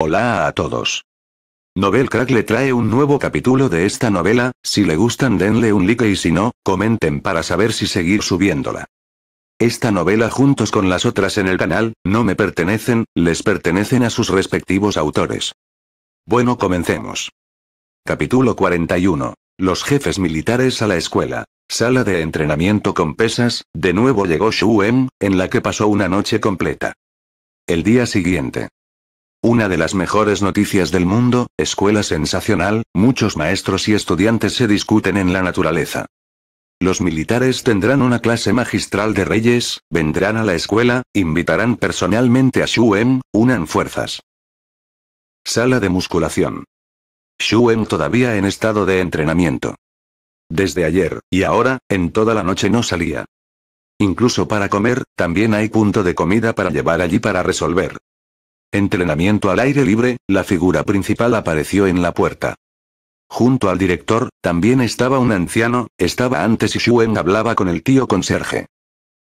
Hola a todos. Novel Crack le trae un nuevo capítulo de esta novela, si le gustan denle un like y si no, comenten para saber si seguir subiéndola. Esta novela juntos con las otras en el canal, no me pertenecen, les pertenecen a sus respectivos autores. Bueno comencemos. Capítulo 41. Los jefes militares a la escuela. Sala de entrenamiento con pesas, de nuevo llegó Shu en la que pasó una noche completa. El día siguiente. Una de las mejores noticias del mundo, escuela sensacional, muchos maestros y estudiantes se discuten en la naturaleza. Los militares tendrán una clase magistral de reyes, vendrán a la escuela, invitarán personalmente a Shuem, unan fuerzas. Sala de musculación. Shuem todavía en estado de entrenamiento. Desde ayer, y ahora, en toda la noche no salía. Incluso para comer, también hay punto de comida para llevar allí para resolver. Entrenamiento al aire libre, la figura principal apareció en la puerta. Junto al director, también estaba un anciano, estaba antes y Shuen hablaba con el tío conserje.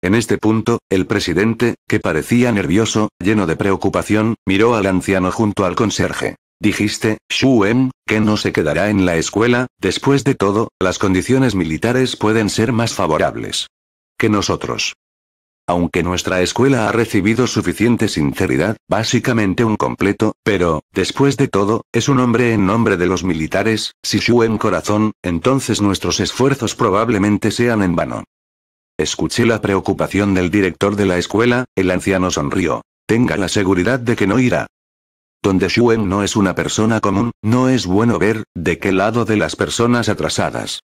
En este punto, el presidente, que parecía nervioso, lleno de preocupación, miró al anciano junto al conserje. Dijiste, Shuen, que no se quedará en la escuela, después de todo, las condiciones militares pueden ser más favorables. Que nosotros aunque nuestra escuela ha recibido suficiente sinceridad, básicamente un completo, pero, después de todo, es un hombre en nombre de los militares, si en corazón, entonces nuestros esfuerzos probablemente sean en vano. Escuché la preocupación del director de la escuela, el anciano sonrió. Tenga la seguridad de que no irá. Donde Shuen no es una persona común, no es bueno ver, de qué lado de las personas atrasadas.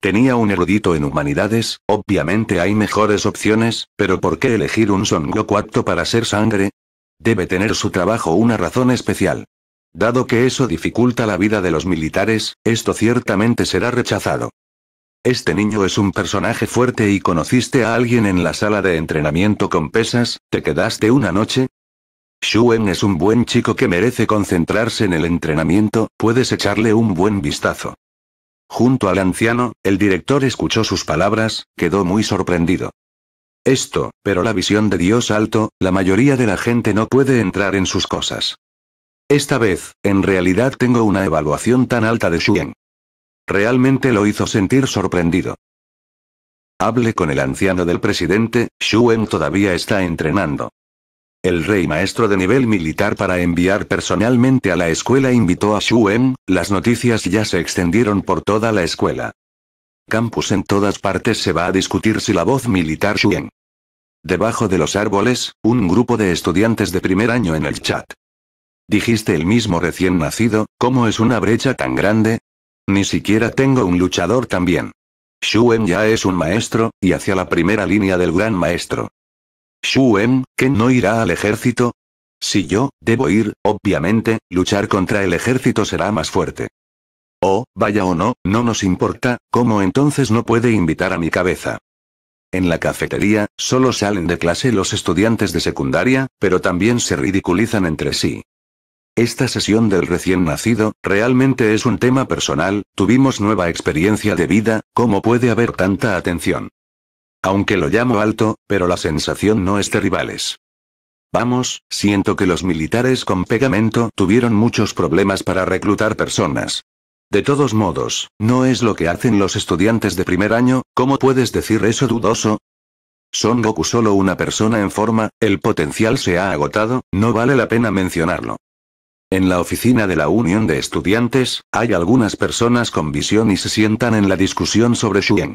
Tenía un erudito en humanidades, obviamente hay mejores opciones, pero ¿por qué elegir un Son Goku apto para ser sangre? Debe tener su trabajo una razón especial. Dado que eso dificulta la vida de los militares, esto ciertamente será rechazado. Este niño es un personaje fuerte y conociste a alguien en la sala de entrenamiento con pesas, ¿te quedaste una noche? Shuen es un buen chico que merece concentrarse en el entrenamiento, puedes echarle un buen vistazo. Junto al anciano, el director escuchó sus palabras, quedó muy sorprendido. Esto, pero la visión de Dios alto, la mayoría de la gente no puede entrar en sus cosas. Esta vez, en realidad tengo una evaluación tan alta de Shuen. Realmente lo hizo sentir sorprendido. Hable con el anciano del presidente, Shuen todavía está entrenando. El rey maestro de nivel militar para enviar personalmente a la escuela invitó a Shuen, las noticias ya se extendieron por toda la escuela. Campus en todas partes se va a discutir si la voz militar Shuen. Debajo de los árboles, un grupo de estudiantes de primer año en el chat. Dijiste el mismo recién nacido, ¿cómo es una brecha tan grande? Ni siquiera tengo un luchador también. bien. Shuen ya es un maestro, y hacia la primera línea del gran maestro. Shuem, ¿que no irá al ejército? Si yo, debo ir, obviamente, luchar contra el ejército será más fuerte. O, oh, vaya o no, no nos importa, ¿cómo entonces no puede invitar a mi cabeza? En la cafetería, solo salen de clase los estudiantes de secundaria, pero también se ridiculizan entre sí. Esta sesión del recién nacido, realmente es un tema personal, tuvimos nueva experiencia de vida, ¿cómo puede haber tanta atención? Aunque lo llamo alto, pero la sensación no es de rivales. Vamos, siento que los militares con pegamento tuvieron muchos problemas para reclutar personas. De todos modos, no es lo que hacen los estudiantes de primer año, ¿cómo puedes decir eso dudoso? Son Goku solo una persona en forma, el potencial se ha agotado, no vale la pena mencionarlo. En la oficina de la Unión de Estudiantes, hay algunas personas con visión y se sientan en la discusión sobre Shugen.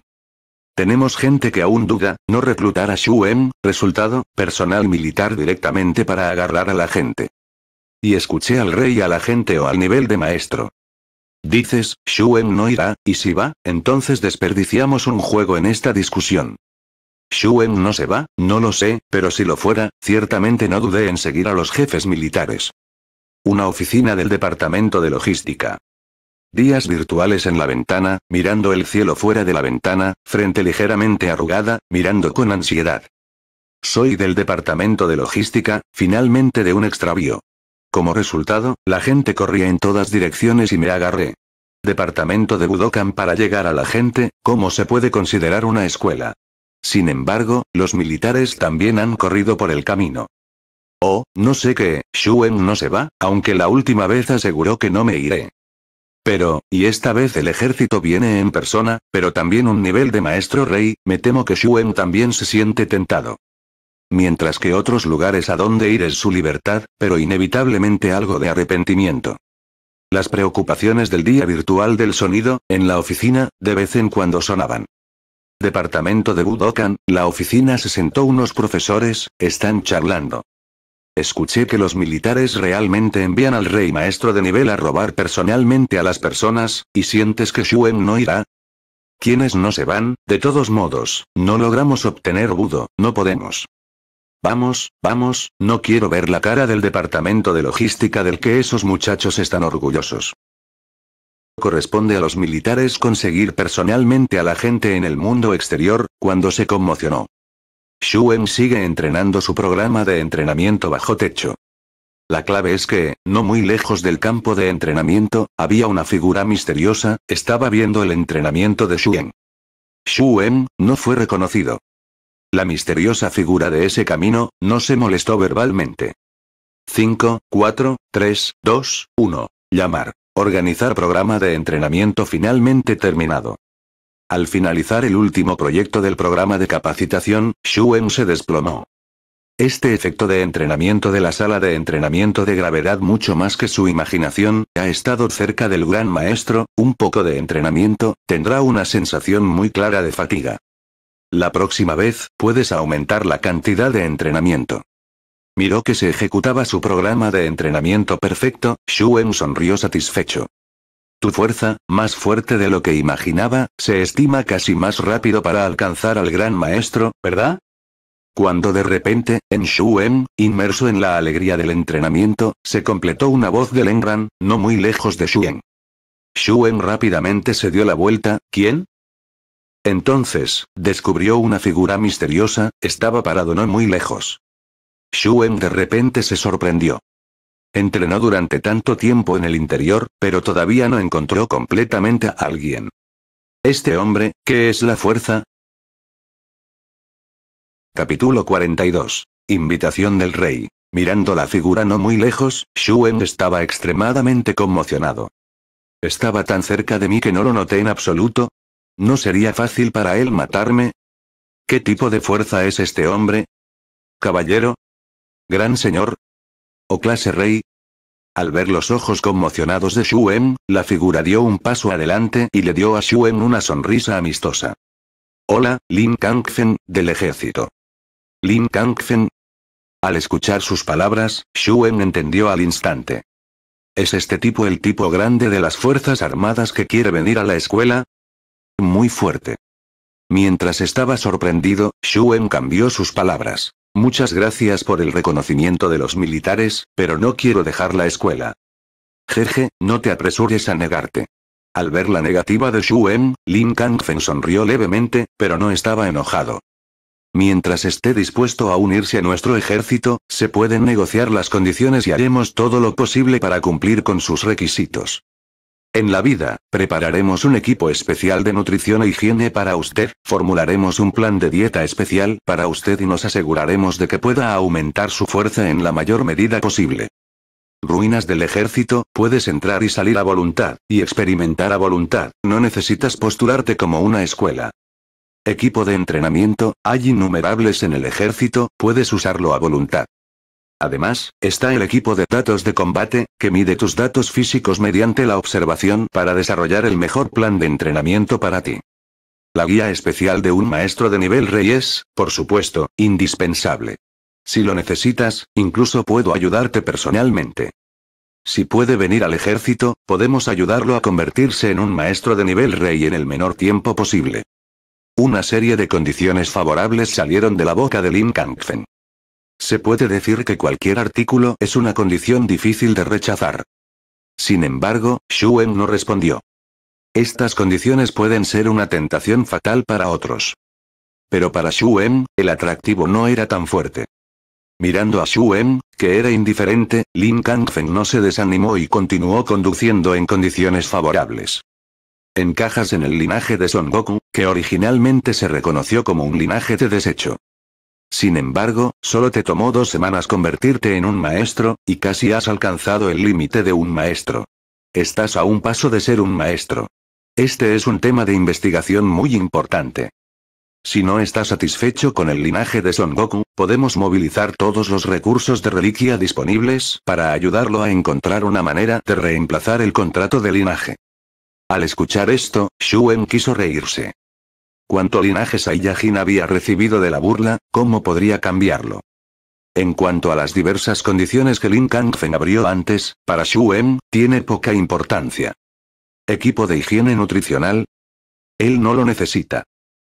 Tenemos gente que aún duda, no reclutar a Shuen, resultado, personal militar directamente para agarrar a la gente. Y escuché al rey y a la gente o al nivel de maestro. Dices, Shuen no irá, y si va, entonces desperdiciamos un juego en esta discusión. Shuen no se va, no lo sé, pero si lo fuera, ciertamente no dudé en seguir a los jefes militares. Una oficina del Departamento de Logística. Días virtuales en la ventana, mirando el cielo fuera de la ventana, frente ligeramente arrugada, mirando con ansiedad. Soy del departamento de logística, finalmente de un extravío. Como resultado, la gente corría en todas direcciones y me agarré. Departamento de Budokan para llegar a la gente, ¿cómo se puede considerar una escuela? Sin embargo, los militares también han corrido por el camino. Oh, no sé qué, Shuen no se va, aunque la última vez aseguró que no me iré. Pero, y esta vez el ejército viene en persona, pero también un nivel de maestro rey, me temo que Shuen también se siente tentado. Mientras que otros lugares a donde ir es su libertad, pero inevitablemente algo de arrepentimiento. Las preocupaciones del día virtual del sonido, en la oficina, de vez en cuando sonaban. Departamento de Budokan, la oficina se sentó unos profesores, están charlando. Escuché que los militares realmente envían al rey maestro de nivel a robar personalmente a las personas, y sientes que Shuen no irá. Quienes no se van, de todos modos, no logramos obtener Budo, no podemos. Vamos, vamos, no quiero ver la cara del departamento de logística del que esos muchachos están orgullosos corresponde a los militares conseguir personalmente a la gente en el mundo exterior, cuando se conmocionó. Shuen sigue entrenando su programa de entrenamiento bajo techo. La clave es que, no muy lejos del campo de entrenamiento, había una figura misteriosa, estaba viendo el entrenamiento de Shuen. Shuen, no fue reconocido. La misteriosa figura de ese camino, no se molestó verbalmente. 5, 4, 3, 2, 1. Llamar. Organizar programa de entrenamiento finalmente terminado. Al finalizar el último proyecto del programa de capacitación, Shuen se desplomó. Este efecto de entrenamiento de la sala de entrenamiento de gravedad mucho más que su imaginación, ha estado cerca del gran maestro, un poco de entrenamiento, tendrá una sensación muy clara de fatiga. La próxima vez, puedes aumentar la cantidad de entrenamiento. Miró que se ejecutaba su programa de entrenamiento perfecto, Shuen sonrió satisfecho. Tu fuerza, más fuerte de lo que imaginaba, se estima casi más rápido para alcanzar al gran maestro, ¿verdad? Cuando de repente, en Wen, inmerso en la alegría del entrenamiento, se completó una voz de Lengran, no muy lejos de Shu Shuen rápidamente se dio la vuelta, ¿quién? Entonces, descubrió una figura misteriosa, estaba parado no muy lejos. Shuen de repente se sorprendió. Entrenó durante tanto tiempo en el interior, pero todavía no encontró completamente a alguien. Este hombre, ¿qué es la fuerza? Capítulo 42. Invitación del rey. Mirando la figura no muy lejos, Shuen estaba extremadamente conmocionado. Estaba tan cerca de mí que no lo noté en absoluto. ¿No sería fácil para él matarme? ¿Qué tipo de fuerza es este hombre? Caballero. Gran señor, ¿O clase rey? Al ver los ojos conmocionados de Shuen, la figura dio un paso adelante y le dio a Shuen una sonrisa amistosa. Hola, Lin Kangfen, del ejército. Lin Kangfen. Al escuchar sus palabras, Shuen entendió al instante. ¿Es este tipo el tipo grande de las Fuerzas Armadas que quiere venir a la escuela? Muy fuerte. Mientras estaba sorprendido, Shuen cambió sus palabras. Muchas gracias por el reconocimiento de los militares, pero no quiero dejar la escuela. Jeje, no te apresures a negarte. Al ver la negativa de Shu En, em, Lin Kangfen sonrió levemente, pero no estaba enojado. Mientras esté dispuesto a unirse a nuestro ejército, se pueden negociar las condiciones y haremos todo lo posible para cumplir con sus requisitos. En la vida, prepararemos un equipo especial de nutrición e higiene para usted, formularemos un plan de dieta especial para usted y nos aseguraremos de que pueda aumentar su fuerza en la mayor medida posible. Ruinas del ejército, puedes entrar y salir a voluntad, y experimentar a voluntad, no necesitas postularte como una escuela. Equipo de entrenamiento, hay innumerables en el ejército, puedes usarlo a voluntad. Además, está el equipo de datos de combate, que mide tus datos físicos mediante la observación para desarrollar el mejor plan de entrenamiento para ti. La guía especial de un maestro de nivel rey es, por supuesto, indispensable. Si lo necesitas, incluso puedo ayudarte personalmente. Si puede venir al ejército, podemos ayudarlo a convertirse en un maestro de nivel rey en el menor tiempo posible. Una serie de condiciones favorables salieron de la boca de Lin Kangfen. Se puede decir que cualquier artículo es una condición difícil de rechazar. Sin embargo, Shuen no respondió. Estas condiciones pueden ser una tentación fatal para otros. Pero para Shuen, el atractivo no era tan fuerte. Mirando a Shuen, que era indiferente, Lin Kangfeng no se desanimó y continuó conduciendo en condiciones favorables. Encajas en el linaje de Son Goku, que originalmente se reconoció como un linaje de desecho. Sin embargo, solo te tomó dos semanas convertirte en un maestro, y casi has alcanzado el límite de un maestro. Estás a un paso de ser un maestro. Este es un tema de investigación muy importante. Si no estás satisfecho con el linaje de Son Goku, podemos movilizar todos los recursos de reliquia disponibles para ayudarlo a encontrar una manera de reemplazar el contrato de linaje. Al escuchar esto, Shuen quiso reírse. Cuanto linaje Saiyajin había recibido de la burla, ¿cómo podría cambiarlo? En cuanto a las diversas condiciones que Lin Kangfen abrió antes, para Shu tiene poca importancia. Equipo de higiene nutricional. Él no lo necesita.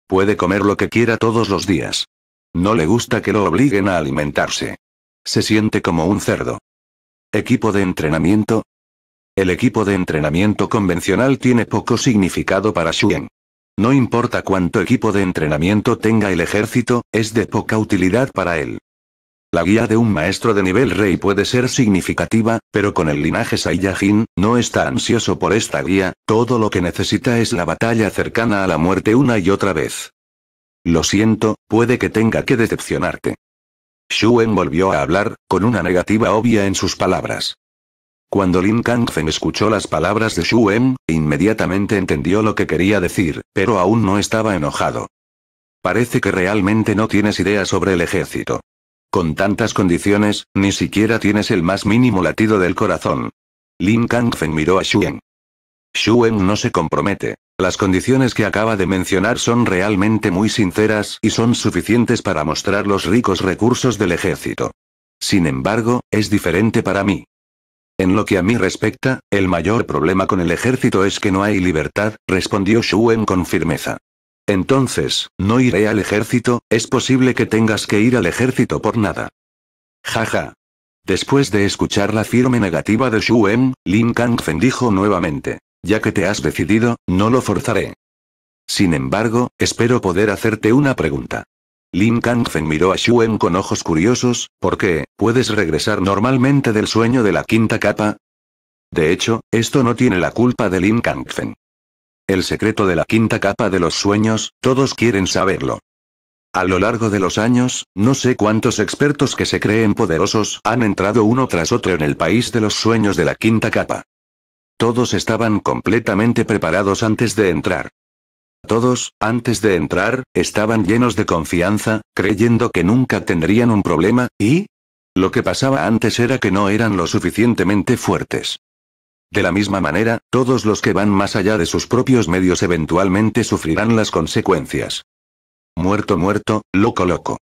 Puede comer lo que quiera todos los días. No le gusta que lo obliguen a alimentarse. Se siente como un cerdo. Equipo de entrenamiento. El equipo de entrenamiento convencional tiene poco significado para Shu no importa cuánto equipo de entrenamiento tenga el ejército, es de poca utilidad para él. La guía de un maestro de nivel rey puede ser significativa, pero con el linaje Saiyajin, no está ansioso por esta guía, todo lo que necesita es la batalla cercana a la muerte una y otra vez. Lo siento, puede que tenga que decepcionarte. Shuen volvió a hablar, con una negativa obvia en sus palabras. Cuando Lin Kangfen escuchó las palabras de Shu Wen, inmediatamente entendió lo que quería decir, pero aún no estaba enojado. Parece que realmente no tienes idea sobre el ejército. Con tantas condiciones, ni siquiera tienes el más mínimo latido del corazón. Lin Kangfen miró a Shu Wen no se compromete. Las condiciones que acaba de mencionar son realmente muy sinceras y son suficientes para mostrar los ricos recursos del ejército. Sin embargo, es diferente para mí. En lo que a mí respecta, el mayor problema con el ejército es que no hay libertad, respondió Shuen con firmeza. Entonces, no iré al ejército, es posible que tengas que ir al ejército por nada. Jaja. Después de escuchar la firme negativa de Shuen, Lin Kangfen dijo nuevamente. Ya que te has decidido, no lo forzaré. Sin embargo, espero poder hacerte una pregunta. Lin Kangfen miró a Shuen con ojos curiosos, ¿por qué? ¿Puedes regresar normalmente del sueño de la quinta capa? De hecho, esto no tiene la culpa de Lin Kangfen. El secreto de la quinta capa de los sueños, todos quieren saberlo. A lo largo de los años, no sé cuántos expertos que se creen poderosos han entrado uno tras otro en el país de los sueños de la quinta capa. Todos estaban completamente preparados antes de entrar. Todos, antes de entrar, estaban llenos de confianza, creyendo que nunca tendrían un problema, y... Lo que pasaba antes era que no eran lo suficientemente fuertes. De la misma manera, todos los que van más allá de sus propios medios eventualmente sufrirán las consecuencias. Muerto muerto, loco loco.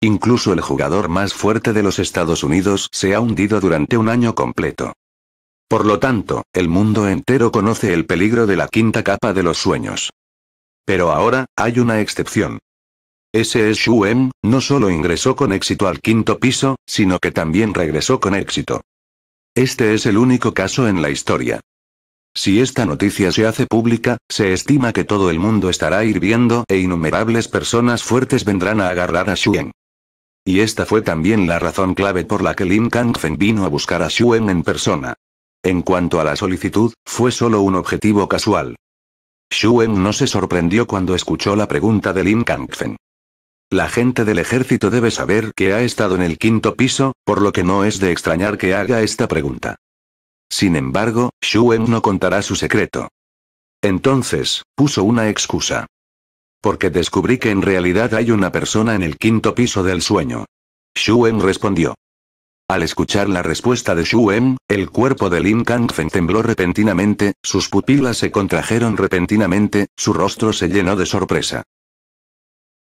Incluso el jugador más fuerte de los Estados Unidos se ha hundido durante un año completo. Por lo tanto, el mundo entero conoce el peligro de la quinta capa de los sueños. Pero ahora, hay una excepción. Ese es Shuen, no solo ingresó con éxito al quinto piso, sino que también regresó con éxito. Este es el único caso en la historia. Si esta noticia se hace pública, se estima que todo el mundo estará hirviendo e innumerables personas fuertes vendrán a agarrar a Shuen. Y esta fue también la razón clave por la que Lin Kangfen vino a buscar a Shuen en persona. En cuanto a la solicitud, fue solo un objetivo casual. Shuen no se sorprendió cuando escuchó la pregunta de Lin Kangfen. La gente del ejército debe saber que ha estado en el quinto piso, por lo que no es de extrañar que haga esta pregunta. Sin embargo, Shuen no contará su secreto. Entonces, puso una excusa. Porque descubrí que en realidad hay una persona en el quinto piso del sueño. Shuen respondió. Al escuchar la respuesta de Shu em, el cuerpo de Lin Feng tembló repentinamente, sus pupilas se contrajeron repentinamente, su rostro se llenó de sorpresa.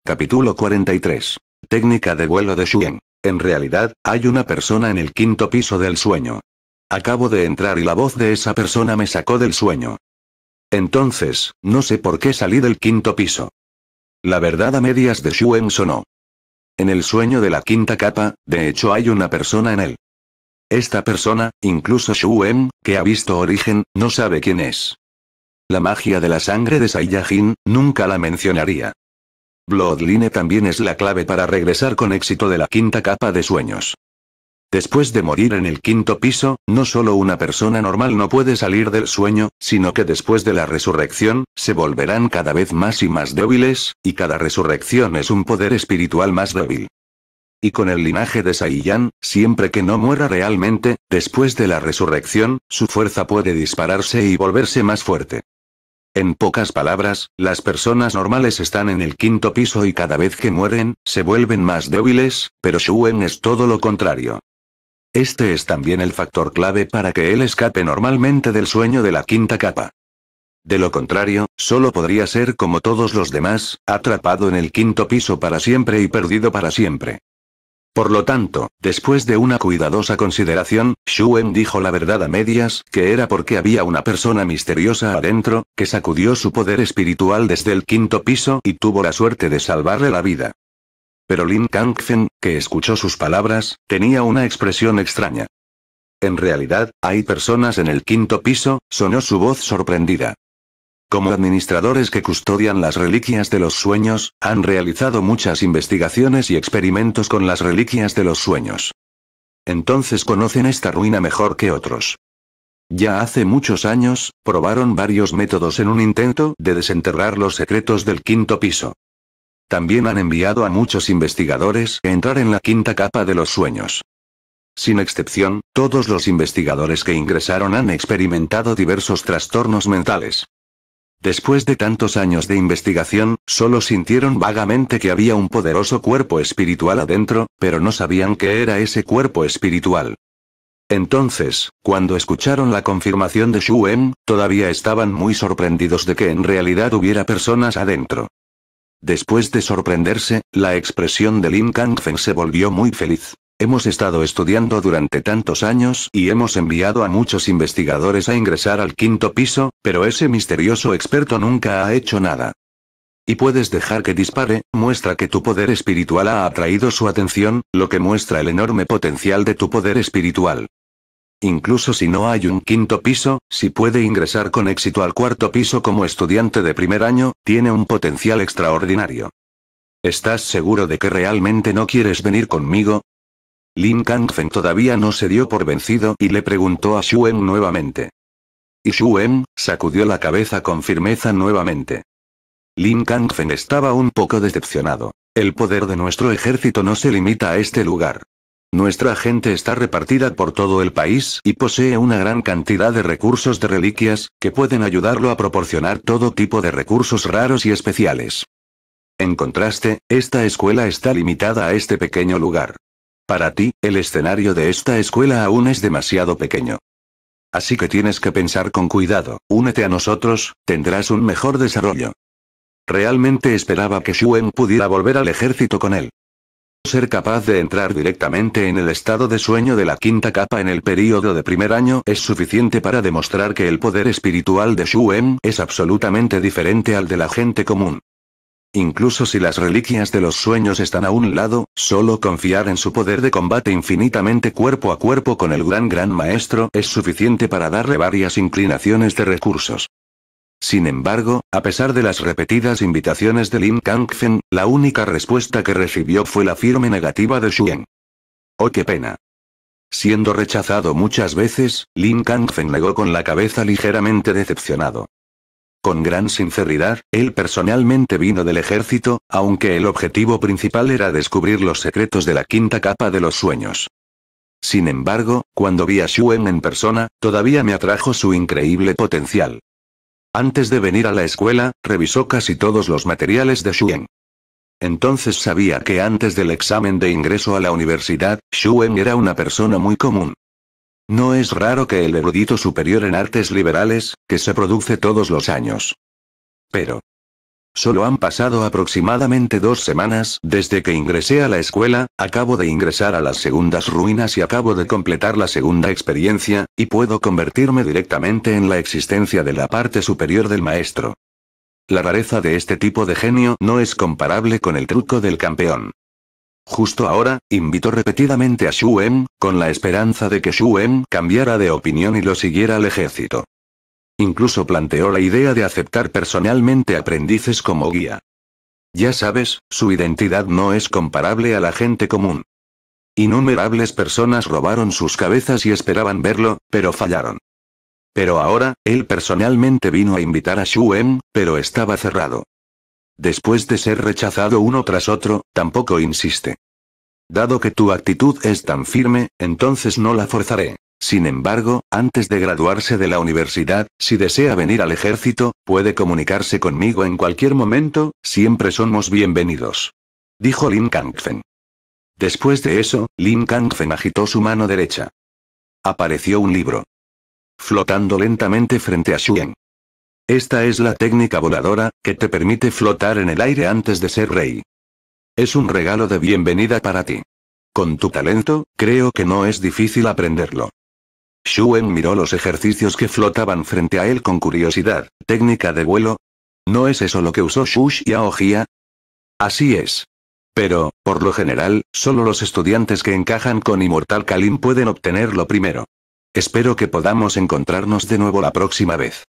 Capítulo 43. Técnica de vuelo de Shu em. En realidad, hay una persona en el quinto piso del sueño. Acabo de entrar y la voz de esa persona me sacó del sueño. Entonces, no sé por qué salí del quinto piso. La verdad a medias de Xu em sonó. En el sueño de la quinta capa, de hecho hay una persona en él. Esta persona, incluso En, em, que ha visto Origen, no sabe quién es. La magia de la sangre de Saiyajin, nunca la mencionaría. Bloodline también es la clave para regresar con éxito de la quinta capa de sueños. Después de morir en el quinto piso, no solo una persona normal no puede salir del sueño, sino que después de la resurrección, se volverán cada vez más y más débiles, y cada resurrección es un poder espiritual más débil. Y con el linaje de Saiyan, siempre que no muera realmente, después de la resurrección, su fuerza puede dispararse y volverse más fuerte. En pocas palabras, las personas normales están en el quinto piso y cada vez que mueren, se vuelven más débiles, pero Shuen es todo lo contrario. Este es también el factor clave para que él escape normalmente del sueño de la quinta capa. De lo contrario, solo podría ser como todos los demás, atrapado en el quinto piso para siempre y perdido para siempre. Por lo tanto, después de una cuidadosa consideración, Shuen dijo la verdad a medias, que era porque había una persona misteriosa adentro, que sacudió su poder espiritual desde el quinto piso y tuvo la suerte de salvarle la vida pero Lin Kangfen, que escuchó sus palabras, tenía una expresión extraña. En realidad, hay personas en el quinto piso, sonó su voz sorprendida. Como administradores que custodian las reliquias de los sueños, han realizado muchas investigaciones y experimentos con las reliquias de los sueños. Entonces conocen esta ruina mejor que otros. Ya hace muchos años, probaron varios métodos en un intento de desenterrar los secretos del quinto piso. También han enviado a muchos investigadores a entrar en la quinta capa de los sueños. Sin excepción, todos los investigadores que ingresaron han experimentado diversos trastornos mentales. Después de tantos años de investigación, solo sintieron vagamente que había un poderoso cuerpo espiritual adentro, pero no sabían qué era ese cuerpo espiritual. Entonces, cuando escucharon la confirmación de Shu todavía estaban muy sorprendidos de que en realidad hubiera personas adentro. Después de sorprenderse, la expresión de Lin Kangfen se volvió muy feliz. Hemos estado estudiando durante tantos años y hemos enviado a muchos investigadores a ingresar al quinto piso, pero ese misterioso experto nunca ha hecho nada. Y puedes dejar que dispare, muestra que tu poder espiritual ha atraído su atención, lo que muestra el enorme potencial de tu poder espiritual. Incluso si no hay un quinto piso, si puede ingresar con éxito al cuarto piso como estudiante de primer año, tiene un potencial extraordinario. ¿Estás seguro de que realmente no quieres venir conmigo? Lin Kangfen todavía no se dio por vencido y le preguntó a Shuen nuevamente. Y Shuen, sacudió la cabeza con firmeza nuevamente. Lin Kangfen estaba un poco decepcionado. El poder de nuestro ejército no se limita a este lugar. Nuestra gente está repartida por todo el país y posee una gran cantidad de recursos de reliquias, que pueden ayudarlo a proporcionar todo tipo de recursos raros y especiales. En contraste, esta escuela está limitada a este pequeño lugar. Para ti, el escenario de esta escuela aún es demasiado pequeño. Así que tienes que pensar con cuidado, únete a nosotros, tendrás un mejor desarrollo. Realmente esperaba que Shuen pudiera volver al ejército con él ser capaz de entrar directamente en el estado de sueño de la quinta capa en el período de primer año es suficiente para demostrar que el poder espiritual de Shuen es absolutamente diferente al de la gente común. Incluso si las reliquias de los sueños están a un lado, solo confiar en su poder de combate infinitamente cuerpo a cuerpo con el gran gran maestro es suficiente para darle varias inclinaciones de recursos. Sin embargo, a pesar de las repetidas invitaciones de Lin Kangfen, la única respuesta que recibió fue la firme negativa de Shuen. ¡Oh qué pena! Siendo rechazado muchas veces, Lin Kangfen negó con la cabeza ligeramente decepcionado. Con gran sinceridad, él personalmente vino del ejército, aunque el objetivo principal era descubrir los secretos de la quinta capa de los sueños. Sin embargo, cuando vi a Shuen en persona, todavía me atrajo su increíble potencial. Antes de venir a la escuela, revisó casi todos los materiales de Shuen. Entonces sabía que antes del examen de ingreso a la universidad, Shuen era una persona muy común. No es raro que el erudito superior en artes liberales, que se produce todos los años. Pero, Solo han pasado aproximadamente dos semanas desde que ingresé a la escuela, acabo de ingresar a las segundas ruinas y acabo de completar la segunda experiencia, y puedo convertirme directamente en la existencia de la parte superior del maestro. La rareza de este tipo de genio no es comparable con el truco del campeón. Justo ahora, invitó repetidamente a Shu En, con la esperanza de que Shu En cambiara de opinión y lo siguiera al ejército. Incluso planteó la idea de aceptar personalmente aprendices como guía. Ya sabes, su identidad no es comparable a la gente común. Innumerables personas robaron sus cabezas y esperaban verlo, pero fallaron. Pero ahora, él personalmente vino a invitar a Shuen, pero estaba cerrado. Después de ser rechazado uno tras otro, tampoco insiste. Dado que tu actitud es tan firme, entonces no la forzaré. Sin embargo, antes de graduarse de la universidad, si desea venir al ejército, puede comunicarse conmigo en cualquier momento, siempre somos bienvenidos. Dijo Lin Kangfen. Después de eso, Lin Kangfen agitó su mano derecha. Apareció un libro. Flotando lentamente frente a Xuan. Esta es la técnica voladora, que te permite flotar en el aire antes de ser rey. Es un regalo de bienvenida para ti. Con tu talento, creo que no es difícil aprenderlo. Shuen miró los ejercicios que flotaban frente a él con curiosidad. ¿Técnica de vuelo? ¿No es eso lo que usó Shush y Aogia? Así es. Pero, por lo general, solo los estudiantes que encajan con Inmortal Kalim pueden obtenerlo primero. Espero que podamos encontrarnos de nuevo la próxima vez.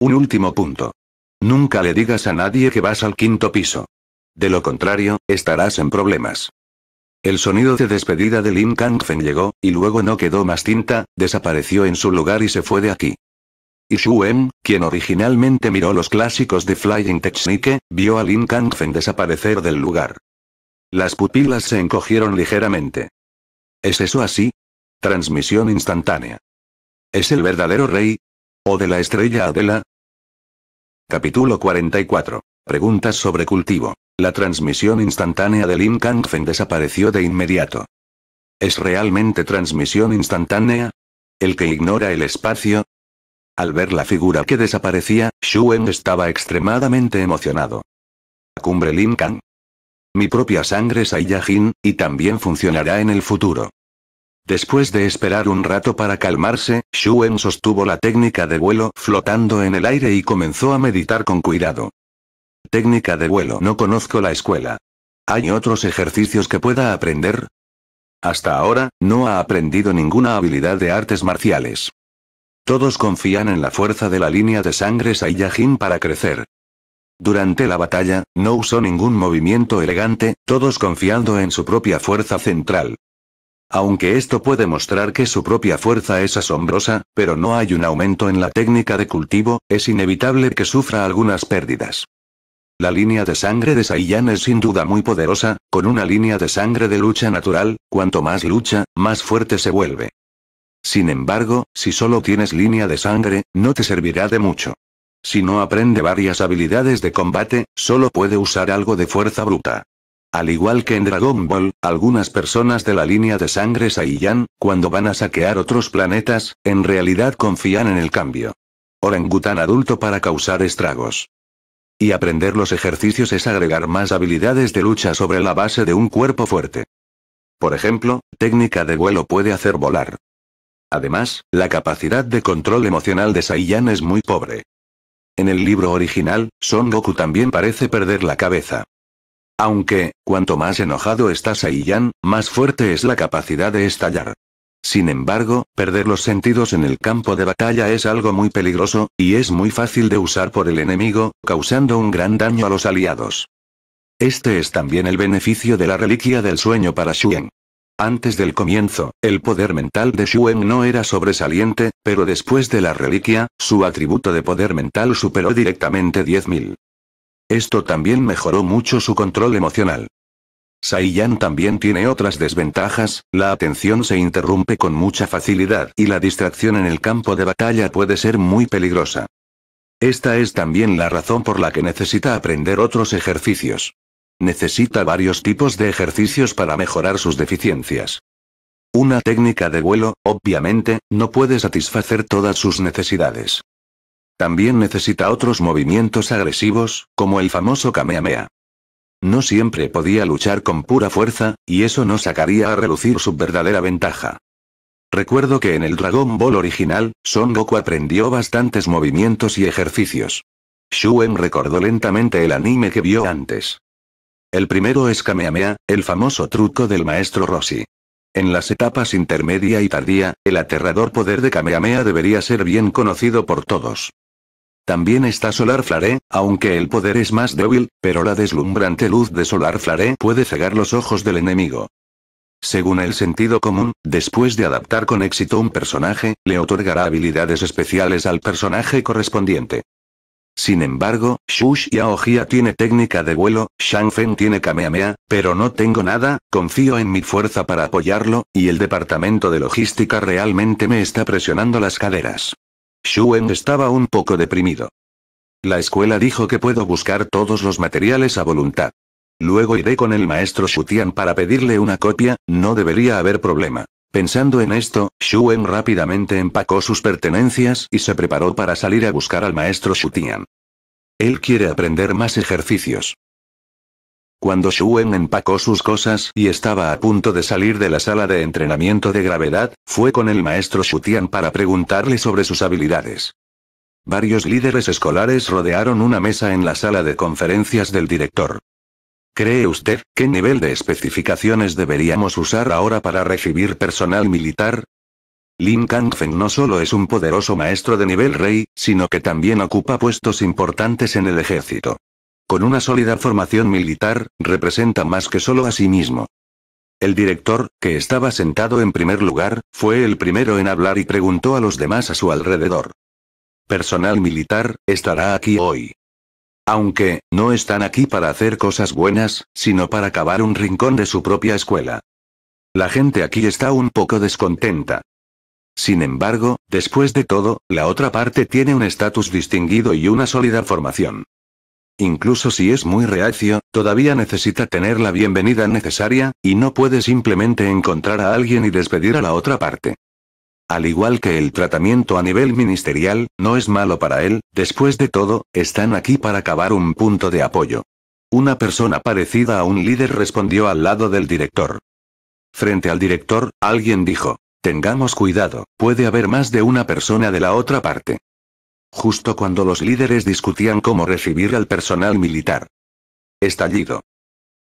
Un último punto. Nunca le digas a nadie que vas al quinto piso. De lo contrario, estarás en problemas. El sonido de despedida de Lin Kangfen llegó, y luego no quedó más tinta, desapareció en su lugar y se fue de aquí. Y Xu quien originalmente miró los clásicos de Flying Technique, vio a Lin Kangfen desaparecer del lugar. Las pupilas se encogieron ligeramente. ¿Es eso así? Transmisión instantánea. ¿Es el verdadero rey? ¿O de la estrella Adela? Capítulo 44. Preguntas sobre cultivo. La transmisión instantánea de Lim Fen desapareció de inmediato. ¿Es realmente transmisión instantánea? ¿El que ignora el espacio? Al ver la figura que desaparecía, Shuen estaba extremadamente emocionado. Cumbre Lin Kang. Mi propia sangre es Saiyajin, y también funcionará en el futuro. Después de esperar un rato para calmarse, Shuen sostuvo la técnica de vuelo flotando en el aire y comenzó a meditar con cuidado. Técnica de vuelo. No conozco la escuela. ¿Hay otros ejercicios que pueda aprender? Hasta ahora, no ha aprendido ninguna habilidad de artes marciales. Todos confían en la fuerza de la línea de sangre Saiyajin para crecer. Durante la batalla, no usó ningún movimiento elegante, todos confiando en su propia fuerza central. Aunque esto puede mostrar que su propia fuerza es asombrosa, pero no hay un aumento en la técnica de cultivo, es inevitable que sufra algunas pérdidas. La línea de sangre de Saiyan es sin duda muy poderosa, con una línea de sangre de lucha natural, cuanto más lucha, más fuerte se vuelve. Sin embargo, si solo tienes línea de sangre, no te servirá de mucho. Si no aprende varias habilidades de combate, solo puede usar algo de fuerza bruta. Al igual que en Dragon Ball, algunas personas de la línea de sangre Saiyan, cuando van a saquear otros planetas, en realidad confían en el cambio. Orangután adulto para causar estragos. Y aprender los ejercicios es agregar más habilidades de lucha sobre la base de un cuerpo fuerte. Por ejemplo, técnica de vuelo puede hacer volar. Además, la capacidad de control emocional de Saiyan es muy pobre. En el libro original, Son Goku también parece perder la cabeza. Aunque, cuanto más enojado está Saiyan, más fuerte es la capacidad de estallar. Sin embargo, perder los sentidos en el campo de batalla es algo muy peligroso, y es muy fácil de usar por el enemigo, causando un gran daño a los aliados. Este es también el beneficio de la reliquia del sueño para Shuen. Antes del comienzo, el poder mental de Shuen no era sobresaliente, pero después de la reliquia, su atributo de poder mental superó directamente 10.000. Esto también mejoró mucho su control emocional. Saiyan también tiene otras desventajas, la atención se interrumpe con mucha facilidad y la distracción en el campo de batalla puede ser muy peligrosa. Esta es también la razón por la que necesita aprender otros ejercicios. Necesita varios tipos de ejercicios para mejorar sus deficiencias. Una técnica de vuelo, obviamente, no puede satisfacer todas sus necesidades. También necesita otros movimientos agresivos, como el famoso Kamehameha. No siempre podía luchar con pura fuerza, y eso no sacaría a relucir su verdadera ventaja. Recuerdo que en el Dragon Ball original, Son Goku aprendió bastantes movimientos y ejercicios. Shuen recordó lentamente el anime que vio antes. El primero es Kamehameha, el famoso truco del maestro Roshi. En las etapas intermedia y tardía, el aterrador poder de Kamehameha debería ser bien conocido por todos. También está Solar Flare, aunque el poder es más débil, pero la deslumbrante luz de Solar Flare puede cegar los ojos del enemigo. Según el sentido común, después de adaptar con éxito un personaje, le otorgará habilidades especiales al personaje correspondiente. Sin embargo, Shush Jia tiene técnica de vuelo, Shang Fen tiene Kamehameha, pero no tengo nada, confío en mi fuerza para apoyarlo, y el departamento de logística realmente me está presionando las caderas. Shuen estaba un poco deprimido. La escuela dijo que puedo buscar todos los materiales a voluntad. Luego iré con el maestro Shutian para pedirle una copia, no debería haber problema. Pensando en esto, Shuen rápidamente empacó sus pertenencias y se preparó para salir a buscar al maestro Shutian. Él quiere aprender más ejercicios. Cuando Shuen empacó sus cosas y estaba a punto de salir de la sala de entrenamiento de gravedad, fue con el maestro Shutian para preguntarle sobre sus habilidades. Varios líderes escolares rodearon una mesa en la sala de conferencias del director. ¿Cree usted, qué nivel de especificaciones deberíamos usar ahora para recibir personal militar? Lin Kangfeng no solo es un poderoso maestro de nivel rey, sino que también ocupa puestos importantes en el ejército con una sólida formación militar, representa más que solo a sí mismo. El director, que estaba sentado en primer lugar, fue el primero en hablar y preguntó a los demás a su alrededor. Personal militar, estará aquí hoy. Aunque, no están aquí para hacer cosas buenas, sino para acabar un rincón de su propia escuela. La gente aquí está un poco descontenta. Sin embargo, después de todo, la otra parte tiene un estatus distinguido y una sólida formación. Incluso si es muy reacio, todavía necesita tener la bienvenida necesaria, y no puede simplemente encontrar a alguien y despedir a la otra parte. Al igual que el tratamiento a nivel ministerial, no es malo para él, después de todo, están aquí para acabar un punto de apoyo. Una persona parecida a un líder respondió al lado del director. Frente al director, alguien dijo, Tengamos cuidado, puede haber más de una persona de la otra parte. Justo cuando los líderes discutían cómo recibir al personal militar. Estallido.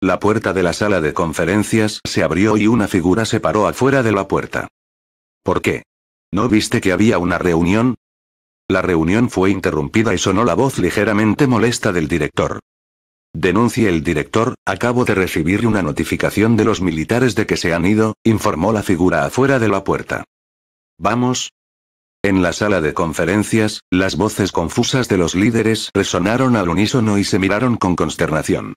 La puerta de la sala de conferencias se abrió y una figura se paró afuera de la puerta. ¿Por qué? ¿No viste que había una reunión? La reunión fue interrumpida y sonó la voz ligeramente molesta del director. Denuncie el director, acabo de recibir una notificación de los militares de que se han ido, informó la figura afuera de la puerta. Vamos, en la sala de conferencias, las voces confusas de los líderes resonaron al unísono y se miraron con consternación.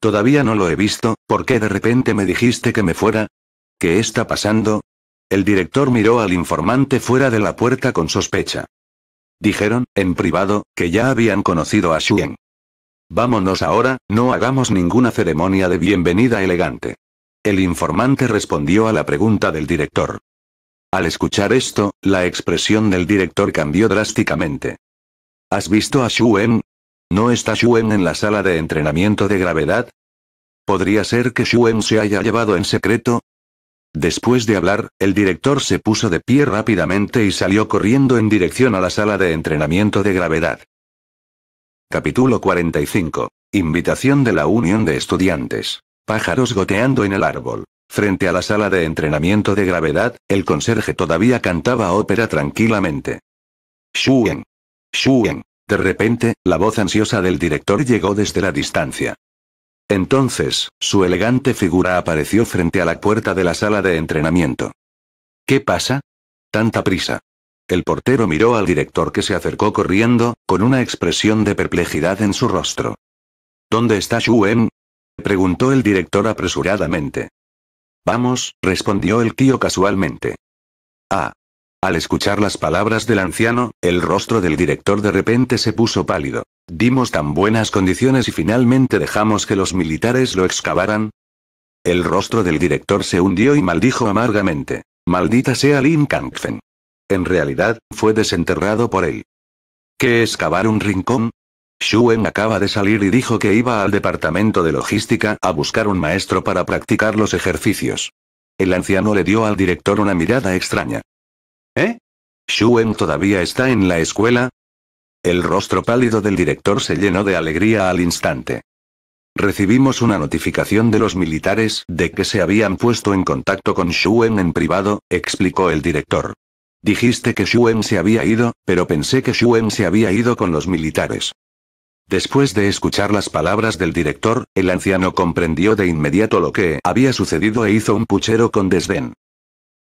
Todavía no lo he visto, ¿por qué de repente me dijiste que me fuera? ¿Qué está pasando? El director miró al informante fuera de la puerta con sospecha. Dijeron, en privado, que ya habían conocido a Shuen. Vámonos ahora, no hagamos ninguna ceremonia de bienvenida elegante. El informante respondió a la pregunta del director. Al escuchar esto, la expresión del director cambió drásticamente. ¿Has visto a Shuen? ¿No está Shuen en la sala de entrenamiento de gravedad? ¿Podría ser que Shuen se haya llevado en secreto? Después de hablar, el director se puso de pie rápidamente y salió corriendo en dirección a la sala de entrenamiento de gravedad. Capítulo 45. Invitación de la Unión de Estudiantes. Pájaros goteando en el árbol. Frente a la sala de entrenamiento de gravedad, el conserje todavía cantaba ópera tranquilamente. Shuen. Shuen. De repente, la voz ansiosa del director llegó desde la distancia. Entonces, su elegante figura apareció frente a la puerta de la sala de entrenamiento. ¿Qué pasa? Tanta prisa. El portero miró al director que se acercó corriendo, con una expresión de perplejidad en su rostro. ¿Dónde está Shuen? preguntó el director apresuradamente. Vamos, respondió el tío casualmente. Ah. Al escuchar las palabras del anciano, el rostro del director de repente se puso pálido. Dimos tan buenas condiciones y finalmente dejamos que los militares lo excavaran. El rostro del director se hundió y maldijo amargamente. Maldita sea Lin Kangfen. En realidad, fue desenterrado por él. ¿Qué excavar un rincón? Shuen acaba de salir y dijo que iba al departamento de logística a buscar un maestro para practicar los ejercicios. El anciano le dio al director una mirada extraña. ¿Eh? ¿Shuen todavía está en la escuela? El rostro pálido del director se llenó de alegría al instante. Recibimos una notificación de los militares de que se habían puesto en contacto con Shuen en privado, explicó el director. Dijiste que Shuen se había ido, pero pensé que Shuen se había ido con los militares. Después de escuchar las palabras del director, el anciano comprendió de inmediato lo que había sucedido e hizo un puchero con desdén.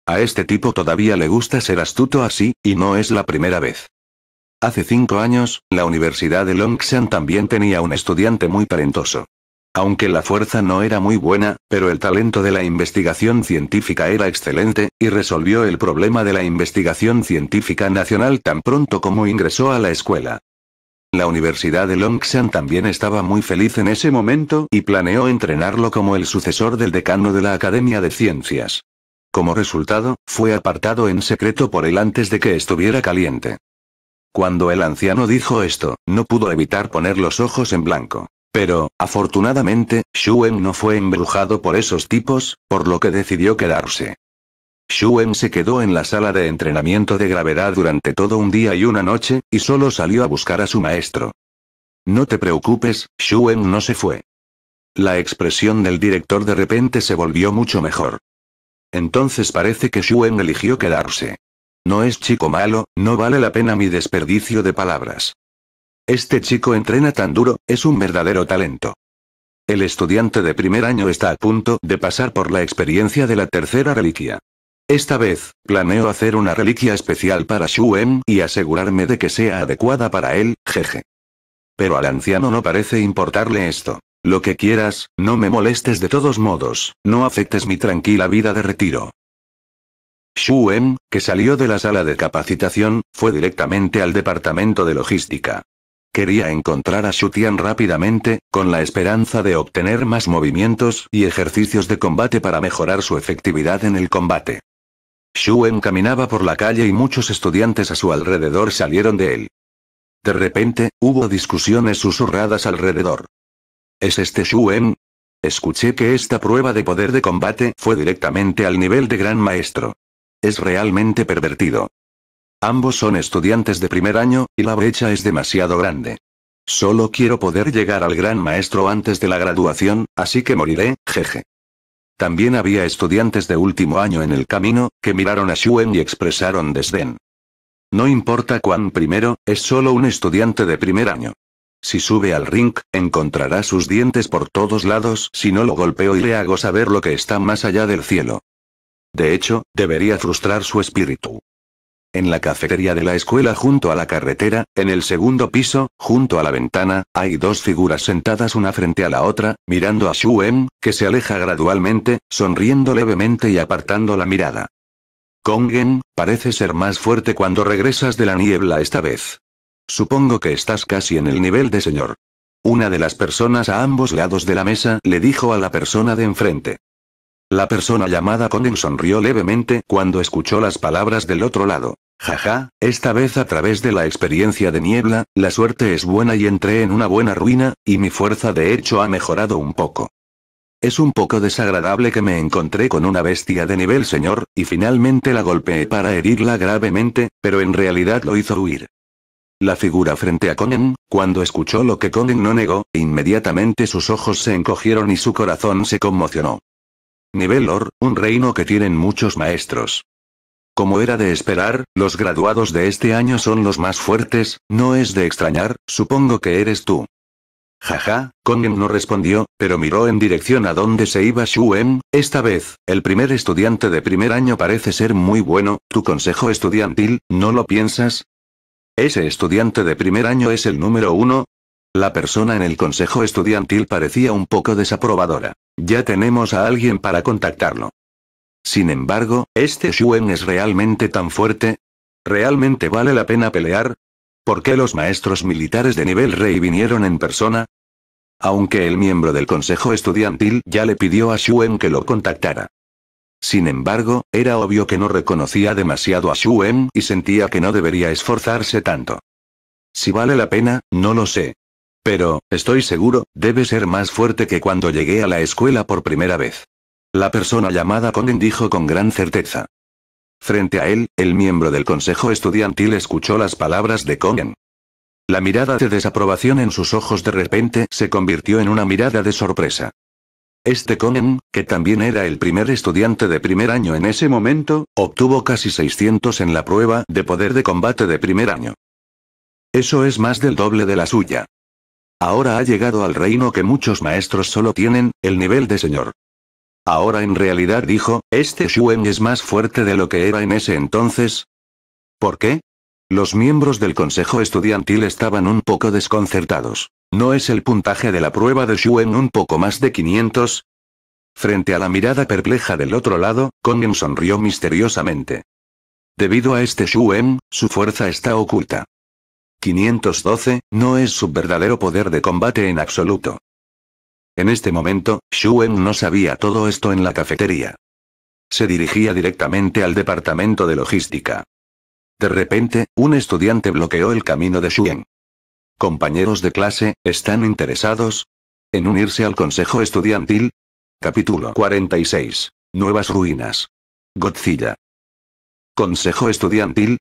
A este tipo todavía le gusta ser astuto así, y no es la primera vez. Hace cinco años, la Universidad de Longshan también tenía un estudiante muy talentoso. Aunque la fuerza no era muy buena, pero el talento de la investigación científica era excelente, y resolvió el problema de la investigación científica nacional tan pronto como ingresó a la escuela. La Universidad de Longshan también estaba muy feliz en ese momento y planeó entrenarlo como el sucesor del decano de la Academia de Ciencias. Como resultado, fue apartado en secreto por él antes de que estuviera caliente. Cuando el anciano dijo esto, no pudo evitar poner los ojos en blanco. Pero, afortunadamente, Shuen no fue embrujado por esos tipos, por lo que decidió quedarse. Shuen se quedó en la sala de entrenamiento de gravedad durante todo un día y una noche, y solo salió a buscar a su maestro. No te preocupes, Shuen no se fue. La expresión del director de repente se volvió mucho mejor. Entonces parece que Shuen eligió quedarse. No es chico malo, no vale la pena mi desperdicio de palabras. Este chico entrena tan duro, es un verdadero talento. El estudiante de primer año está a punto de pasar por la experiencia de la tercera reliquia. Esta vez, planeo hacer una reliquia especial para Shuem y asegurarme de que sea adecuada para él, jeje. Pero al anciano no parece importarle esto. Lo que quieras, no me molestes de todos modos, no afectes mi tranquila vida de retiro. Shuem, que salió de la sala de capacitación, fue directamente al departamento de logística. Quería encontrar a Tian rápidamente, con la esperanza de obtener más movimientos y ejercicios de combate para mejorar su efectividad en el combate. Shuen caminaba por la calle y muchos estudiantes a su alrededor salieron de él. De repente, hubo discusiones susurradas alrededor. ¿Es este Shuen? Escuché que esta prueba de poder de combate fue directamente al nivel de gran maestro. Es realmente pervertido. Ambos son estudiantes de primer año, y la brecha es demasiado grande. Solo quiero poder llegar al gran maestro antes de la graduación, así que moriré, jeje. También había estudiantes de último año en el camino, que miraron a Shuen y expresaron desdén. No importa cuán primero, es solo un estudiante de primer año. Si sube al ring, encontrará sus dientes por todos lados si no lo golpeo y le hago saber lo que está más allá del cielo. De hecho, debería frustrar su espíritu. En la cafetería de la escuela junto a la carretera, en el segundo piso, junto a la ventana, hay dos figuras sentadas una frente a la otra, mirando a Xu em, que se aleja gradualmente, sonriendo levemente y apartando la mirada. Kongen, parece ser más fuerte cuando regresas de la niebla esta vez. Supongo que estás casi en el nivel de señor. Una de las personas a ambos lados de la mesa le dijo a la persona de enfrente. La persona llamada Conan sonrió levemente cuando escuchó las palabras del otro lado. Jaja, esta vez a través de la experiencia de niebla, la suerte es buena y entré en una buena ruina, y mi fuerza de hecho ha mejorado un poco. Es un poco desagradable que me encontré con una bestia de nivel señor, y finalmente la golpeé para herirla gravemente, pero en realidad lo hizo huir. La figura frente a Conan, cuando escuchó lo que Conan no negó, inmediatamente sus ojos se encogieron y su corazón se conmocionó. Nivelor, un reino que tienen muchos maestros. Como era de esperar, los graduados de este año son los más fuertes, no es de extrañar, supongo que eres tú. Jaja, Kongen no respondió, pero miró en dirección a donde se iba Shuen, esta vez, el primer estudiante de primer año parece ser muy bueno, tu consejo estudiantil, ¿no lo piensas? Ese estudiante de primer año es el número uno, la persona en el consejo estudiantil parecía un poco desaprobadora. Ya tenemos a alguien para contactarlo. Sin embargo, ¿este Shuen es realmente tan fuerte? ¿Realmente vale la pena pelear? ¿Por qué los maestros militares de nivel rey vinieron en persona? Aunque el miembro del consejo estudiantil ya le pidió a Shuen que lo contactara. Sin embargo, era obvio que no reconocía demasiado a Shuen y sentía que no debería esforzarse tanto. Si vale la pena, no lo sé. Pero, estoy seguro, debe ser más fuerte que cuando llegué a la escuela por primera vez. La persona llamada Conan dijo con gran certeza. Frente a él, el miembro del consejo estudiantil escuchó las palabras de Conan. La mirada de desaprobación en sus ojos de repente se convirtió en una mirada de sorpresa. Este Conan, que también era el primer estudiante de primer año en ese momento, obtuvo casi 600 en la prueba de poder de combate de primer año. Eso es más del doble de la suya. Ahora ha llegado al reino que muchos maestros solo tienen, el nivel de señor. Ahora en realidad dijo, este Shuen es más fuerte de lo que era en ese entonces. ¿Por qué? Los miembros del consejo estudiantil estaban un poco desconcertados. ¿No es el puntaje de la prueba de Shuen un poco más de 500? Frente a la mirada perpleja del otro lado, Kongen sonrió misteriosamente. Debido a este Shuen, su fuerza está oculta. 512, no es su verdadero poder de combate en absoluto. En este momento, Shuen no sabía todo esto en la cafetería. Se dirigía directamente al departamento de logística. De repente, un estudiante bloqueó el camino de Shuen. Compañeros de clase, ¿están interesados? ¿En unirse al consejo estudiantil? Capítulo 46. Nuevas ruinas. Godzilla. Consejo estudiantil,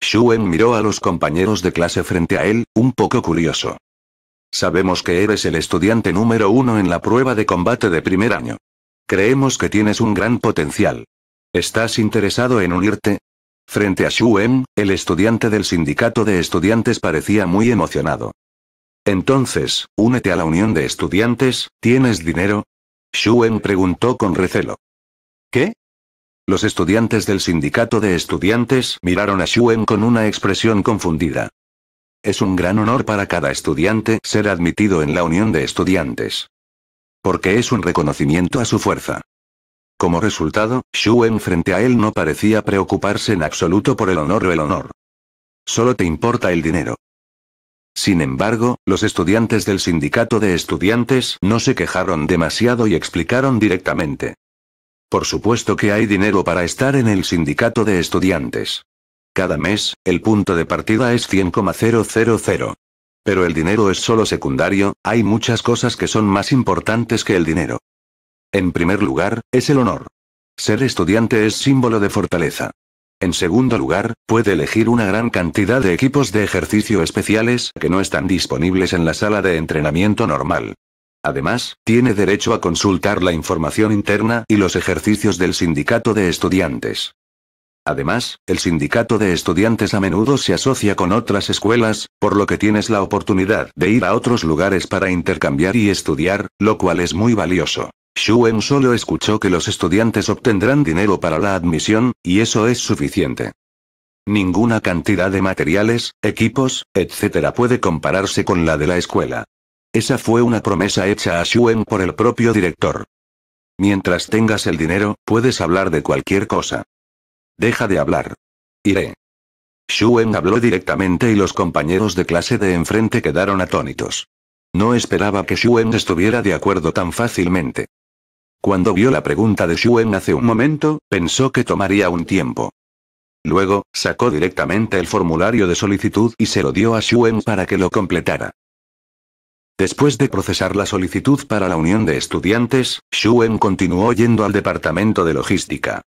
Shuen miró a los compañeros de clase frente a él, un poco curioso. Sabemos que eres el estudiante número uno en la prueba de combate de primer año. Creemos que tienes un gran potencial. ¿Estás interesado en unirte? Frente a Shuen, el estudiante del sindicato de estudiantes parecía muy emocionado. Entonces, únete a la unión de estudiantes, ¿tienes dinero? Shuen preguntó con recelo. ¿Qué? Los estudiantes del sindicato de estudiantes miraron a Shuen con una expresión confundida. Es un gran honor para cada estudiante ser admitido en la unión de estudiantes. Porque es un reconocimiento a su fuerza. Como resultado, Shuen frente a él no parecía preocuparse en absoluto por el honor o el honor. Solo te importa el dinero. Sin embargo, los estudiantes del sindicato de estudiantes no se quejaron demasiado y explicaron directamente. Por supuesto que hay dinero para estar en el sindicato de estudiantes. Cada mes, el punto de partida es 100,000. Pero el dinero es solo secundario, hay muchas cosas que son más importantes que el dinero. En primer lugar, es el honor. Ser estudiante es símbolo de fortaleza. En segundo lugar, puede elegir una gran cantidad de equipos de ejercicio especiales que no están disponibles en la sala de entrenamiento normal. Además, tiene derecho a consultar la información interna y los ejercicios del sindicato de estudiantes. Además, el sindicato de estudiantes a menudo se asocia con otras escuelas, por lo que tienes la oportunidad de ir a otros lugares para intercambiar y estudiar, lo cual es muy valioso. Shuen solo escuchó que los estudiantes obtendrán dinero para la admisión, y eso es suficiente. Ninguna cantidad de materiales, equipos, etc. puede compararse con la de la escuela. Esa fue una promesa hecha a Shuen por el propio director. Mientras tengas el dinero, puedes hablar de cualquier cosa. Deja de hablar. Iré. Shuen habló directamente y los compañeros de clase de enfrente quedaron atónitos. No esperaba que Shuen estuviera de acuerdo tan fácilmente. Cuando vio la pregunta de Shuen hace un momento, pensó que tomaría un tiempo. Luego, sacó directamente el formulario de solicitud y se lo dio a Shuen para que lo completara. Después de procesar la solicitud para la unión de estudiantes, Shuen continuó yendo al departamento de logística.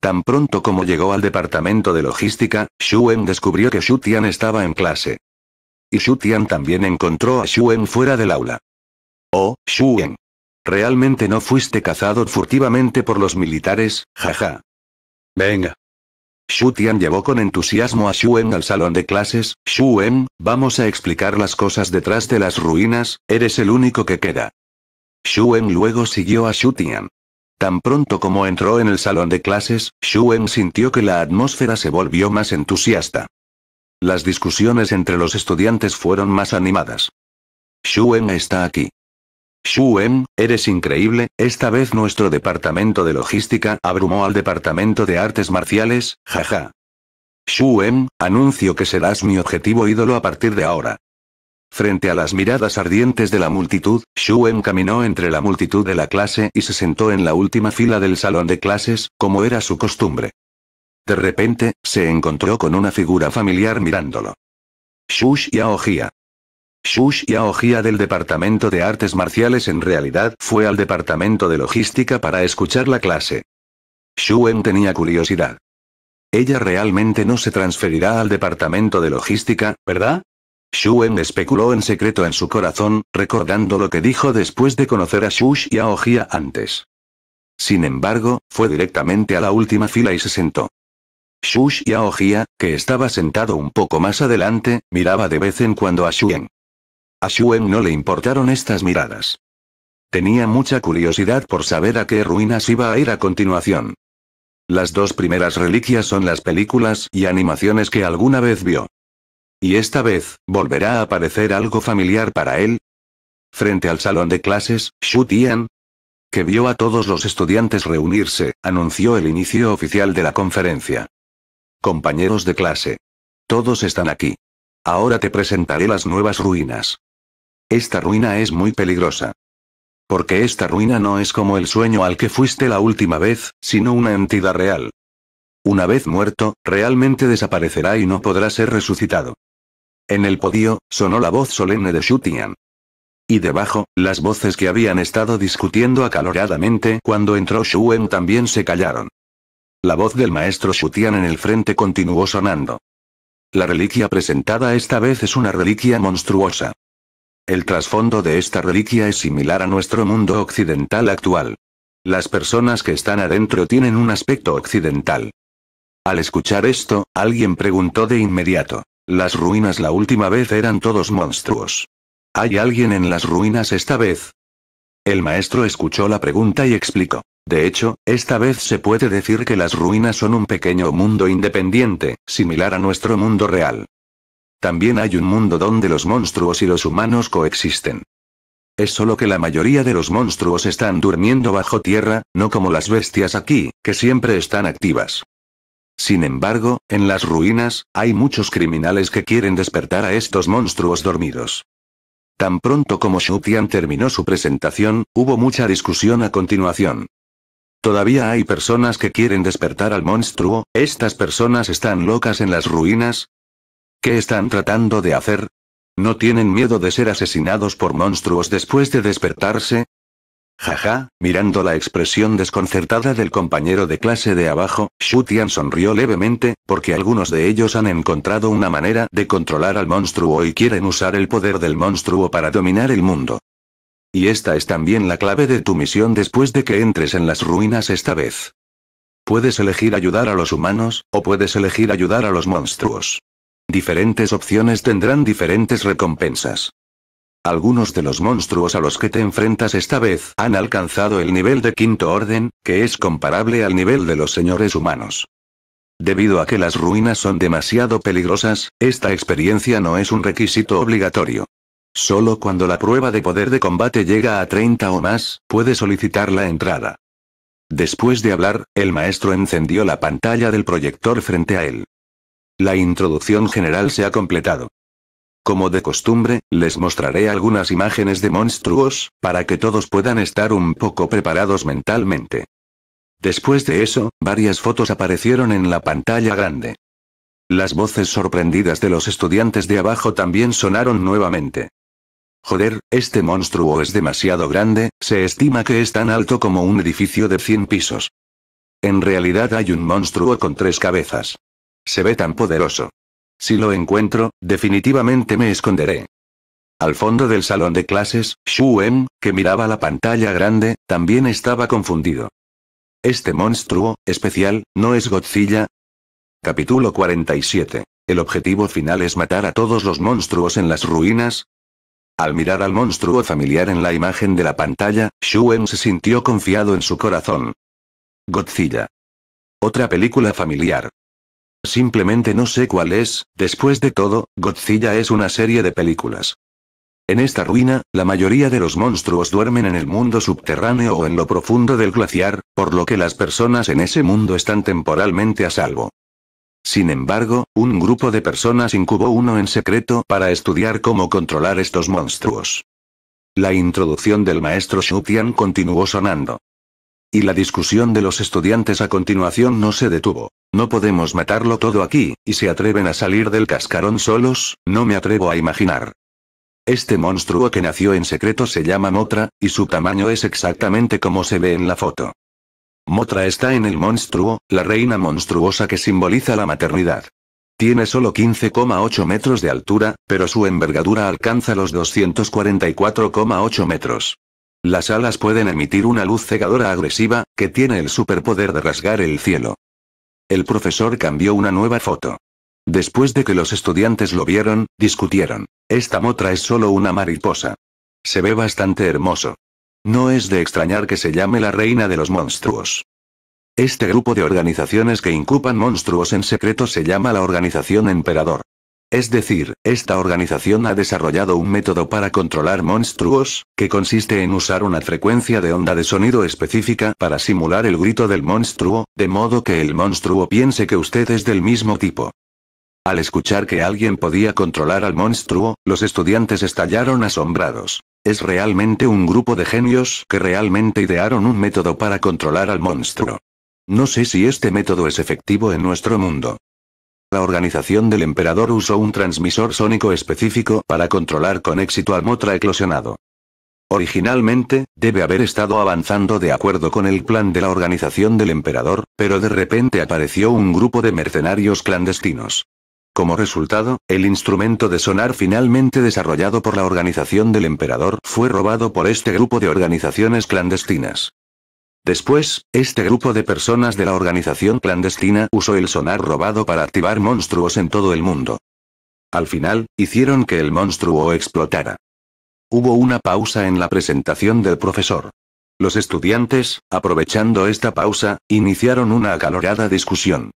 Tan pronto como llegó al departamento de logística, Shuen descubrió que Xu Tian estaba en clase. Y Xu Tian también encontró a Shuen fuera del aula. Oh, Shuen. Realmente no fuiste cazado furtivamente por los militares, jaja. Venga. Xu Tian llevó con entusiasmo a Xuen al salón de clases. Xuen, vamos a explicar las cosas detrás de las ruinas, eres el único que queda. Xuen luego siguió a Xu Tian. Tan pronto como entró en el salón de clases, Xuen sintió que la atmósfera se volvió más entusiasta. Las discusiones entre los estudiantes fueron más animadas. Xuen está aquí. Shuem, eres increíble, esta vez nuestro departamento de logística abrumó al departamento de artes marciales, jaja. Shuem, anuncio que serás mi objetivo ídolo a partir de ahora. Frente a las miradas ardientes de la multitud, Shuem caminó entre la multitud de la clase y se sentó en la última fila del salón de clases, como era su costumbre. De repente, se encontró con una figura familiar mirándolo. Shush Yaohia. Shush Hia del Departamento de Artes Marciales en realidad fue al Departamento de Logística para escuchar la clase. Shuen tenía curiosidad. Ella realmente no se transferirá al Departamento de Logística, ¿verdad? Shuen especuló en secreto en su corazón, recordando lo que dijo después de conocer a Shush Hia antes. Sin embargo, fue directamente a la última fila y se sentó. Shush Yaojia, que estaba sentado un poco más adelante, miraba de vez en cuando a Shuen. A Shuen no le importaron estas miradas. Tenía mucha curiosidad por saber a qué ruinas iba a ir a continuación. Las dos primeras reliquias son las películas y animaciones que alguna vez vio. Y esta vez, ¿volverá a aparecer algo familiar para él? Frente al salón de clases, Shu Tian, que vio a todos los estudiantes reunirse, anunció el inicio oficial de la conferencia. Compañeros de clase. Todos están aquí. Ahora te presentaré las nuevas ruinas. Esta ruina es muy peligrosa. Porque esta ruina no es como el sueño al que fuiste la última vez, sino una entidad real. Una vez muerto, realmente desaparecerá y no podrá ser resucitado. En el podio, sonó la voz solemne de Shutian. Y debajo, las voces que habían estado discutiendo acaloradamente cuando entró Shuen también se callaron. La voz del maestro Shutian en el frente continuó sonando. La reliquia presentada esta vez es una reliquia monstruosa. El trasfondo de esta reliquia es similar a nuestro mundo occidental actual. Las personas que están adentro tienen un aspecto occidental. Al escuchar esto, alguien preguntó de inmediato. Las ruinas la última vez eran todos monstruos. ¿Hay alguien en las ruinas esta vez? El maestro escuchó la pregunta y explicó. De hecho, esta vez se puede decir que las ruinas son un pequeño mundo independiente, similar a nuestro mundo real. También hay un mundo donde los monstruos y los humanos coexisten. Es solo que la mayoría de los monstruos están durmiendo bajo tierra, no como las bestias aquí, que siempre están activas. Sin embargo, en las ruinas, hay muchos criminales que quieren despertar a estos monstruos dormidos. Tan pronto como Shutian terminó su presentación, hubo mucha discusión a continuación. Todavía hay personas que quieren despertar al monstruo, estas personas están locas en las ruinas, ¿Qué están tratando de hacer? ¿No tienen miedo de ser asesinados por monstruos después de despertarse? Jaja, mirando la expresión desconcertada del compañero de clase de abajo, Shutian sonrió levemente, porque algunos de ellos han encontrado una manera de controlar al monstruo y quieren usar el poder del monstruo para dominar el mundo. Y esta es también la clave de tu misión después de que entres en las ruinas esta vez. Puedes elegir ayudar a los humanos, o puedes elegir ayudar a los monstruos. Diferentes opciones tendrán diferentes recompensas. Algunos de los monstruos a los que te enfrentas esta vez han alcanzado el nivel de quinto orden, que es comparable al nivel de los señores humanos. Debido a que las ruinas son demasiado peligrosas, esta experiencia no es un requisito obligatorio. Solo cuando la prueba de poder de combate llega a 30 o más, puede solicitar la entrada. Después de hablar, el maestro encendió la pantalla del proyector frente a él. La introducción general se ha completado. Como de costumbre, les mostraré algunas imágenes de monstruos, para que todos puedan estar un poco preparados mentalmente. Después de eso, varias fotos aparecieron en la pantalla grande. Las voces sorprendidas de los estudiantes de abajo también sonaron nuevamente. Joder, este monstruo es demasiado grande, se estima que es tan alto como un edificio de 100 pisos. En realidad hay un monstruo con tres cabezas. Se ve tan poderoso. Si lo encuentro, definitivamente me esconderé. Al fondo del salón de clases, Shu que miraba la pantalla grande, también estaba confundido. Este monstruo, especial, no es Godzilla. Capítulo 47. ¿El objetivo final es matar a todos los monstruos en las ruinas? Al mirar al monstruo familiar en la imagen de la pantalla, Shu se sintió confiado en su corazón. Godzilla. Otra película familiar. Simplemente no sé cuál es, después de todo, Godzilla es una serie de películas. En esta ruina, la mayoría de los monstruos duermen en el mundo subterráneo o en lo profundo del glaciar, por lo que las personas en ese mundo están temporalmente a salvo. Sin embargo, un grupo de personas incubó uno en secreto para estudiar cómo controlar estos monstruos. La introducción del maestro Shutian continuó sonando. Y la discusión de los estudiantes a continuación no se detuvo. No podemos matarlo todo aquí, y se atreven a salir del cascarón solos, no me atrevo a imaginar. Este monstruo que nació en secreto se llama Motra, y su tamaño es exactamente como se ve en la foto. Motra está en el monstruo, la reina monstruosa que simboliza la maternidad. Tiene solo 15,8 metros de altura, pero su envergadura alcanza los 244,8 metros. Las alas pueden emitir una luz cegadora agresiva, que tiene el superpoder de rasgar el cielo. El profesor cambió una nueva foto. Después de que los estudiantes lo vieron, discutieron. Esta motra es solo una mariposa. Se ve bastante hermoso. No es de extrañar que se llame la reina de los monstruos. Este grupo de organizaciones que incupan monstruos en secreto se llama la Organización Emperador. Es decir, esta organización ha desarrollado un método para controlar monstruos, que consiste en usar una frecuencia de onda de sonido específica para simular el grito del monstruo, de modo que el monstruo piense que usted es del mismo tipo. Al escuchar que alguien podía controlar al monstruo, los estudiantes estallaron asombrados. Es realmente un grupo de genios que realmente idearon un método para controlar al monstruo. No sé si este método es efectivo en nuestro mundo. La organización del emperador usó un transmisor sónico específico para controlar con éxito al Motra eclosionado. Originalmente, debe haber estado avanzando de acuerdo con el plan de la organización del emperador, pero de repente apareció un grupo de mercenarios clandestinos. Como resultado, el instrumento de sonar finalmente desarrollado por la organización del emperador fue robado por este grupo de organizaciones clandestinas. Después, este grupo de personas de la organización clandestina usó el sonar robado para activar monstruos en todo el mundo. Al final, hicieron que el monstruo explotara. Hubo una pausa en la presentación del profesor. Los estudiantes, aprovechando esta pausa, iniciaron una acalorada discusión.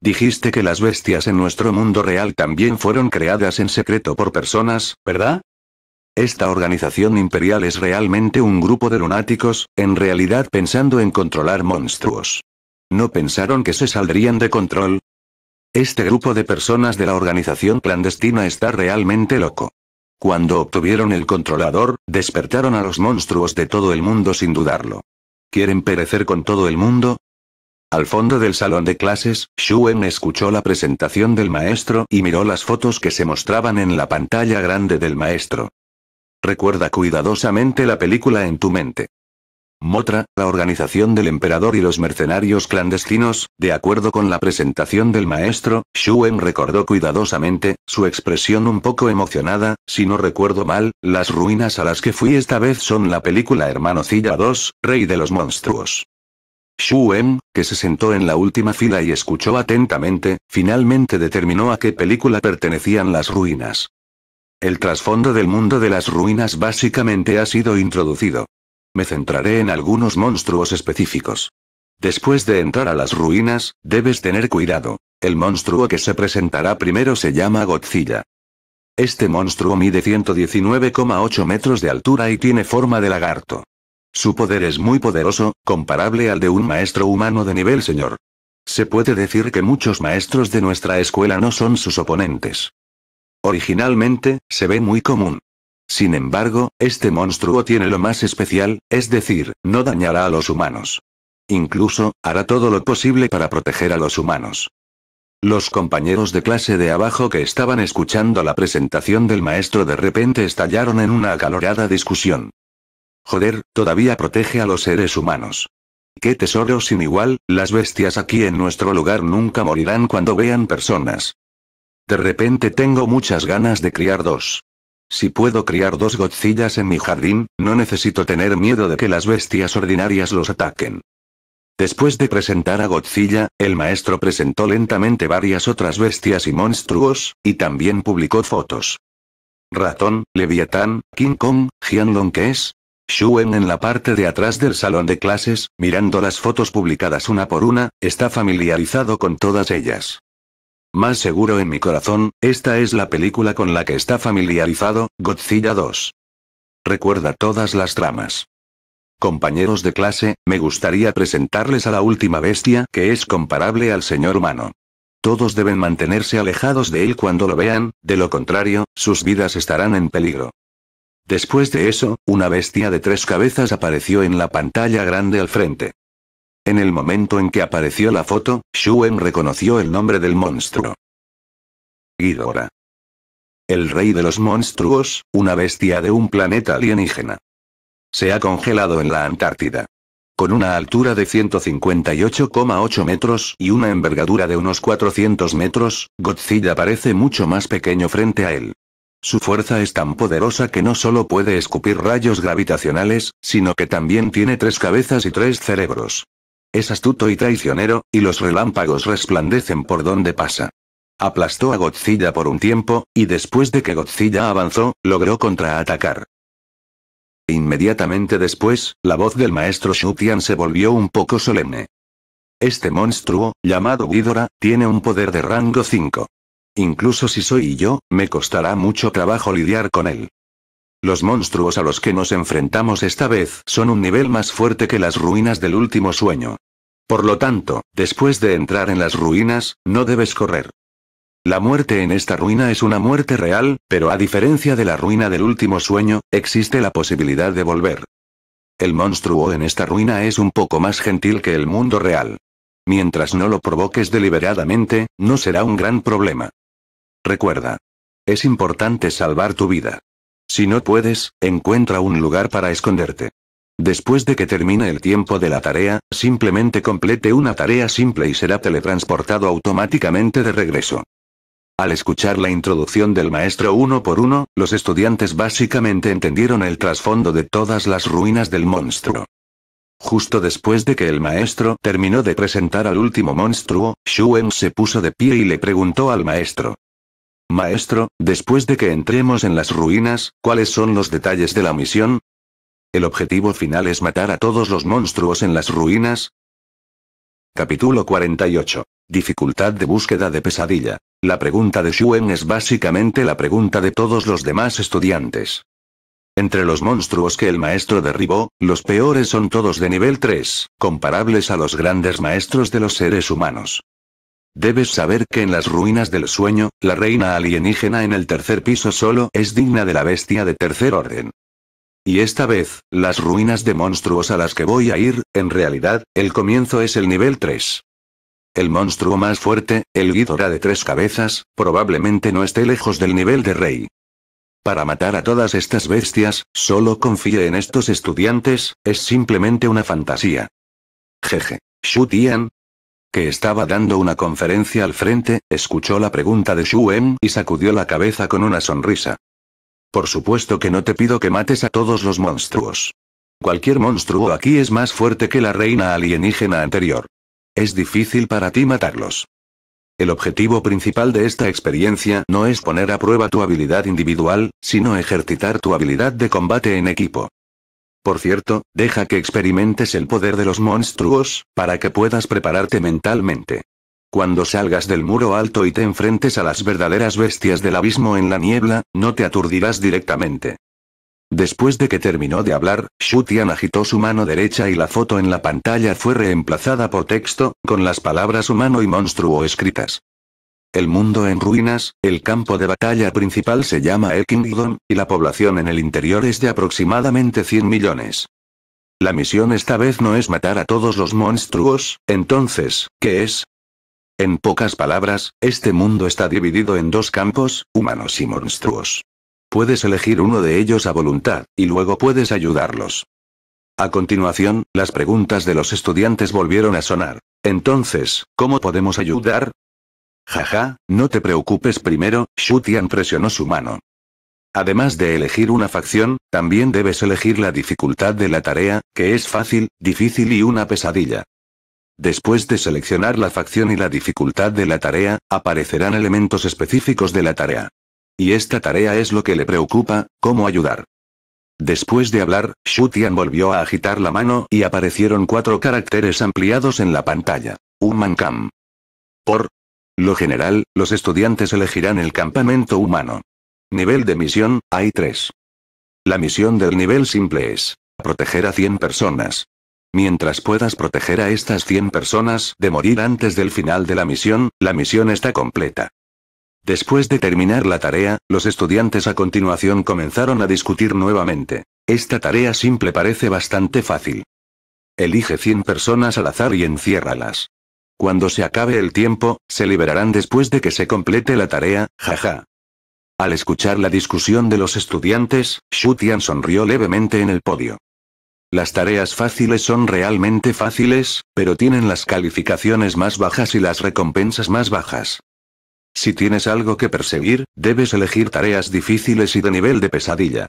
Dijiste que las bestias en nuestro mundo real también fueron creadas en secreto por personas, ¿verdad? Esta organización imperial es realmente un grupo de lunáticos, en realidad pensando en controlar monstruos. ¿No pensaron que se saldrían de control? Este grupo de personas de la organización clandestina está realmente loco. Cuando obtuvieron el controlador, despertaron a los monstruos de todo el mundo sin dudarlo. ¿Quieren perecer con todo el mundo? Al fondo del salón de clases, Shuen escuchó la presentación del maestro y miró las fotos que se mostraban en la pantalla grande del maestro. Recuerda cuidadosamente la película en tu mente. Motra, la organización del emperador y los mercenarios clandestinos, de acuerdo con la presentación del maestro, en recordó cuidadosamente, su expresión un poco emocionada, si no recuerdo mal, las ruinas a las que fui esta vez son la película Hermanocilla 2, Rey de los Monstruos. Shuem, que se sentó en la última fila y escuchó atentamente, finalmente determinó a qué película pertenecían las ruinas. El trasfondo del mundo de las ruinas básicamente ha sido introducido. Me centraré en algunos monstruos específicos. Después de entrar a las ruinas, debes tener cuidado. El monstruo que se presentará primero se llama Godzilla. Este monstruo mide 119,8 metros de altura y tiene forma de lagarto. Su poder es muy poderoso, comparable al de un maestro humano de nivel señor. Se puede decir que muchos maestros de nuestra escuela no son sus oponentes. Originalmente, se ve muy común. Sin embargo, este monstruo tiene lo más especial, es decir, no dañará a los humanos. Incluso, hará todo lo posible para proteger a los humanos. Los compañeros de clase de abajo que estaban escuchando la presentación del maestro de repente estallaron en una acalorada discusión. Joder, todavía protege a los seres humanos. Qué tesoro sin igual, las bestias aquí en nuestro lugar nunca morirán cuando vean personas. De repente tengo muchas ganas de criar dos. Si puedo criar dos godzillas en mi jardín, no necesito tener miedo de que las bestias ordinarias los ataquen. Después de presentar a Godzilla, el maestro presentó lentamente varias otras bestias y monstruos, y también publicó fotos. Ratón, Leviatán, King Kong, Jianlong, que es. Shuen en la parte de atrás del salón de clases, mirando las fotos publicadas una por una, está familiarizado con todas ellas. Más seguro en mi corazón, esta es la película con la que está familiarizado, Godzilla 2. Recuerda todas las tramas. Compañeros de clase, me gustaría presentarles a la última bestia que es comparable al señor humano. Todos deben mantenerse alejados de él cuando lo vean, de lo contrario, sus vidas estarán en peligro. Después de eso, una bestia de tres cabezas apareció en la pantalla grande al frente. En el momento en que apareció la foto, Shuen reconoció el nombre del monstruo. Ghidorah. El rey de los monstruos, una bestia de un planeta alienígena. Se ha congelado en la Antártida. Con una altura de 158,8 metros y una envergadura de unos 400 metros, Godzilla parece mucho más pequeño frente a él. Su fuerza es tan poderosa que no solo puede escupir rayos gravitacionales, sino que también tiene tres cabezas y tres cerebros. Es astuto y traicionero, y los relámpagos resplandecen por donde pasa. Aplastó a Godzilla por un tiempo, y después de que Godzilla avanzó, logró contraatacar. Inmediatamente después, la voz del maestro Shutian se volvió un poco solemne. Este monstruo, llamado Ghidorah, tiene un poder de rango 5. Incluso si soy yo, me costará mucho trabajo lidiar con él. Los monstruos a los que nos enfrentamos esta vez son un nivel más fuerte que las ruinas del último sueño. Por lo tanto, después de entrar en las ruinas, no debes correr. La muerte en esta ruina es una muerte real, pero a diferencia de la ruina del último sueño, existe la posibilidad de volver. El monstruo en esta ruina es un poco más gentil que el mundo real. Mientras no lo provoques deliberadamente, no será un gran problema. Recuerda. Es importante salvar tu vida. Si no puedes, encuentra un lugar para esconderte. Después de que termine el tiempo de la tarea, simplemente complete una tarea simple y será teletransportado automáticamente de regreso. Al escuchar la introducción del maestro uno por uno, los estudiantes básicamente entendieron el trasfondo de todas las ruinas del monstruo. Justo después de que el maestro terminó de presentar al último monstruo, Shuen se puso de pie y le preguntó al maestro, Maestro, después de que entremos en las ruinas, ¿cuáles son los detalles de la misión? ¿El objetivo final es matar a todos los monstruos en las ruinas? Capítulo 48. Dificultad de búsqueda de pesadilla. La pregunta de Shuen es básicamente la pregunta de todos los demás estudiantes. Entre los monstruos que el maestro derribó, los peores son todos de nivel 3, comparables a los grandes maestros de los seres humanos. Debes saber que en las ruinas del sueño, la reina alienígena en el tercer piso solo es digna de la bestia de tercer orden. Y esta vez, las ruinas de monstruos a las que voy a ir, en realidad, el comienzo es el nivel 3. El monstruo más fuerte, el Ghidorah de tres cabezas, probablemente no esté lejos del nivel de rey. Para matar a todas estas bestias, solo confíe en estos estudiantes, es simplemente una fantasía. Jeje. Shutian, que estaba dando una conferencia al frente, escuchó la pregunta de Shuem y sacudió la cabeza con una sonrisa. Por supuesto que no te pido que mates a todos los monstruos. Cualquier monstruo aquí es más fuerte que la reina alienígena anterior. Es difícil para ti matarlos. El objetivo principal de esta experiencia no es poner a prueba tu habilidad individual, sino ejercitar tu habilidad de combate en equipo. Por cierto, deja que experimentes el poder de los monstruos, para que puedas prepararte mentalmente. Cuando salgas del muro alto y te enfrentes a las verdaderas bestias del abismo en la niebla, no te aturdirás directamente. Después de que terminó de hablar, Shutian agitó su mano derecha y la foto en la pantalla fue reemplazada por texto, con las palabras humano y monstruo escritas. El mundo en ruinas, el campo de batalla principal se llama Kingdom y la población en el interior es de aproximadamente 100 millones. La misión esta vez no es matar a todos los monstruos, entonces, ¿qué es? En pocas palabras, este mundo está dividido en dos campos, humanos y monstruos. Puedes elegir uno de ellos a voluntad, y luego puedes ayudarlos. A continuación, las preguntas de los estudiantes volvieron a sonar. Entonces, ¿cómo podemos ayudar? Jaja, no te preocupes primero, Shu Tian presionó su mano. Además de elegir una facción, también debes elegir la dificultad de la tarea, que es fácil, difícil y una pesadilla. Después de seleccionar la facción y la dificultad de la tarea, aparecerán elementos específicos de la tarea. Y esta tarea es lo que le preocupa, cómo ayudar. Después de hablar, Shu Tian volvió a agitar la mano y aparecieron cuatro caracteres ampliados en la pantalla. Un mancam. Por, lo general, los estudiantes elegirán el campamento humano. Nivel de misión, hay tres. La misión del nivel simple es proteger a 100 personas. Mientras puedas proteger a estas 100 personas de morir antes del final de la misión, la misión está completa. Después de terminar la tarea, los estudiantes a continuación comenzaron a discutir nuevamente. Esta tarea simple parece bastante fácil. Elige 100 personas al azar y enciérralas. Cuando se acabe el tiempo, se liberarán después de que se complete la tarea, jaja. Al escuchar la discusión de los estudiantes, Shutian sonrió levemente en el podio. Las tareas fáciles son realmente fáciles, pero tienen las calificaciones más bajas y las recompensas más bajas. Si tienes algo que perseguir, debes elegir tareas difíciles y de nivel de pesadilla.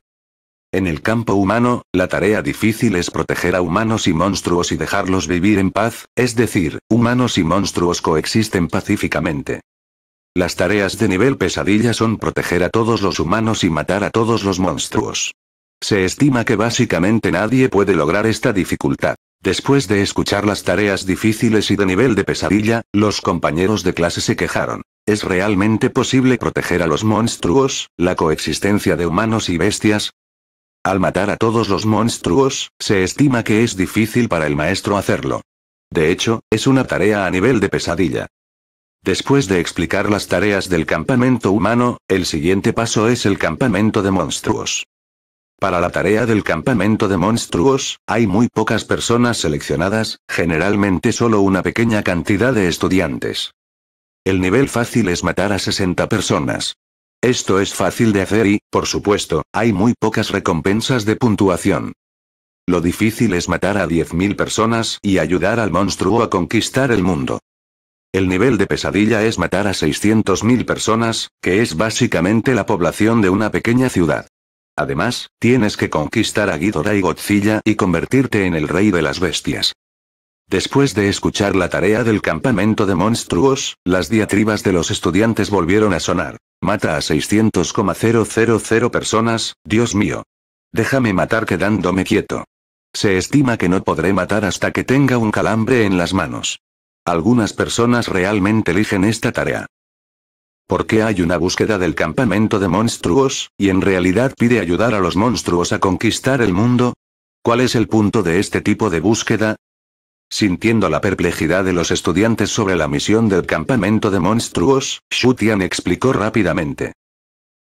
En el campo humano, la tarea difícil es proteger a humanos y monstruos y dejarlos vivir en paz, es decir, humanos y monstruos coexisten pacíficamente. Las tareas de nivel pesadilla son proteger a todos los humanos y matar a todos los monstruos. Se estima que básicamente nadie puede lograr esta dificultad. Después de escuchar las tareas difíciles y de nivel de pesadilla, los compañeros de clase se quejaron. ¿Es realmente posible proteger a los monstruos, la coexistencia de humanos y bestias, al matar a todos los monstruos, se estima que es difícil para el maestro hacerlo. De hecho, es una tarea a nivel de pesadilla. Después de explicar las tareas del campamento humano, el siguiente paso es el campamento de monstruos. Para la tarea del campamento de monstruos, hay muy pocas personas seleccionadas, generalmente solo una pequeña cantidad de estudiantes. El nivel fácil es matar a 60 personas. Esto es fácil de hacer y, por supuesto, hay muy pocas recompensas de puntuación. Lo difícil es matar a 10.000 personas y ayudar al monstruo a conquistar el mundo. El nivel de pesadilla es matar a 600.000 personas, que es básicamente la población de una pequeña ciudad. Además, tienes que conquistar a Ghidorah y Godzilla y convertirte en el rey de las bestias. Después de escuchar la tarea del campamento de monstruos, las diatribas de los estudiantes volvieron a sonar. Mata a 600,000 personas, Dios mío. Déjame matar quedándome quieto. Se estima que no podré matar hasta que tenga un calambre en las manos. Algunas personas realmente eligen esta tarea. ¿Por qué hay una búsqueda del campamento de monstruos, y en realidad pide ayudar a los monstruos a conquistar el mundo? ¿Cuál es el punto de este tipo de búsqueda? Sintiendo la perplejidad de los estudiantes sobre la misión del campamento de monstruos, Shutian explicó rápidamente.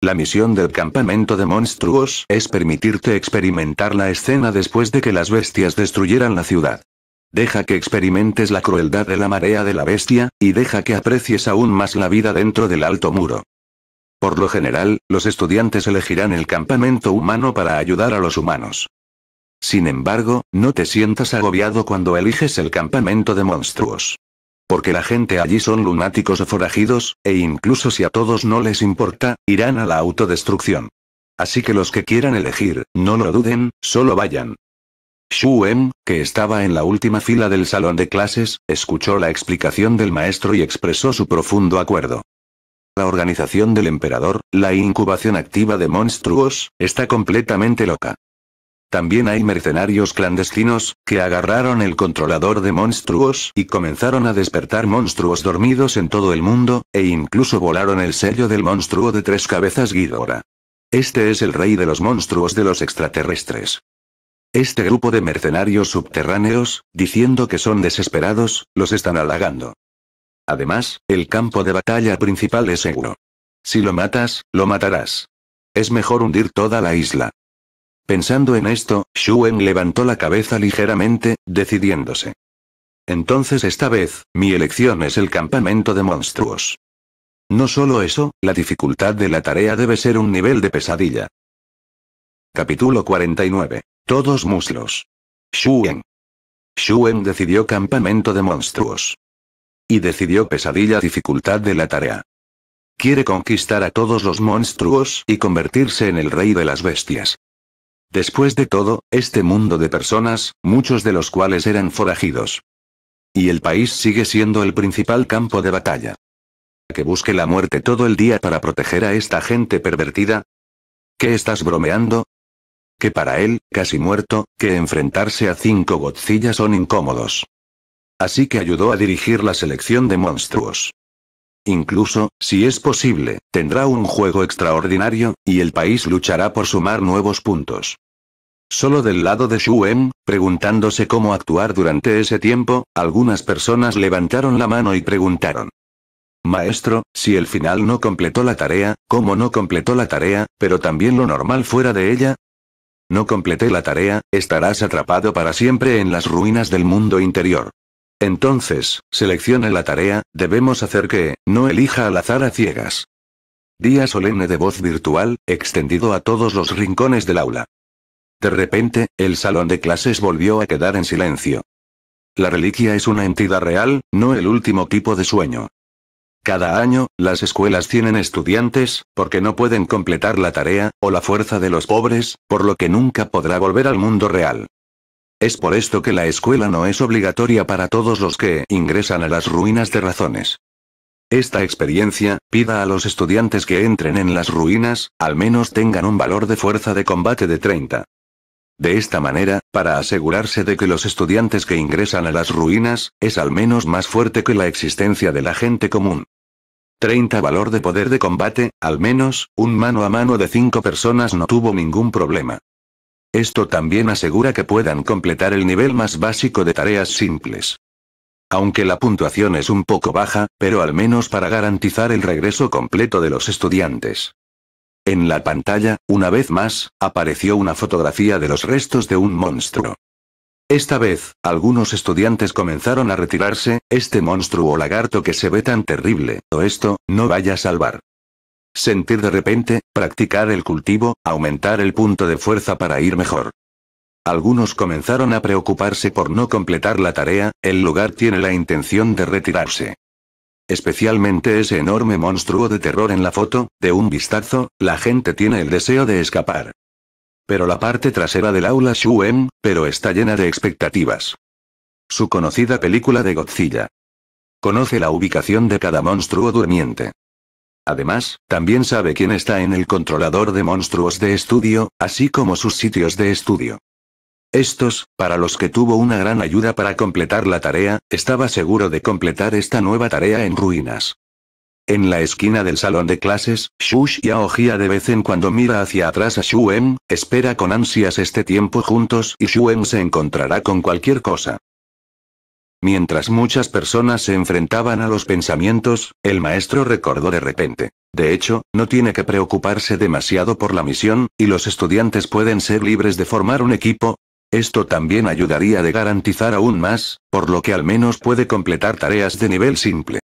La misión del campamento de monstruos es permitirte experimentar la escena después de que las bestias destruyeran la ciudad. Deja que experimentes la crueldad de la marea de la bestia, y deja que aprecies aún más la vida dentro del alto muro. Por lo general, los estudiantes elegirán el campamento humano para ayudar a los humanos. Sin embargo, no te sientas agobiado cuando eliges el campamento de monstruos. Porque la gente allí son lunáticos o forajidos, e incluso si a todos no les importa, irán a la autodestrucción. Así que los que quieran elegir, no lo duden, solo vayan. Shu em, que estaba en la última fila del salón de clases, escuchó la explicación del maestro y expresó su profundo acuerdo. La organización del emperador, la incubación activa de monstruos, está completamente loca. También hay mercenarios clandestinos, que agarraron el controlador de monstruos y comenzaron a despertar monstruos dormidos en todo el mundo, e incluso volaron el sello del monstruo de tres cabezas Ghidorah. Este es el rey de los monstruos de los extraterrestres. Este grupo de mercenarios subterráneos, diciendo que son desesperados, los están halagando. Además, el campo de batalla principal es seguro. Si lo matas, lo matarás. Es mejor hundir toda la isla. Pensando en esto, Shuen levantó la cabeza ligeramente, decidiéndose. Entonces esta vez, mi elección es el campamento de monstruos. No solo eso, la dificultad de la tarea debe ser un nivel de pesadilla. Capítulo 49. Todos muslos. Shuen. Shuen decidió campamento de monstruos. Y decidió pesadilla dificultad de la tarea. Quiere conquistar a todos los monstruos y convertirse en el rey de las bestias. Después de todo, este mundo de personas, muchos de los cuales eran forajidos. Y el país sigue siendo el principal campo de batalla. ¿Que busque la muerte todo el día para proteger a esta gente pervertida? ¿Qué estás bromeando? Que para él, casi muerto, que enfrentarse a cinco godzillas son incómodos. Así que ayudó a dirigir la selección de monstruos. Incluso, si es posible, tendrá un juego extraordinario, y el país luchará por sumar nuevos puntos solo del lado de Xu em, preguntándose cómo actuar durante ese tiempo, algunas personas levantaron la mano y preguntaron. Maestro, si el final no completó la tarea, ¿cómo no completó la tarea, pero también lo normal fuera de ella? No completé la tarea, estarás atrapado para siempre en las ruinas del mundo interior. Entonces, seleccione la tarea, debemos hacer que, no elija al azar a ciegas. Día solemne de voz virtual, extendido a todos los rincones del aula. De repente, el salón de clases volvió a quedar en silencio. La reliquia es una entidad real, no el último tipo de sueño. Cada año, las escuelas tienen estudiantes, porque no pueden completar la tarea, o la fuerza de los pobres, por lo que nunca podrá volver al mundo real. Es por esto que la escuela no es obligatoria para todos los que ingresan a las ruinas de razones. Esta experiencia, pida a los estudiantes que entren en las ruinas, al menos tengan un valor de fuerza de combate de 30. De esta manera, para asegurarse de que los estudiantes que ingresan a las ruinas, es al menos más fuerte que la existencia de la gente común. 30 valor de poder de combate, al menos, un mano a mano de 5 personas no tuvo ningún problema. Esto también asegura que puedan completar el nivel más básico de tareas simples. Aunque la puntuación es un poco baja, pero al menos para garantizar el regreso completo de los estudiantes. En la pantalla, una vez más, apareció una fotografía de los restos de un monstruo. Esta vez, algunos estudiantes comenzaron a retirarse, este monstruo o lagarto que se ve tan terrible, o esto, no vaya a salvar. Sentir de repente, practicar el cultivo, aumentar el punto de fuerza para ir mejor. Algunos comenzaron a preocuparse por no completar la tarea, el lugar tiene la intención de retirarse especialmente ese enorme monstruo de terror en la foto, de un vistazo, la gente tiene el deseo de escapar. Pero la parte trasera del aula Shuen, pero está llena de expectativas. Su conocida película de Godzilla. Conoce la ubicación de cada monstruo durmiente. Además, también sabe quién está en el controlador de monstruos de estudio, así como sus sitios de estudio. Estos, para los que tuvo una gran ayuda para completar la tarea, estaba seguro de completar esta nueva tarea en ruinas. En la esquina del salón de clases, Shu ojía de vez en cuando mira hacia atrás a Shu espera con ansias este tiempo juntos y Shu se encontrará con cualquier cosa. Mientras muchas personas se enfrentaban a los pensamientos, el maestro recordó de repente. De hecho, no tiene que preocuparse demasiado por la misión, y los estudiantes pueden ser libres de formar un equipo, esto también ayudaría de garantizar aún más, por lo que al menos puede completar tareas de nivel simple.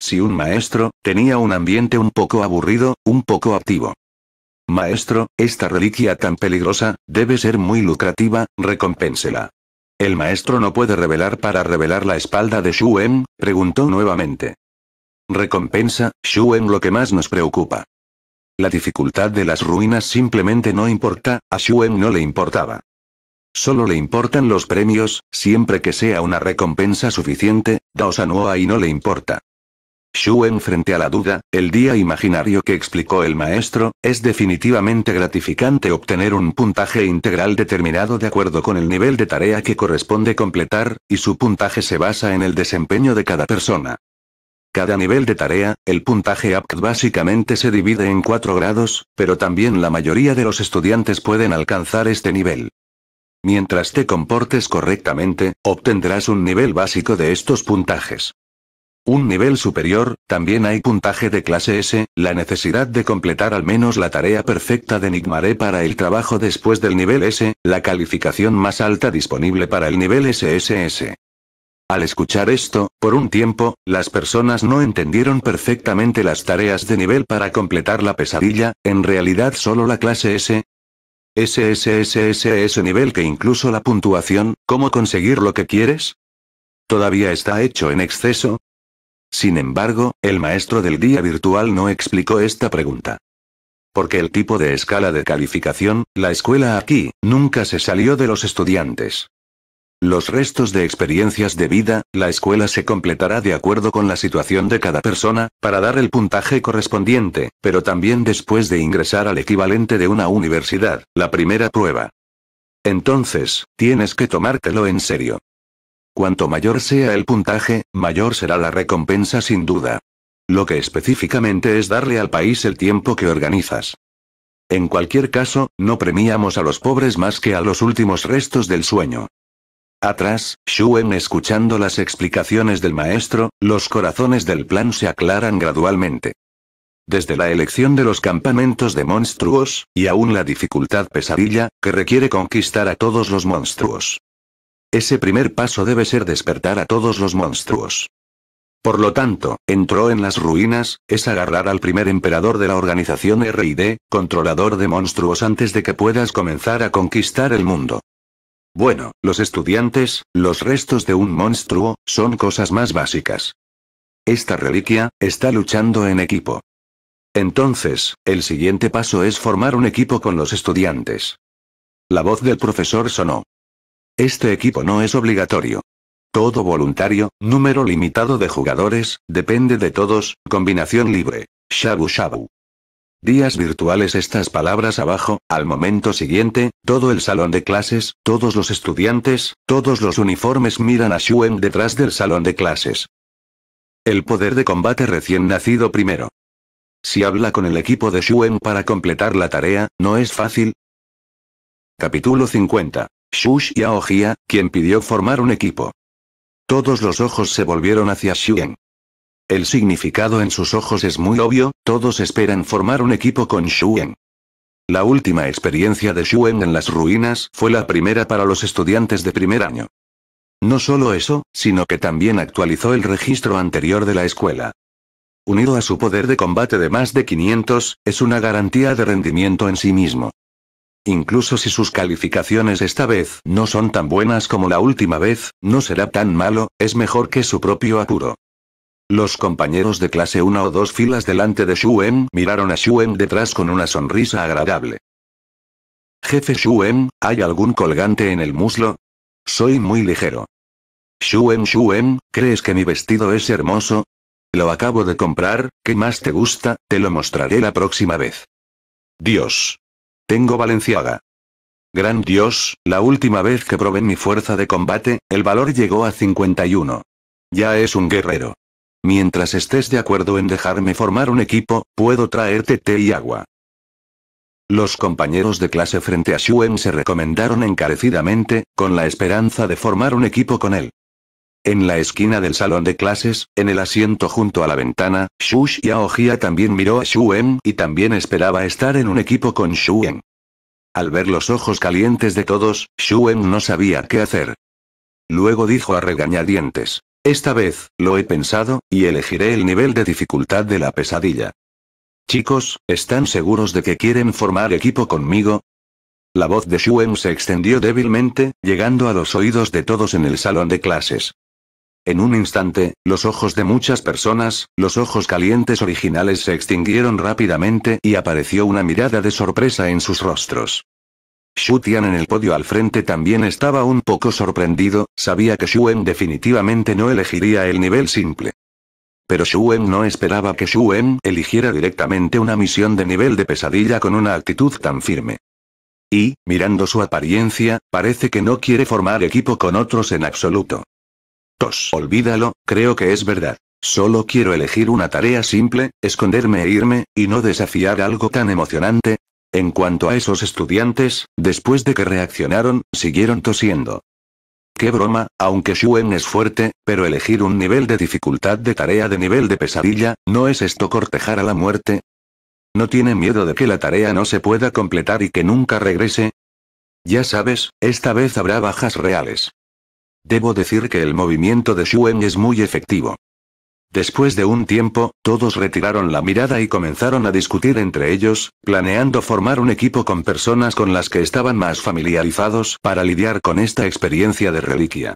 Si un maestro, tenía un ambiente un poco aburrido, un poco activo. Maestro, esta reliquia tan peligrosa, debe ser muy lucrativa, recompénsela. El maestro no puede revelar para revelar la espalda de Shuen, preguntó nuevamente. Recompensa, Shuen lo que más nos preocupa. La dificultad de las ruinas simplemente no importa, a Shuen no le importaba. Solo le importan los premios, siempre que sea una recompensa suficiente, Dao y no le importa. en frente a la duda, el día imaginario que explicó el maestro, es definitivamente gratificante obtener un puntaje integral determinado de acuerdo con el nivel de tarea que corresponde completar, y su puntaje se basa en el desempeño de cada persona. Cada nivel de tarea, el puntaje APT básicamente se divide en cuatro grados, pero también la mayoría de los estudiantes pueden alcanzar este nivel. Mientras te comportes correctamente, obtendrás un nivel básico de estos puntajes. Un nivel superior, también hay puntaje de clase S, la necesidad de completar al menos la tarea perfecta de Nigmaré para el trabajo después del nivel S, la calificación más alta disponible para el nivel SSS. Al escuchar esto, por un tiempo, las personas no entendieron perfectamente las tareas de nivel para completar la pesadilla, en realidad solo la clase S, ese ese nivel que incluso la puntuación, ¿cómo conseguir lo que quieres? ¿Todavía está hecho en exceso? Sin embargo, el maestro del día virtual no explicó esta pregunta. Porque el tipo de escala de calificación, la escuela aquí, nunca se salió de los estudiantes. Los restos de experiencias de vida, la escuela se completará de acuerdo con la situación de cada persona, para dar el puntaje correspondiente, pero también después de ingresar al equivalente de una universidad, la primera prueba. Entonces, tienes que tomártelo en serio. Cuanto mayor sea el puntaje, mayor será la recompensa sin duda. Lo que específicamente es darle al país el tiempo que organizas. En cualquier caso, no premiamos a los pobres más que a los últimos restos del sueño. Atrás, Shuen escuchando las explicaciones del maestro, los corazones del plan se aclaran gradualmente. Desde la elección de los campamentos de monstruos, y aún la dificultad pesadilla, que requiere conquistar a todos los monstruos. Ese primer paso debe ser despertar a todos los monstruos. Por lo tanto, entró en las ruinas, es agarrar al primer emperador de la organización RID, controlador de monstruos antes de que puedas comenzar a conquistar el mundo. Bueno, los estudiantes, los restos de un monstruo, son cosas más básicas. Esta reliquia, está luchando en equipo. Entonces, el siguiente paso es formar un equipo con los estudiantes. La voz del profesor sonó. Este equipo no es obligatorio. Todo voluntario, número limitado de jugadores, depende de todos, combinación libre. Shabu Shabu. Días virtuales estas palabras abajo, al momento siguiente, todo el salón de clases, todos los estudiantes, todos los uniformes miran a Shuen detrás del salón de clases. El poder de combate recién nacido primero. Si habla con el equipo de Shuen para completar la tarea, no es fácil. Capítulo 50. Shush y Aogia, quien pidió formar un equipo. Todos los ojos se volvieron hacia Shuen. El significado en sus ojos es muy obvio, todos esperan formar un equipo con Shuen. La última experiencia de Shuen en las ruinas fue la primera para los estudiantes de primer año. No solo eso, sino que también actualizó el registro anterior de la escuela. Unido a su poder de combate de más de 500, es una garantía de rendimiento en sí mismo. Incluso si sus calificaciones esta vez no son tan buenas como la última vez, no será tan malo, es mejor que su propio apuro. Los compañeros de clase una o dos filas delante de Shuem miraron a Shuem detrás con una sonrisa agradable. Jefe Shuem, ¿hay algún colgante en el muslo? Soy muy ligero. Shuem Shuem, ¿crees que mi vestido es hermoso? Lo acabo de comprar, ¿qué más te gusta? Te lo mostraré la próxima vez. Dios. Tengo Valenciaga. Gran Dios, la última vez que probé mi fuerza de combate, el valor llegó a 51. Ya es un guerrero. Mientras estés de acuerdo en dejarme formar un equipo, puedo traerte té y agua. Los compañeros de clase frente a Shuen se recomendaron encarecidamente, con la esperanza de formar un equipo con él. En la esquina del salón de clases, en el asiento junto a la ventana, Shush Hia también miró a Shuen y también esperaba estar en un equipo con Shuen. Al ver los ojos calientes de todos, Shuen no sabía qué hacer. Luego dijo a regañadientes. Esta vez, lo he pensado, y elegiré el nivel de dificultad de la pesadilla. Chicos, ¿están seguros de que quieren formar equipo conmigo? La voz de Shuen se extendió débilmente, llegando a los oídos de todos en el salón de clases. En un instante, los ojos de muchas personas, los ojos calientes originales se extinguieron rápidamente y apareció una mirada de sorpresa en sus rostros. Shu Tian en el podio al frente también estaba un poco sorprendido, sabía que Shu definitivamente no elegiría el nivel simple. Pero Shu no esperaba que Shu eligiera directamente una misión de nivel de pesadilla con una actitud tan firme. Y, mirando su apariencia, parece que no quiere formar equipo con otros en absoluto. Tos, olvídalo, creo que es verdad. Solo quiero elegir una tarea simple, esconderme e irme, y no desafiar algo tan emocionante, en cuanto a esos estudiantes, después de que reaccionaron, siguieron tosiendo. Qué broma, aunque Shuen es fuerte, pero elegir un nivel de dificultad de tarea de nivel de pesadilla, ¿no es esto cortejar a la muerte? ¿No tiene miedo de que la tarea no se pueda completar y que nunca regrese? Ya sabes, esta vez habrá bajas reales. Debo decir que el movimiento de Shuen es muy efectivo. Después de un tiempo, todos retiraron la mirada y comenzaron a discutir entre ellos, planeando formar un equipo con personas con las que estaban más familiarizados para lidiar con esta experiencia de reliquia.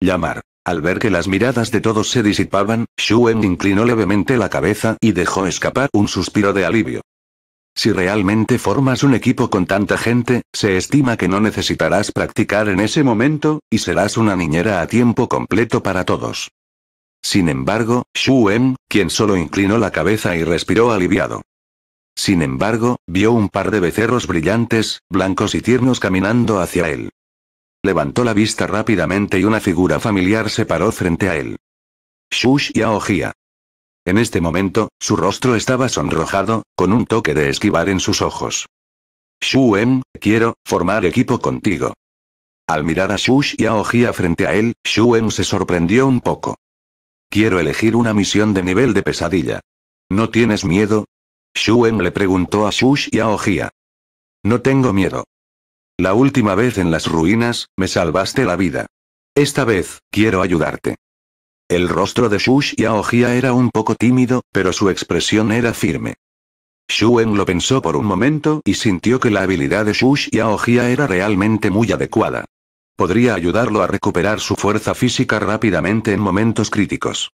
Llamar. Al ver que las miradas de todos se disipaban, Shuen inclinó levemente la cabeza y dejó escapar un suspiro de alivio. Si realmente formas un equipo con tanta gente, se estima que no necesitarás practicar en ese momento, y serás una niñera a tiempo completo para todos. Sin embargo, Shu Em, quien solo inclinó la cabeza y respiró aliviado. Sin embargo, vio un par de becerros brillantes, blancos y tiernos caminando hacia él. Levantó la vista rápidamente y una figura familiar se paró frente a él. Shush Yaojia. En este momento, su rostro estaba sonrojado, con un toque de esquivar en sus ojos. Shu Em, quiero formar equipo contigo. Al mirar a Shush Yaojia frente a él, Shu Em se sorprendió un poco. Quiero elegir una misión de nivel de pesadilla. ¿No tienes miedo? Shuen le preguntó a Shush y a No tengo miedo. La última vez en las ruinas, me salvaste la vida. Esta vez, quiero ayudarte. El rostro de Shush y Aojia era un poco tímido, pero su expresión era firme. Shuen lo pensó por un momento y sintió que la habilidad de Shush y Aojia era realmente muy adecuada podría ayudarlo a recuperar su fuerza física rápidamente en momentos críticos.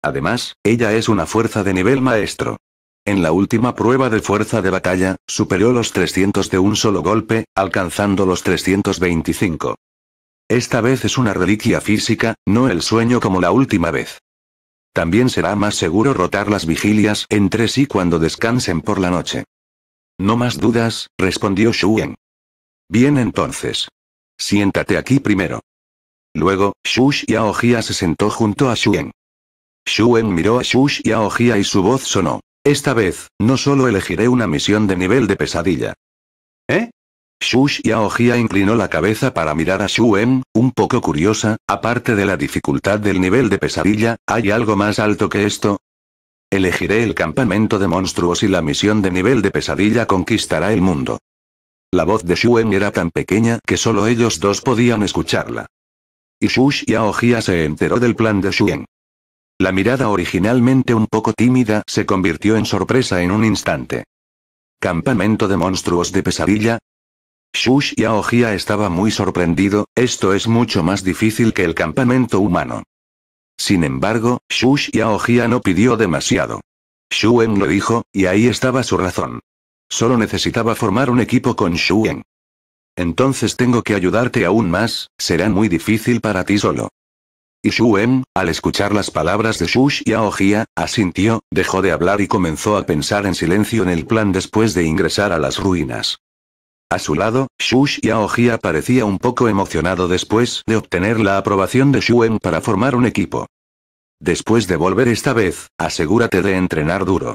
Además, ella es una fuerza de nivel maestro. En la última prueba de fuerza de batalla, superó los 300 de un solo golpe, alcanzando los 325. Esta vez es una reliquia física, no el sueño como la última vez. También será más seguro rotar las vigilias entre sí cuando descansen por la noche. No más dudas, respondió Shuen. Bien entonces, Siéntate aquí primero. Luego, Shu Xiaojia se sentó junto a Shuen. Shuen miró a Shu Xiaojia y su voz sonó. Esta vez, no solo elegiré una misión de nivel de pesadilla. ¿Eh? Shu Xiaojia inclinó la cabeza para mirar a Shuen, un poco curiosa, aparte de la dificultad del nivel de pesadilla, ¿hay algo más alto que esto? Elegiré el campamento de monstruos y la misión de nivel de pesadilla conquistará el mundo. La voz de Shuen era tan pequeña que solo ellos dos podían escucharla. Y Shush se enteró del plan de Shuen. La mirada originalmente un poco tímida se convirtió en sorpresa en un instante. ¿Campamento de monstruos de pesadilla? Shush Yaojia estaba muy sorprendido, esto es mucho más difícil que el campamento humano. Sin embargo, Shush Yaojia no pidió demasiado. Shuen lo dijo, y ahí estaba su razón. Solo necesitaba formar un equipo con Shuen. Entonces tengo que ayudarte aún más, será muy difícil para ti solo. Y Shuen, al escuchar las palabras de Shush y Aogia, asintió, dejó de hablar y comenzó a pensar en silencio en el plan después de ingresar a las ruinas. A su lado, Shush y Aogia parecía un poco emocionado después de obtener la aprobación de Shuen para formar un equipo. Después de volver esta vez, asegúrate de entrenar duro.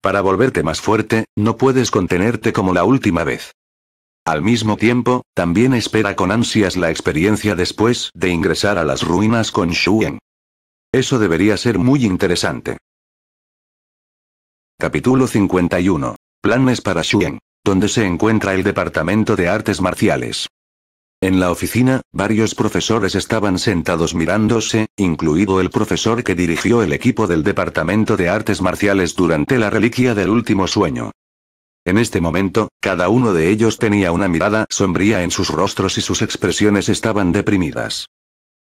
Para volverte más fuerte, no puedes contenerte como la última vez. Al mismo tiempo, también espera con ansias la experiencia después de ingresar a las ruinas con Shuen. Eso debería ser muy interesante. Capítulo 51. Planes para Shuen, donde se encuentra el Departamento de Artes Marciales. En la oficina, varios profesores estaban sentados mirándose, incluido el profesor que dirigió el equipo del Departamento de Artes Marciales durante la reliquia del último sueño. En este momento, cada uno de ellos tenía una mirada sombría en sus rostros y sus expresiones estaban deprimidas.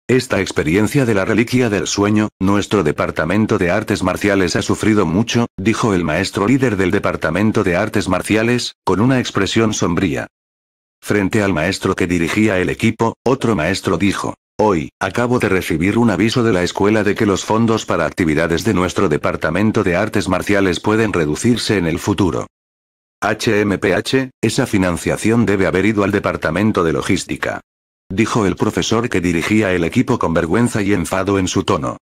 Esta experiencia de la reliquia del sueño, nuestro departamento de artes marciales ha sufrido mucho, dijo el maestro líder del departamento de artes marciales, con una expresión sombría. Frente al maestro que dirigía el equipo, otro maestro dijo, Hoy, acabo de recibir un aviso de la escuela de que los fondos para actividades de nuestro departamento de artes marciales pueden reducirse en el futuro. HMPH, esa financiación debe haber ido al departamento de logística. Dijo el profesor que dirigía el equipo con vergüenza y enfado en su tono.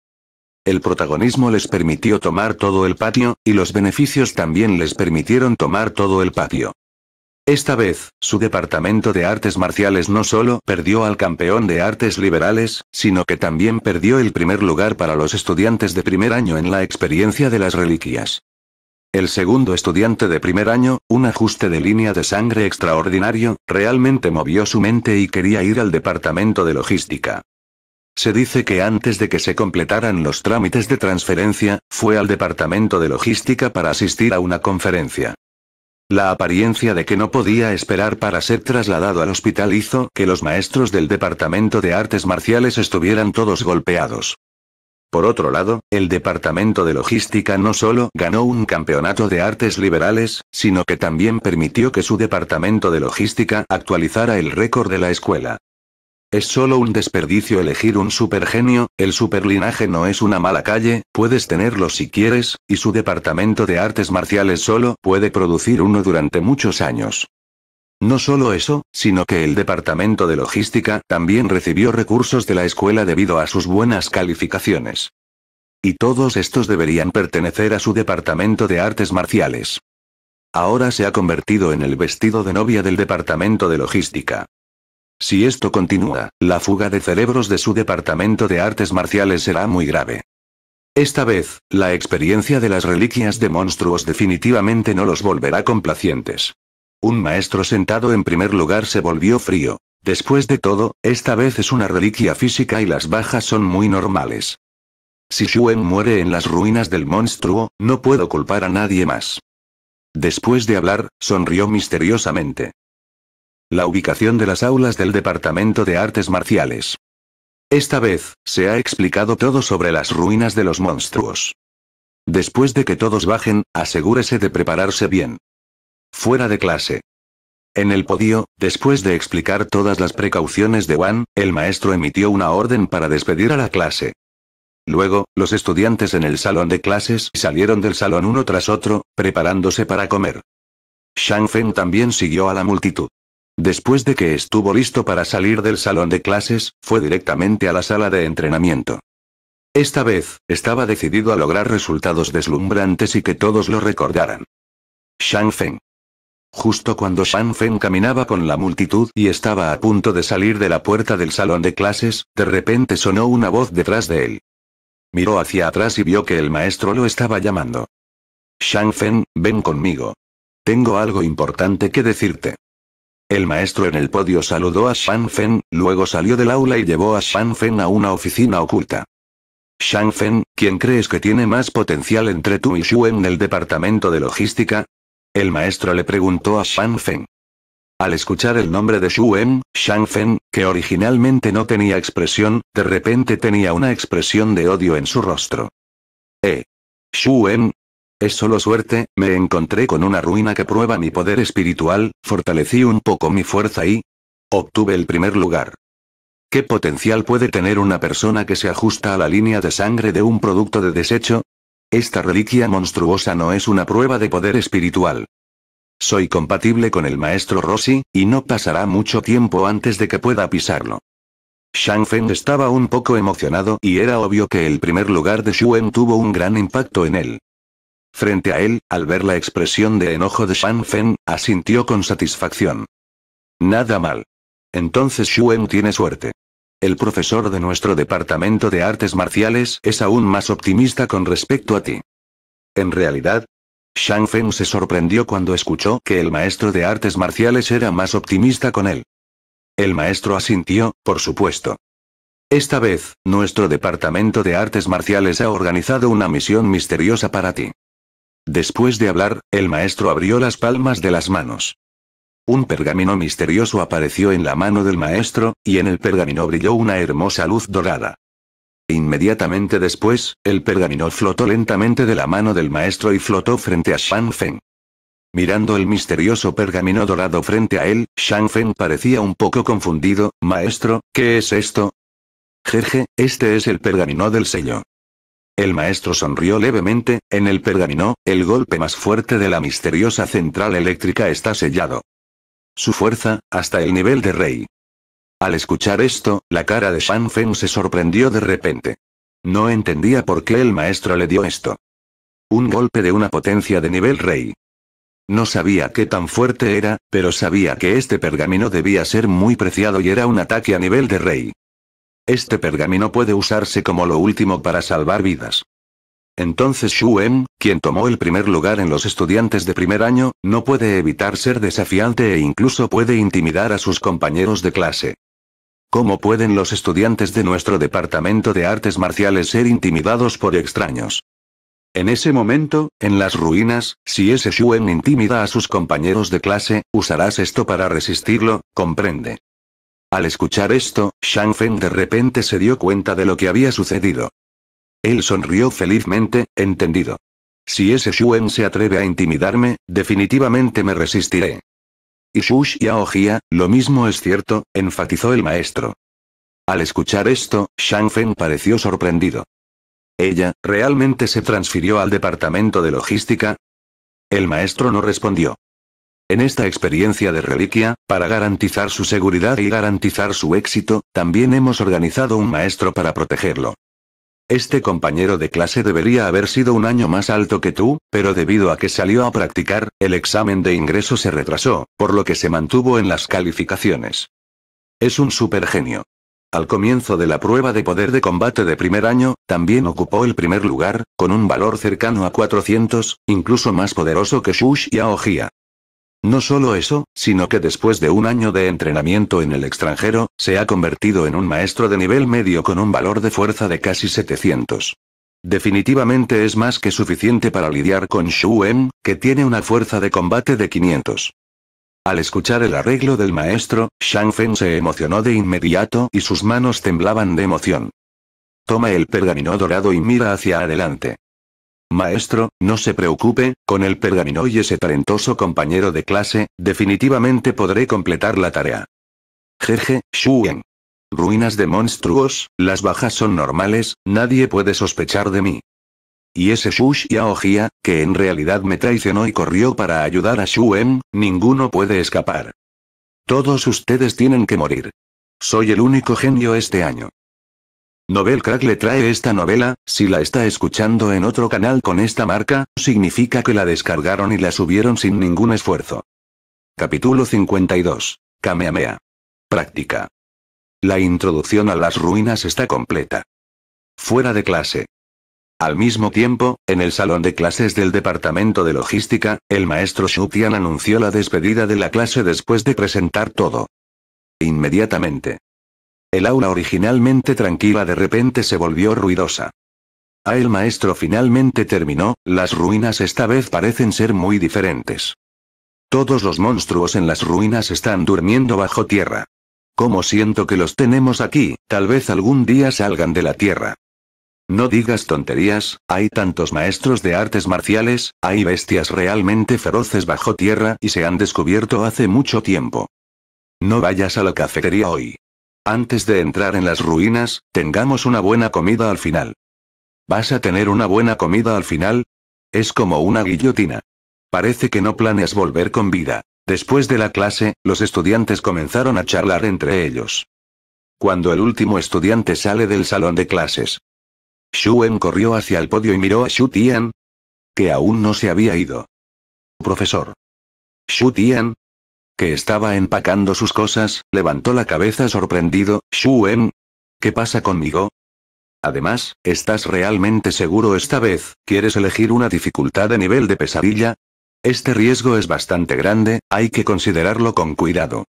El protagonismo les permitió tomar todo el patio, y los beneficios también les permitieron tomar todo el patio. Esta vez, su departamento de artes marciales no solo perdió al campeón de artes liberales, sino que también perdió el primer lugar para los estudiantes de primer año en la experiencia de las reliquias. El segundo estudiante de primer año, un ajuste de línea de sangre extraordinario, realmente movió su mente y quería ir al departamento de logística. Se dice que antes de que se completaran los trámites de transferencia, fue al departamento de logística para asistir a una conferencia. La apariencia de que no podía esperar para ser trasladado al hospital hizo que los maestros del Departamento de Artes Marciales estuvieran todos golpeados. Por otro lado, el Departamento de Logística no solo ganó un campeonato de artes liberales, sino que también permitió que su Departamento de Logística actualizara el récord de la escuela. Es solo un desperdicio elegir un supergenio, el superlinaje no es una mala calle, puedes tenerlo si quieres, y su departamento de artes marciales solo puede producir uno durante muchos años. No solo eso, sino que el departamento de logística también recibió recursos de la escuela debido a sus buenas calificaciones. Y todos estos deberían pertenecer a su departamento de artes marciales. Ahora se ha convertido en el vestido de novia del departamento de logística. Si esto continúa, la fuga de cerebros de su departamento de artes marciales será muy grave. Esta vez, la experiencia de las reliquias de monstruos definitivamente no los volverá complacientes. Un maestro sentado en primer lugar se volvió frío. Después de todo, esta vez es una reliquia física y las bajas son muy normales. Si Shuen muere en las ruinas del monstruo, no puedo culpar a nadie más. Después de hablar, sonrió misteriosamente. La ubicación de las aulas del Departamento de Artes Marciales. Esta vez, se ha explicado todo sobre las ruinas de los monstruos. Después de que todos bajen, asegúrese de prepararse bien. Fuera de clase. En el podio, después de explicar todas las precauciones de Wan, el maestro emitió una orden para despedir a la clase. Luego, los estudiantes en el salón de clases salieron del salón uno tras otro, preparándose para comer. Shang Feng también siguió a la multitud. Después de que estuvo listo para salir del salón de clases, fue directamente a la sala de entrenamiento. Esta vez, estaba decidido a lograr resultados deslumbrantes y que todos lo recordaran. Shang Feng. Justo cuando Shang Feng caminaba con la multitud y estaba a punto de salir de la puerta del salón de clases, de repente sonó una voz detrás de él. Miró hacia atrás y vio que el maestro lo estaba llamando. Shang Feng, ven conmigo. Tengo algo importante que decirte. El maestro en el podio saludó a Shang Fen, luego salió del aula y llevó a Shang Fen a una oficina oculta. Shang Fen, ¿quién crees que tiene más potencial entre tú y Xu en el departamento de logística? El maestro le preguntó a Shang Fen. Al escuchar el nombre de Shu En, Fen, que originalmente no tenía expresión, de repente tenía una expresión de odio en su rostro. Eh. Xu En, es solo suerte, me encontré con una ruina que prueba mi poder espiritual, fortalecí un poco mi fuerza y... obtuve el primer lugar. ¿Qué potencial puede tener una persona que se ajusta a la línea de sangre de un producto de desecho? Esta reliquia monstruosa no es una prueba de poder espiritual. Soy compatible con el maestro Rossi, y no pasará mucho tiempo antes de que pueda pisarlo. Shang Feng estaba un poco emocionado y era obvio que el primer lugar de Shuen tuvo un gran impacto en él. Frente a él, al ver la expresión de enojo de Shan Fen, asintió con satisfacción. Nada mal. Entonces Shuen tiene suerte. El profesor de nuestro departamento de artes marciales es aún más optimista con respecto a ti. En realidad, Shang Feng se sorprendió cuando escuchó que el maestro de artes marciales era más optimista con él. El maestro asintió, por supuesto. Esta vez, nuestro departamento de artes marciales ha organizado una misión misteriosa para ti. Después de hablar, el maestro abrió las palmas de las manos. Un pergamino misterioso apareció en la mano del maestro, y en el pergamino brilló una hermosa luz dorada. Inmediatamente después, el pergamino flotó lentamente de la mano del maestro y flotó frente a Shang Feng. Mirando el misterioso pergamino dorado frente a él, Shang Feng parecía un poco confundido, Maestro, ¿qué es esto? Jeje, este es el pergamino del sello. El maestro sonrió levemente, en el pergamino, el golpe más fuerte de la misteriosa central eléctrica está sellado. Su fuerza, hasta el nivel de rey. Al escuchar esto, la cara de Shan Feng se sorprendió de repente. No entendía por qué el maestro le dio esto. Un golpe de una potencia de nivel rey. No sabía qué tan fuerte era, pero sabía que este pergamino debía ser muy preciado y era un ataque a nivel de rey. Este pergamino puede usarse como lo último para salvar vidas. Entonces Xu em, quien tomó el primer lugar en los estudiantes de primer año, no puede evitar ser desafiante e incluso puede intimidar a sus compañeros de clase. ¿Cómo pueden los estudiantes de nuestro departamento de artes marciales ser intimidados por extraños? En ese momento, en las ruinas, si ese Shuen em intimida a sus compañeros de clase, usarás esto para resistirlo, comprende. Al escuchar esto, Shang Feng de repente se dio cuenta de lo que había sucedido. Él sonrió felizmente, entendido. Si ese Shuen se atreve a intimidarme, definitivamente me resistiré. Y Shush y ojía, lo mismo es cierto, enfatizó el maestro. Al escuchar esto, Shang Feng pareció sorprendido. ¿Ella, realmente se transfirió al departamento de logística? El maestro no respondió. En esta experiencia de reliquia, para garantizar su seguridad y garantizar su éxito, también hemos organizado un maestro para protegerlo. Este compañero de clase debería haber sido un año más alto que tú, pero debido a que salió a practicar, el examen de ingreso se retrasó, por lo que se mantuvo en las calificaciones. Es un supergenio. Al comienzo de la prueba de poder de combate de primer año, también ocupó el primer lugar, con un valor cercano a 400, incluso más poderoso que Shush y Aogia. No solo eso, sino que después de un año de entrenamiento en el extranjero, se ha convertido en un maestro de nivel medio con un valor de fuerza de casi 700. Definitivamente es más que suficiente para lidiar con Shu En, que tiene una fuerza de combate de 500. Al escuchar el arreglo del maestro, Shang Feng se emocionó de inmediato y sus manos temblaban de emoción. Toma el pergamino dorado y mira hacia adelante. Maestro, no se preocupe, con el pergamino y ese talentoso compañero de clase, definitivamente podré completar la tarea. Jeje, Shuen. Ruinas de monstruos, las bajas son normales, nadie puede sospechar de mí. Y ese Shush Ao-hia, que en realidad me traicionó y corrió para ayudar a Shuen, ninguno puede escapar. Todos ustedes tienen que morir. Soy el único genio este año. Novelcrack le trae esta novela, si la está escuchando en otro canal con esta marca, significa que la descargaron y la subieron sin ningún esfuerzo. Capítulo 52. Kamehameha. Práctica. La introducción a las ruinas está completa. Fuera de clase. Al mismo tiempo, en el salón de clases del departamento de logística, el maestro Shutian anunció la despedida de la clase después de presentar todo. Inmediatamente, el aula originalmente tranquila de repente se volvió ruidosa. Ah, el maestro finalmente terminó, las ruinas esta vez parecen ser muy diferentes. Todos los monstruos en las ruinas están durmiendo bajo tierra. Como siento que los tenemos aquí, tal vez algún día salgan de la tierra. No digas tonterías, hay tantos maestros de artes marciales, hay bestias realmente feroces bajo tierra y se han descubierto hace mucho tiempo. No vayas a la cafetería hoy. Antes de entrar en las ruinas, tengamos una buena comida al final. ¿Vas a tener una buena comida al final? Es como una guillotina. Parece que no planeas volver con vida. Después de la clase, los estudiantes comenzaron a charlar entre ellos. Cuando el último estudiante sale del salón de clases. Shuen corrió hacia el podio y miró a Shu Tian, que aún no se había ido. Profesor. Shu Tian, que estaba empacando sus cosas, levantó la cabeza sorprendido, Shuen. ¿Qué pasa conmigo? Además, ¿estás realmente seguro esta vez? ¿Quieres elegir una dificultad de nivel de pesadilla? Este riesgo es bastante grande, hay que considerarlo con cuidado.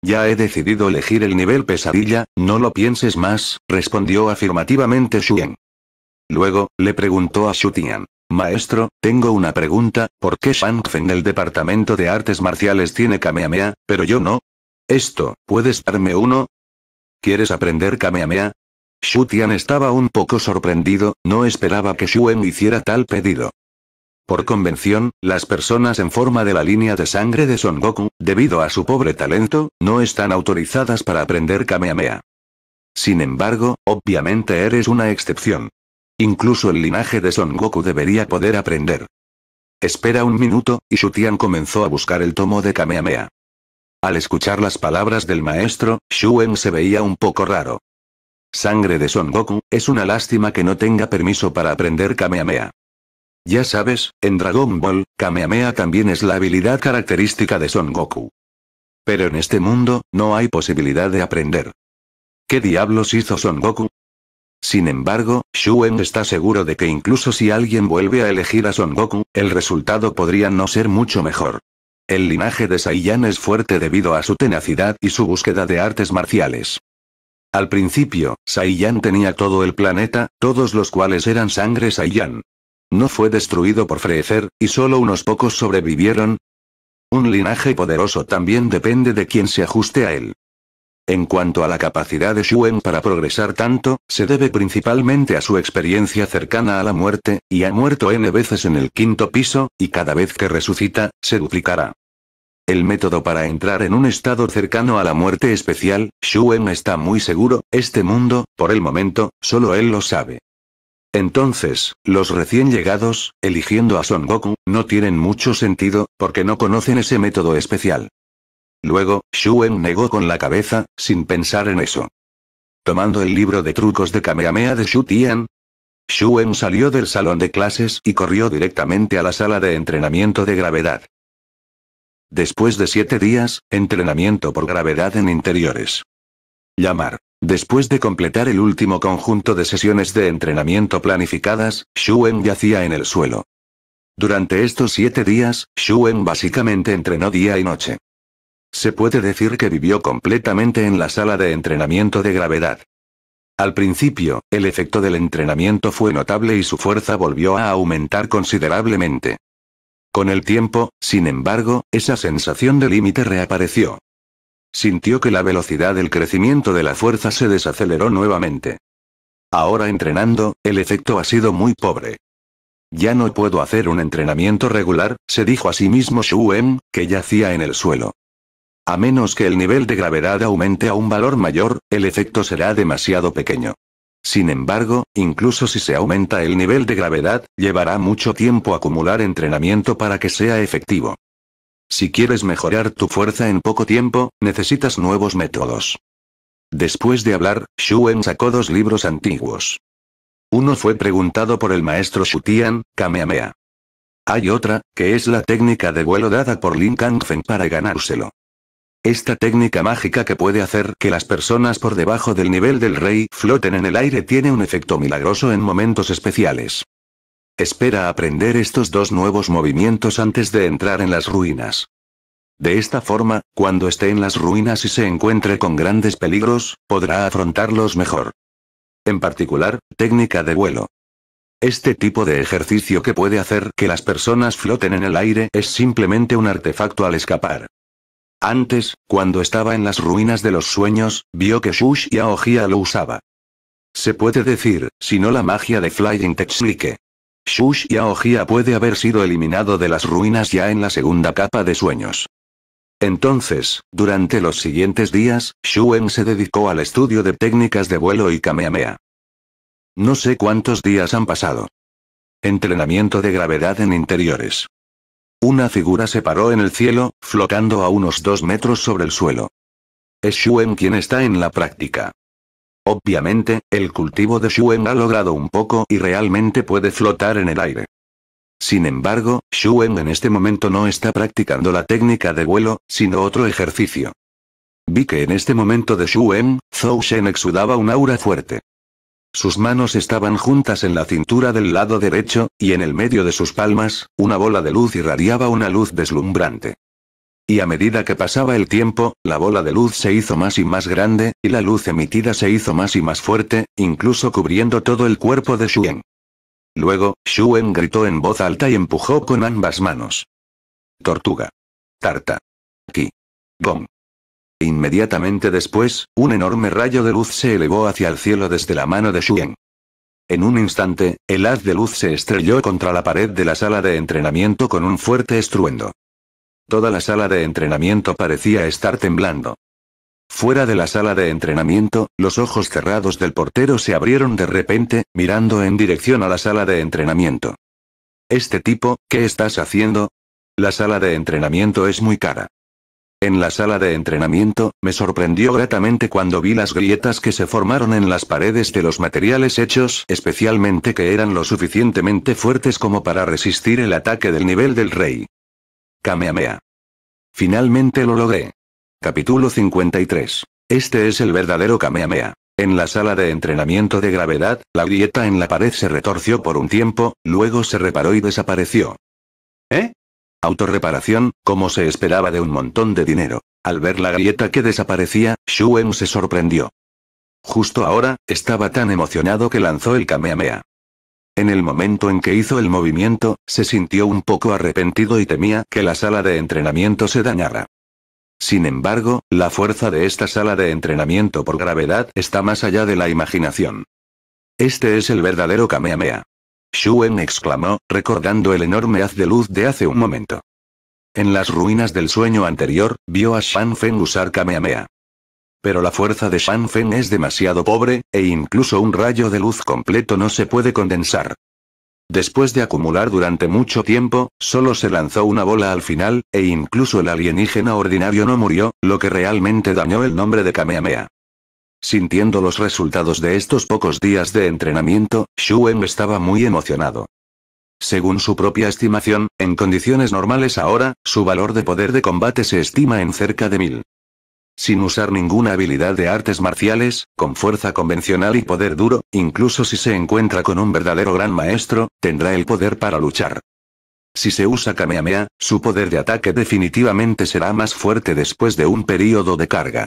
Ya he decidido elegir el nivel pesadilla, no lo pienses más, respondió afirmativamente Shuen. Luego, le preguntó a Tian. Maestro, tengo una pregunta, ¿por qué Shang Feng del Departamento de Artes Marciales tiene Kamehameha, pero yo no? Esto, ¿puedes darme uno? ¿Quieres aprender Kamehameha? Shu Tian estaba un poco sorprendido, no esperaba que Shuen hiciera tal pedido. Por convención, las personas en forma de la línea de sangre de Son Goku, debido a su pobre talento, no están autorizadas para aprender Kamehameha. Sin embargo, obviamente eres una excepción. Incluso el linaje de Son Goku debería poder aprender. Espera un minuto, y Shutian comenzó a buscar el tomo de Kamehameha. Al escuchar las palabras del maestro, Shuen se veía un poco raro. Sangre de Son Goku, es una lástima que no tenga permiso para aprender Kamehameha. Ya sabes, en Dragon Ball, Kamehameha también es la habilidad característica de Son Goku. Pero en este mundo, no hay posibilidad de aprender. ¿Qué diablos hizo Son Goku? Sin embargo, Shuen está seguro de que incluso si alguien vuelve a elegir a Son Goku, el resultado podría no ser mucho mejor. El linaje de Saiyan es fuerte debido a su tenacidad y su búsqueda de artes marciales. Al principio, Saiyan tenía todo el planeta, todos los cuales eran sangre Saiyan. No fue destruido por Freezer, y solo unos pocos sobrevivieron. Un linaje poderoso también depende de quien se ajuste a él. En cuanto a la capacidad de Shuen para progresar tanto, se debe principalmente a su experiencia cercana a la muerte, y ha muerto n veces en el quinto piso, y cada vez que resucita, se duplicará. El método para entrar en un estado cercano a la muerte especial, Shuen está muy seguro, este mundo, por el momento, solo él lo sabe. Entonces, los recién llegados, eligiendo a Son Goku, no tienen mucho sentido, porque no conocen ese método especial. Luego, Shuen negó con la cabeza, sin pensar en eso. Tomando el libro de trucos de Kamehameha de Shu Tian, Shuen salió del salón de clases y corrió directamente a la sala de entrenamiento de gravedad. Después de siete días, entrenamiento por gravedad en interiores. Llamar. Después de completar el último conjunto de sesiones de entrenamiento planificadas, Shuen yacía en el suelo. Durante estos siete días, Shuen básicamente entrenó día y noche. Se puede decir que vivió completamente en la sala de entrenamiento de gravedad. Al principio, el efecto del entrenamiento fue notable y su fuerza volvió a aumentar considerablemente. Con el tiempo, sin embargo, esa sensación de límite reapareció. Sintió que la velocidad del crecimiento de la fuerza se desaceleró nuevamente. Ahora entrenando, el efecto ha sido muy pobre. Ya no puedo hacer un entrenamiento regular, se dijo a sí mismo Shu que yacía en el suelo. A menos que el nivel de gravedad aumente a un valor mayor, el efecto será demasiado pequeño. Sin embargo, incluso si se aumenta el nivel de gravedad, llevará mucho tiempo acumular entrenamiento para que sea efectivo. Si quieres mejorar tu fuerza en poco tiempo, necesitas nuevos métodos. Después de hablar, Shuen sacó dos libros antiguos. Uno fue preguntado por el maestro Shutian, Kamehameha. Hay otra, que es la técnica de vuelo dada por Lin Kangfen para ganárselo. Esta técnica mágica que puede hacer que las personas por debajo del nivel del rey floten en el aire tiene un efecto milagroso en momentos especiales. Espera aprender estos dos nuevos movimientos antes de entrar en las ruinas. De esta forma, cuando esté en las ruinas y se encuentre con grandes peligros, podrá afrontarlos mejor. En particular, técnica de vuelo. Este tipo de ejercicio que puede hacer que las personas floten en el aire es simplemente un artefacto al escapar. Antes, cuando estaba en las ruinas de los sueños, vio que Shush y hia lo usaba. Se puede decir, si no la magia de Flying Technique. Shush y Aojia puede haber sido eliminado de las ruinas ya en la segunda capa de sueños. Entonces, durante los siguientes días, Shuen se dedicó al estudio de técnicas de vuelo y kamehameha. No sé cuántos días han pasado. Entrenamiento de gravedad en interiores. Una figura se paró en el cielo, flotando a unos dos metros sobre el suelo. Es Shuen quien está en la práctica. Obviamente, el cultivo de Shuen ha logrado un poco y realmente puede flotar en el aire. Sin embargo, Shuen en este momento no está practicando la técnica de vuelo, sino otro ejercicio. Vi que en este momento de Shuen, Zhou Shen exudaba un aura fuerte. Sus manos estaban juntas en la cintura del lado derecho, y en el medio de sus palmas, una bola de luz irradiaba una luz deslumbrante. Y a medida que pasaba el tiempo, la bola de luz se hizo más y más grande, y la luz emitida se hizo más y más fuerte, incluso cubriendo todo el cuerpo de Shuen. Luego, Shuen gritó en voz alta y empujó con ambas manos. Tortuga. Tarta. Ki. Gong. Inmediatamente después, un enorme rayo de luz se elevó hacia el cielo desde la mano de Shuen. En un instante, el haz de luz se estrelló contra la pared de la sala de entrenamiento con un fuerte estruendo. Toda la sala de entrenamiento parecía estar temblando. Fuera de la sala de entrenamiento, los ojos cerrados del portero se abrieron de repente, mirando en dirección a la sala de entrenamiento. Este tipo, ¿qué estás haciendo? La sala de entrenamiento es muy cara. En la sala de entrenamiento, me sorprendió gratamente cuando vi las grietas que se formaron en las paredes de los materiales hechos, especialmente que eran lo suficientemente fuertes como para resistir el ataque del nivel del rey. Kamehameha. Finalmente lo logré. Capítulo 53. Este es el verdadero Kamehameha. En la sala de entrenamiento de gravedad, la grieta en la pared se retorció por un tiempo, luego se reparó y desapareció. ¿Eh? Autorreparación, como se esperaba de un montón de dinero. Al ver la grieta que desaparecía, Shuen se sorprendió. Justo ahora, estaba tan emocionado que lanzó el Kamehameha. En el momento en que hizo el movimiento, se sintió un poco arrepentido y temía que la sala de entrenamiento se dañara. Sin embargo, la fuerza de esta sala de entrenamiento por gravedad está más allá de la imaginación. Este es el verdadero Kamehameha. Shuen exclamó, recordando el enorme haz de luz de hace un momento. En las ruinas del sueño anterior, vio a Shan Feng usar Kamehameha. Pero la fuerza de Shan Feng es demasiado pobre, e incluso un rayo de luz completo no se puede condensar. Después de acumular durante mucho tiempo, solo se lanzó una bola al final, e incluso el alienígena ordinario no murió, lo que realmente dañó el nombre de Kamehameha. Sintiendo los resultados de estos pocos días de entrenamiento, Shuen estaba muy emocionado. Según su propia estimación, en condiciones normales ahora, su valor de poder de combate se estima en cerca de mil. Sin usar ninguna habilidad de artes marciales, con fuerza convencional y poder duro, incluso si se encuentra con un verdadero gran maestro, tendrá el poder para luchar. Si se usa Kamehameha, su poder de ataque definitivamente será más fuerte después de un periodo de carga.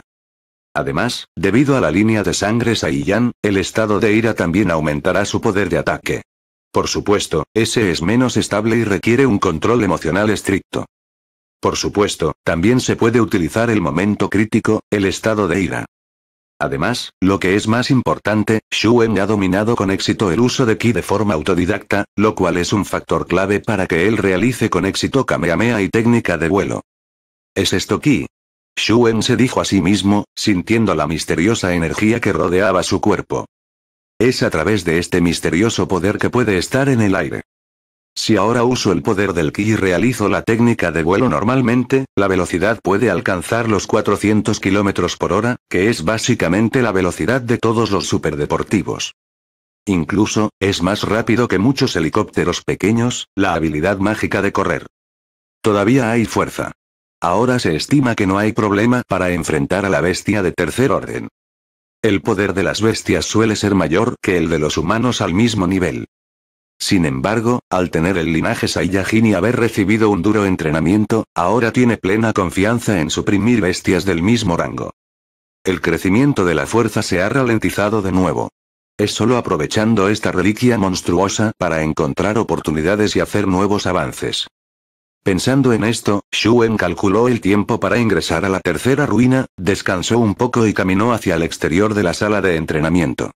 Además, debido a la línea de sangre Saiyan, el estado de ira también aumentará su poder de ataque. Por supuesto, ese es menos estable y requiere un control emocional estricto. Por supuesto, también se puede utilizar el momento crítico, el estado de ira. Además, lo que es más importante, Shuen ha dominado con éxito el uso de Ki de forma autodidacta, lo cual es un factor clave para que él realice con éxito Kamehameha y técnica de vuelo. ¿Es esto Ki? Shuen se dijo a sí mismo, sintiendo la misteriosa energía que rodeaba su cuerpo. Es a través de este misterioso poder que puede estar en el aire. Si ahora uso el poder del ki y realizo la técnica de vuelo normalmente, la velocidad puede alcanzar los 400 km por hora, que es básicamente la velocidad de todos los superdeportivos. Incluso, es más rápido que muchos helicópteros pequeños, la habilidad mágica de correr. Todavía hay fuerza. Ahora se estima que no hay problema para enfrentar a la bestia de tercer orden. El poder de las bestias suele ser mayor que el de los humanos al mismo nivel. Sin embargo, al tener el linaje Saiyajin y haber recibido un duro entrenamiento, ahora tiene plena confianza en suprimir bestias del mismo rango. El crecimiento de la fuerza se ha ralentizado de nuevo. Es solo aprovechando esta reliquia monstruosa para encontrar oportunidades y hacer nuevos avances. Pensando en esto, Shuen calculó el tiempo para ingresar a la tercera ruina, descansó un poco y caminó hacia el exterior de la sala de entrenamiento.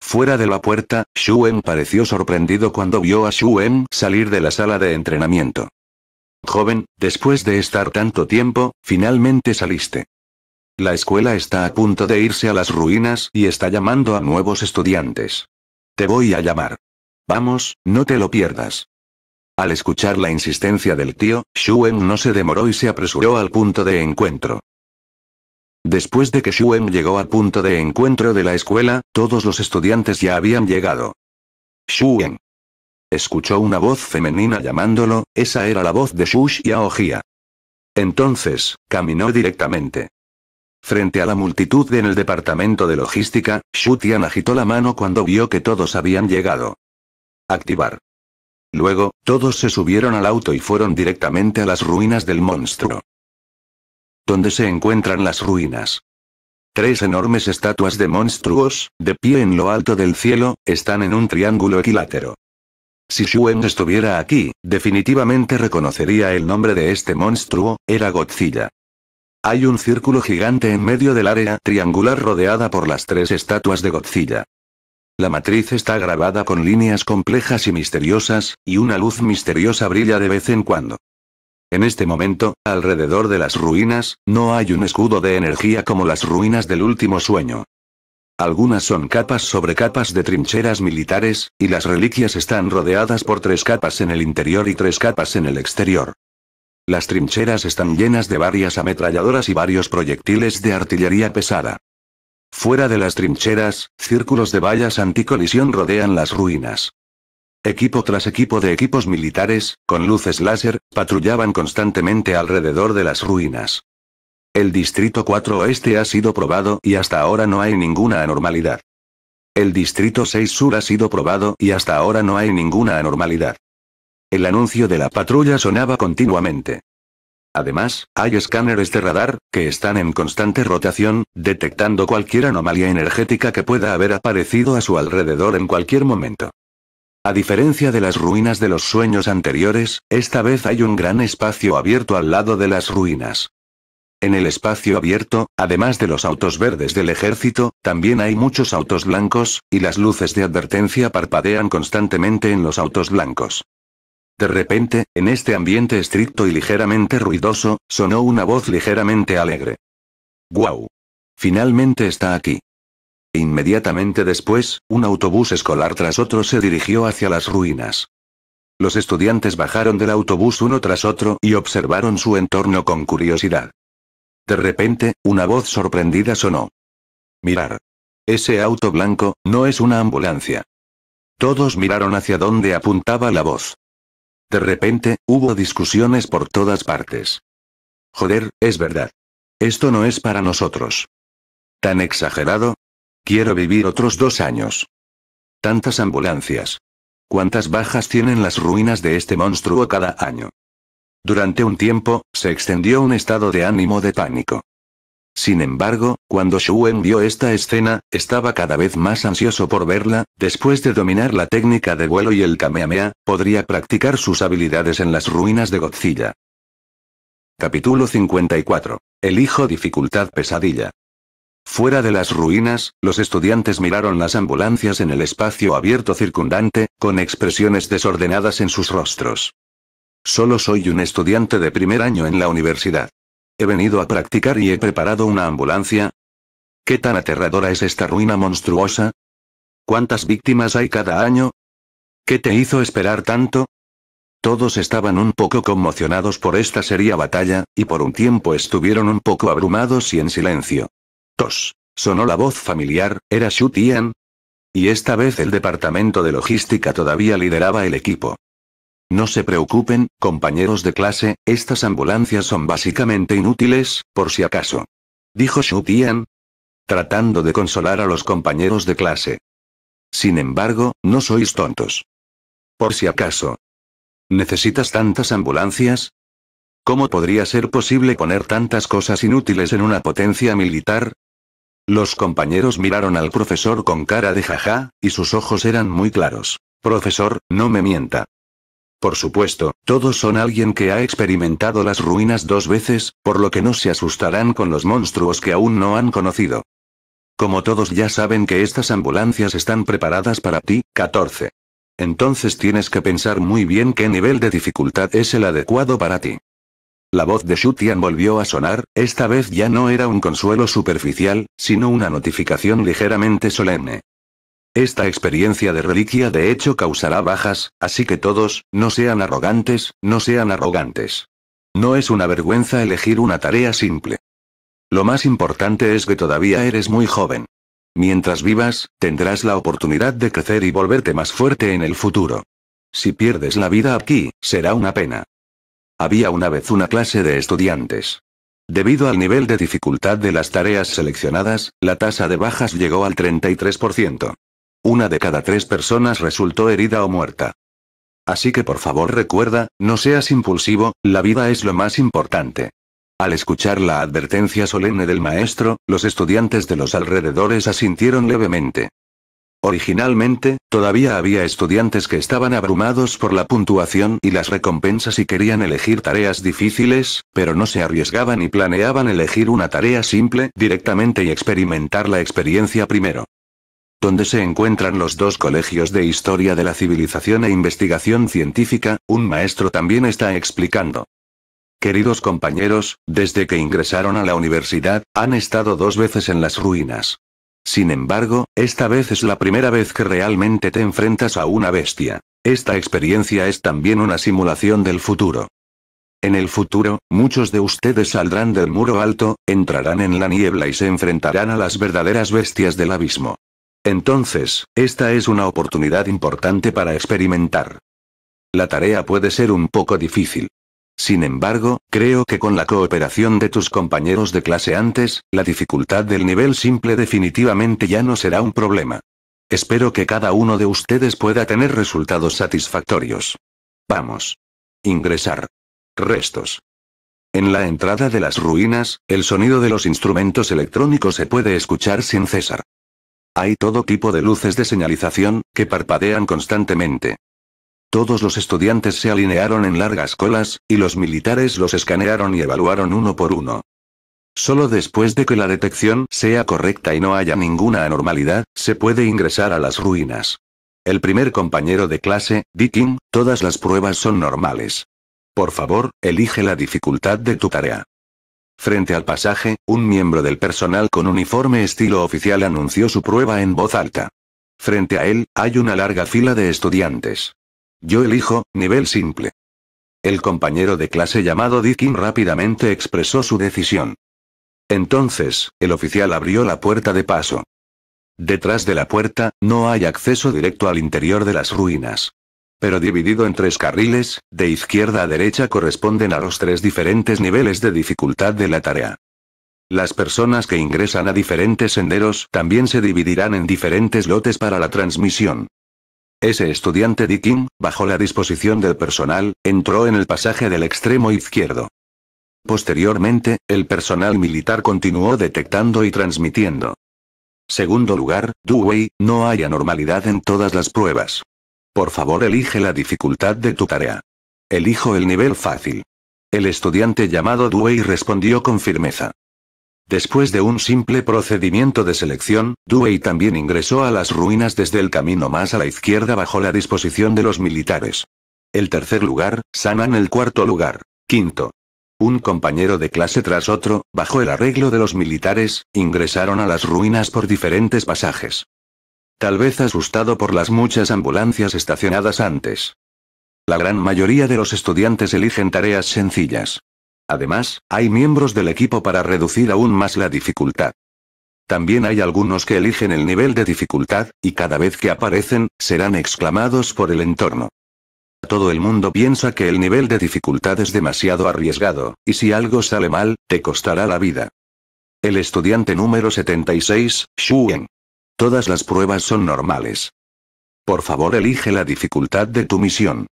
Fuera de la puerta, Shuen pareció sorprendido cuando vio a Shuen salir de la sala de entrenamiento. Joven, después de estar tanto tiempo, finalmente saliste. La escuela está a punto de irse a las ruinas y está llamando a nuevos estudiantes. Te voy a llamar. Vamos, no te lo pierdas. Al escuchar la insistencia del tío, Shuen no se demoró y se apresuró al punto de encuentro. Después de que Shuen llegó al punto de encuentro de la escuela, todos los estudiantes ya habían llegado. Shuen. Escuchó una voz femenina llamándolo, esa era la voz de Shush Yao-hia. Entonces, caminó directamente. Frente a la multitud en el departamento de logística, Shu Tian agitó la mano cuando vio que todos habían llegado. Activar. Luego, todos se subieron al auto y fueron directamente a las ruinas del monstruo. ¿Dónde se encuentran las ruinas? Tres enormes estatuas de monstruos, de pie en lo alto del cielo, están en un triángulo equilátero. Si Shuen estuviera aquí, definitivamente reconocería el nombre de este monstruo, era Godzilla. Hay un círculo gigante en medio del área triangular rodeada por las tres estatuas de Godzilla. La matriz está grabada con líneas complejas y misteriosas, y una luz misteriosa brilla de vez en cuando. En este momento, alrededor de las ruinas, no hay un escudo de energía como las ruinas del último sueño. Algunas son capas sobre capas de trincheras militares, y las reliquias están rodeadas por tres capas en el interior y tres capas en el exterior. Las trincheras están llenas de varias ametralladoras y varios proyectiles de artillería pesada. Fuera de las trincheras, círculos de vallas anticolisión rodean las ruinas. Equipo tras equipo de equipos militares, con luces láser, patrullaban constantemente alrededor de las ruinas. El Distrito 4 Oeste ha sido probado y hasta ahora no hay ninguna anormalidad. El Distrito 6 Sur ha sido probado y hasta ahora no hay ninguna anormalidad. El anuncio de la patrulla sonaba continuamente. Además, hay escáneres de radar, que están en constante rotación, detectando cualquier anomalía energética que pueda haber aparecido a su alrededor en cualquier momento. A diferencia de las ruinas de los sueños anteriores, esta vez hay un gran espacio abierto al lado de las ruinas. En el espacio abierto, además de los autos verdes del ejército, también hay muchos autos blancos, y las luces de advertencia parpadean constantemente en los autos blancos. De repente, en este ambiente estricto y ligeramente ruidoso, sonó una voz ligeramente alegre. ¡Guau! Finalmente está aquí. Inmediatamente después, un autobús escolar tras otro se dirigió hacia las ruinas. Los estudiantes bajaron del autobús uno tras otro y observaron su entorno con curiosidad. De repente, una voz sorprendida sonó. Mirar. Ese auto blanco, no es una ambulancia. Todos miraron hacia donde apuntaba la voz. De repente, hubo discusiones por todas partes. Joder, es verdad. Esto no es para nosotros. ¿Tan exagerado? Quiero vivir otros dos años. Tantas ambulancias. ¿Cuántas bajas tienen las ruinas de este monstruo cada año? Durante un tiempo, se extendió un estado de ánimo de pánico. Sin embargo, cuando Shuen vio esta escena, estaba cada vez más ansioso por verla, después de dominar la técnica de vuelo y el Kamehameha, podría practicar sus habilidades en las ruinas de Godzilla. Capítulo 54. El hijo dificultad pesadilla. Fuera de las ruinas, los estudiantes miraron las ambulancias en el espacio abierto circundante, con expresiones desordenadas en sus rostros. Solo soy un estudiante de primer año en la universidad. He venido a practicar y he preparado una ambulancia. ¿Qué tan aterradora es esta ruina monstruosa? ¿Cuántas víctimas hay cada año? ¿Qué te hizo esperar tanto? Todos estaban un poco conmocionados por esta seria batalla, y por un tiempo estuvieron un poco abrumados y en silencio. Tos. Sonó la voz familiar, era Shu Tian. Y esta vez el departamento de logística todavía lideraba el equipo. No se preocupen, compañeros de clase, estas ambulancias son básicamente inútiles, por si acaso. Dijo Shu Tian, tratando de consolar a los compañeros de clase. Sin embargo, no sois tontos. Por si acaso. ¿Necesitas tantas ambulancias? ¿Cómo podría ser posible poner tantas cosas inútiles en una potencia militar? Los compañeros miraron al profesor con cara de jaja, y sus ojos eran muy claros. Profesor, no me mienta. Por supuesto, todos son alguien que ha experimentado las ruinas dos veces, por lo que no se asustarán con los monstruos que aún no han conocido. Como todos ya saben que estas ambulancias están preparadas para ti, 14. Entonces tienes que pensar muy bien qué nivel de dificultad es el adecuado para ti. La voz de Shutian volvió a sonar, esta vez ya no era un consuelo superficial, sino una notificación ligeramente solemne. Esta experiencia de reliquia de hecho causará bajas, así que todos, no sean arrogantes, no sean arrogantes. No es una vergüenza elegir una tarea simple. Lo más importante es que todavía eres muy joven. Mientras vivas, tendrás la oportunidad de crecer y volverte más fuerte en el futuro. Si pierdes la vida aquí, será una pena. Había una vez una clase de estudiantes. Debido al nivel de dificultad de las tareas seleccionadas, la tasa de bajas llegó al 33%. Una de cada tres personas resultó herida o muerta. Así que por favor recuerda, no seas impulsivo, la vida es lo más importante. Al escuchar la advertencia solemne del maestro, los estudiantes de los alrededores asintieron levemente. Originalmente, todavía había estudiantes que estaban abrumados por la puntuación y las recompensas y querían elegir tareas difíciles, pero no se arriesgaban y planeaban elegir una tarea simple directamente y experimentar la experiencia primero donde se encuentran los dos colegios de Historia de la Civilización e Investigación Científica, un maestro también está explicando. Queridos compañeros, desde que ingresaron a la universidad, han estado dos veces en las ruinas. Sin embargo, esta vez es la primera vez que realmente te enfrentas a una bestia. Esta experiencia es también una simulación del futuro. En el futuro, muchos de ustedes saldrán del muro alto, entrarán en la niebla y se enfrentarán a las verdaderas bestias del abismo. Entonces, esta es una oportunidad importante para experimentar. La tarea puede ser un poco difícil. Sin embargo, creo que con la cooperación de tus compañeros de clase antes, la dificultad del nivel simple definitivamente ya no será un problema. Espero que cada uno de ustedes pueda tener resultados satisfactorios. Vamos. Ingresar. Restos. En la entrada de las ruinas, el sonido de los instrumentos electrónicos se puede escuchar sin cesar. Hay todo tipo de luces de señalización, que parpadean constantemente. Todos los estudiantes se alinearon en largas colas, y los militares los escanearon y evaluaron uno por uno. Solo después de que la detección sea correcta y no haya ninguna anormalidad, se puede ingresar a las ruinas. El primer compañero de clase, Dickin, todas las pruebas son normales. Por favor, elige la dificultad de tu tarea. Frente al pasaje, un miembro del personal con uniforme estilo oficial anunció su prueba en voz alta. Frente a él, hay una larga fila de estudiantes. Yo elijo, nivel simple. El compañero de clase llamado Dickin rápidamente expresó su decisión. Entonces, el oficial abrió la puerta de paso. Detrás de la puerta, no hay acceso directo al interior de las ruinas pero dividido en tres carriles, de izquierda a derecha corresponden a los tres diferentes niveles de dificultad de la tarea. Las personas que ingresan a diferentes senderos también se dividirán en diferentes lotes para la transmisión. Ese estudiante Dikin, bajo la disposición del personal, entró en el pasaje del extremo izquierdo. Posteriormente, el personal militar continuó detectando y transmitiendo. Segundo lugar, Dewey, no hay anormalidad en todas las pruebas. Por favor elige la dificultad de tu tarea. Elijo el nivel fácil. El estudiante llamado Dewey respondió con firmeza. Después de un simple procedimiento de selección, Dewey también ingresó a las ruinas desde el camino más a la izquierda bajo la disposición de los militares. El tercer lugar, Sanan el cuarto lugar. Quinto. Un compañero de clase tras otro, bajo el arreglo de los militares, ingresaron a las ruinas por diferentes pasajes. Tal vez asustado por las muchas ambulancias estacionadas antes. La gran mayoría de los estudiantes eligen tareas sencillas. Además, hay miembros del equipo para reducir aún más la dificultad. También hay algunos que eligen el nivel de dificultad, y cada vez que aparecen, serán exclamados por el entorno. Todo el mundo piensa que el nivel de dificultad es demasiado arriesgado, y si algo sale mal, te costará la vida. El estudiante número 76, Shuen, Todas las pruebas son normales. Por favor elige la dificultad de tu misión.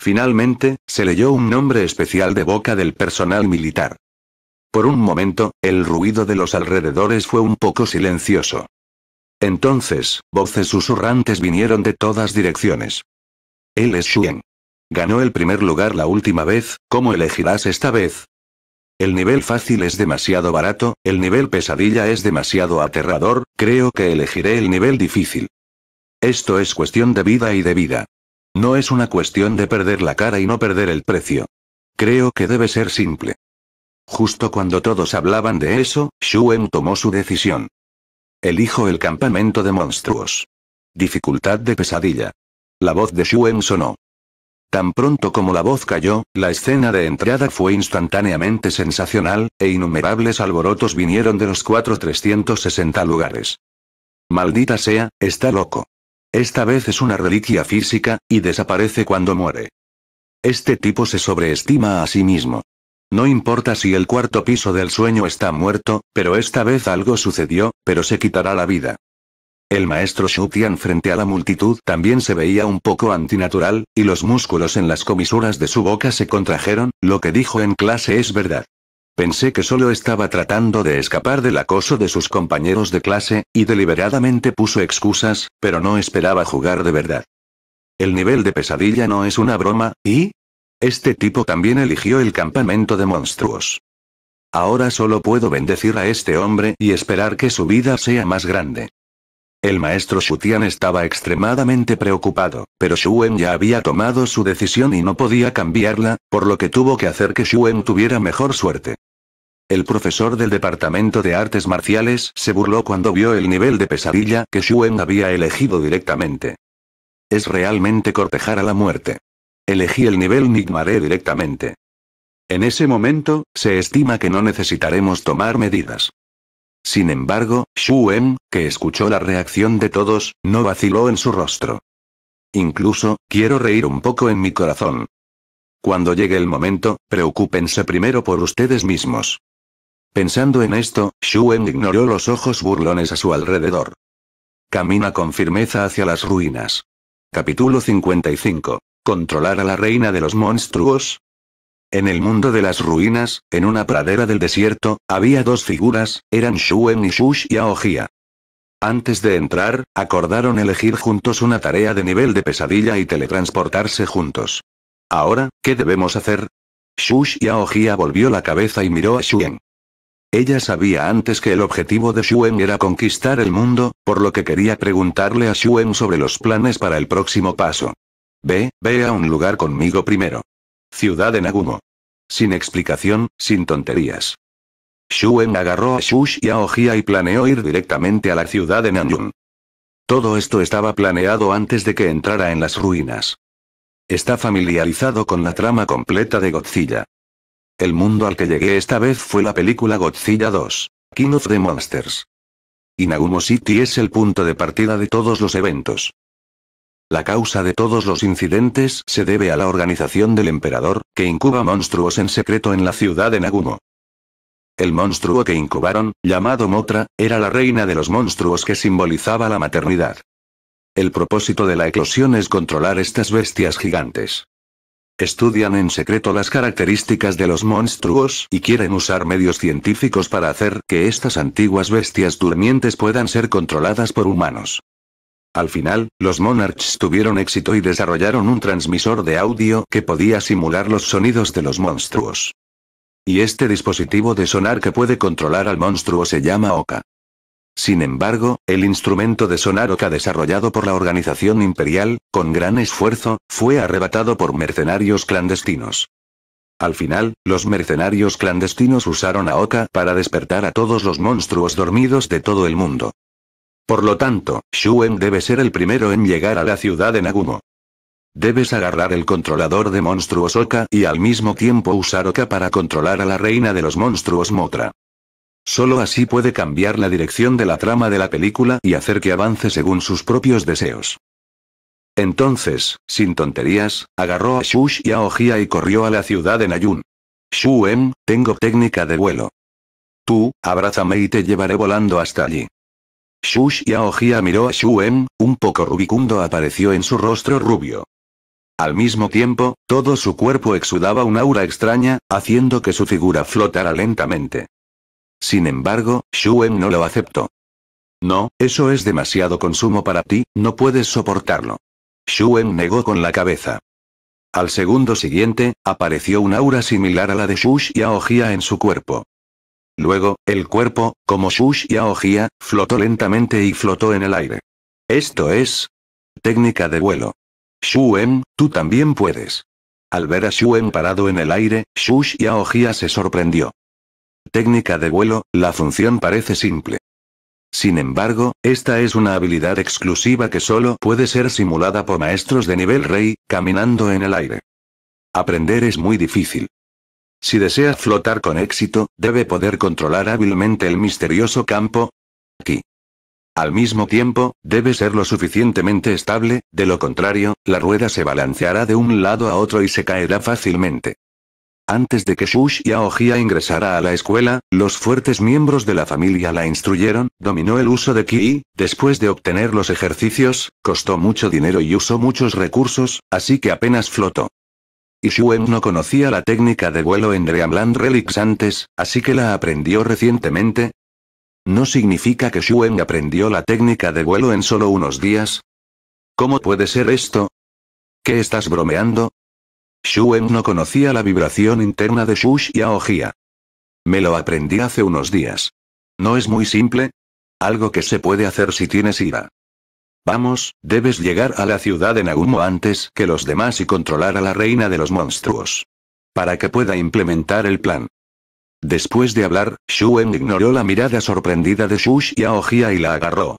Finalmente, se leyó un nombre especial de boca del personal militar. Por un momento, el ruido de los alrededores fue un poco silencioso. Entonces, voces susurrantes vinieron de todas direcciones. Él es Shuen. Ganó el primer lugar la última vez, ¿cómo elegirás esta vez? El nivel fácil es demasiado barato, el nivel pesadilla es demasiado aterrador, creo que elegiré el nivel difícil. Esto es cuestión de vida y de vida. No es una cuestión de perder la cara y no perder el precio. Creo que debe ser simple. Justo cuando todos hablaban de eso, Shuen tomó su decisión. Elijo el campamento de monstruos. Dificultad de pesadilla. La voz de Shuen sonó. Tan pronto como la voz cayó, la escena de entrada fue instantáneamente sensacional, e innumerables alborotos vinieron de los cuatro lugares. Maldita sea, está loco. Esta vez es una reliquia física, y desaparece cuando muere. Este tipo se sobreestima a sí mismo. No importa si el cuarto piso del sueño está muerto, pero esta vez algo sucedió, pero se quitará la vida. El maestro Shutian frente a la multitud también se veía un poco antinatural, y los músculos en las comisuras de su boca se contrajeron, lo que dijo en clase es verdad. Pensé que solo estaba tratando de escapar del acoso de sus compañeros de clase, y deliberadamente puso excusas, pero no esperaba jugar de verdad. El nivel de pesadilla no es una broma, y... Este tipo también eligió el campamento de monstruos. Ahora solo puedo bendecir a este hombre y esperar que su vida sea más grande. El maestro Shutian estaba extremadamente preocupado, pero Wen ya había tomado su decisión y no podía cambiarla, por lo que tuvo que hacer que Wen tuviera mejor suerte. El profesor del Departamento de Artes Marciales se burló cuando vio el nivel de pesadilla que Wen había elegido directamente. Es realmente cortejar a la muerte. Elegí el nivel Nigmaré directamente. En ese momento, se estima que no necesitaremos tomar medidas. Sin embargo, Shu em, que escuchó la reacción de todos, no vaciló en su rostro. Incluso, quiero reír un poco en mi corazón. Cuando llegue el momento, preocúpense primero por ustedes mismos. Pensando en esto, Shu em ignoró los ojos burlones a su alrededor. Camina con firmeza hacia las ruinas. Capítulo 55. Controlar a la reina de los monstruos, en el mundo de las ruinas, en una pradera del desierto, había dos figuras, eran Shuen y Shush y Antes de entrar, acordaron elegir juntos una tarea de nivel de pesadilla y teletransportarse juntos. Ahora, ¿qué debemos hacer? Shush y Aogia volvió la cabeza y miró a Shuen. Ella sabía antes que el objetivo de Shuen era conquistar el mundo, por lo que quería preguntarle a Shuen sobre los planes para el próximo paso. Ve, ve a un lugar conmigo primero. Ciudad de Nagumo. Sin explicación, sin tonterías. Shuen agarró a Shush y a Ojia y planeó ir directamente a la ciudad de Nanyun. Todo esto estaba planeado antes de que entrara en las ruinas. Está familiarizado con la trama completa de Godzilla. El mundo al que llegué esta vez fue la película Godzilla 2, King of the Monsters. Y Nagumo City es el punto de partida de todos los eventos. La causa de todos los incidentes se debe a la organización del emperador, que incuba monstruos en secreto en la ciudad de Nagumo. El monstruo que incubaron, llamado Motra, era la reina de los monstruos que simbolizaba la maternidad. El propósito de la eclosión es controlar estas bestias gigantes. Estudian en secreto las características de los monstruos y quieren usar medios científicos para hacer que estas antiguas bestias durmientes puedan ser controladas por humanos. Al final, los Monarchs tuvieron éxito y desarrollaron un transmisor de audio que podía simular los sonidos de los monstruos. Y este dispositivo de sonar que puede controlar al monstruo se llama Oka. Sin embargo, el instrumento de sonar Oka desarrollado por la organización imperial, con gran esfuerzo, fue arrebatado por mercenarios clandestinos. Al final, los mercenarios clandestinos usaron a Oka para despertar a todos los monstruos dormidos de todo el mundo. Por lo tanto, Shuen debe ser el primero en llegar a la ciudad de Nagumo. Debes agarrar el controlador de monstruos Oka y al mismo tiempo usar Oka para controlar a la reina de los monstruos Motra. Solo así puede cambiar la dirección de la trama de la película y hacer que avance según sus propios deseos. Entonces, sin tonterías, agarró a Shush y a Ojia y corrió a la ciudad de Nayun. Shuen, tengo técnica de vuelo. Tú, abrázame y te llevaré volando hasta allí. Shu Xiaojia miró a Shuen, un poco rubicundo apareció en su rostro rubio. Al mismo tiempo, todo su cuerpo exudaba un aura extraña, haciendo que su figura flotara lentamente. Sin embargo, Shuen no lo aceptó. No, eso es demasiado consumo para ti, no puedes soportarlo. Shuen negó con la cabeza. Al segundo siguiente, apareció un aura similar a la de Shu Xiaojia en su cuerpo. Luego, el cuerpo, como Shush y Aojia, flotó lentamente y flotó en el aire. Esto es... Técnica de vuelo. Shuen, tú también puedes. Al ver a Shuen parado en el aire, Shush y Aohia se sorprendió. Técnica de vuelo, la función parece simple. Sin embargo, esta es una habilidad exclusiva que solo puede ser simulada por maestros de nivel rey, caminando en el aire. Aprender es muy difícil. Si desea flotar con éxito, debe poder controlar hábilmente el misterioso campo. Aquí. Al mismo tiempo, debe ser lo suficientemente estable, de lo contrario, la rueda se balanceará de un lado a otro y se caerá fácilmente. Antes de que Shush Aohia ingresara a la escuela, los fuertes miembros de la familia la instruyeron, dominó el uso de ki, después de obtener los ejercicios, costó mucho dinero y usó muchos recursos, así que apenas flotó. ¿Y wen no conocía la técnica de vuelo en Dreamland Relics antes, así que la aprendió recientemente. ¿No significa que Shuen aprendió la técnica de vuelo en solo unos días? ¿Cómo puede ser esto? ¿Qué estás bromeando? Shuen no conocía la vibración interna de Shush y Aogia. Me lo aprendí hace unos días. ¿No es muy simple? Algo que se puede hacer si tienes ira. Vamos, debes llegar a la ciudad de Nagumo antes que los demás y controlar a la reina de los monstruos. Para que pueda implementar el plan. Después de hablar, Shuen ignoró la mirada sorprendida de Shush y Aogia y la agarró.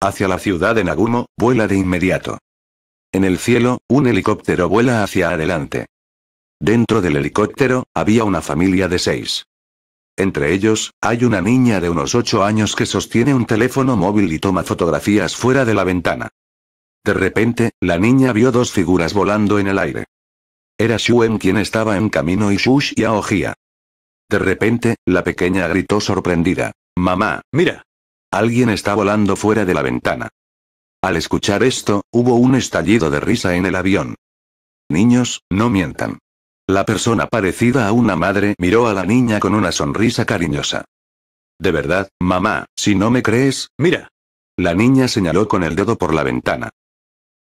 Hacia la ciudad de Nagumo, vuela de inmediato. En el cielo, un helicóptero vuela hacia adelante. Dentro del helicóptero, había una familia de seis. Entre ellos, hay una niña de unos 8 años que sostiene un teléfono móvil y toma fotografías fuera de la ventana. De repente, la niña vio dos figuras volando en el aire. Era Shuen quien estaba en camino y Shush y De repente, la pequeña gritó sorprendida. Mamá, mira. Alguien está volando fuera de la ventana. Al escuchar esto, hubo un estallido de risa en el avión. Niños, no mientan. La persona parecida a una madre miró a la niña con una sonrisa cariñosa. De verdad, mamá, si no me crees, mira. La niña señaló con el dedo por la ventana.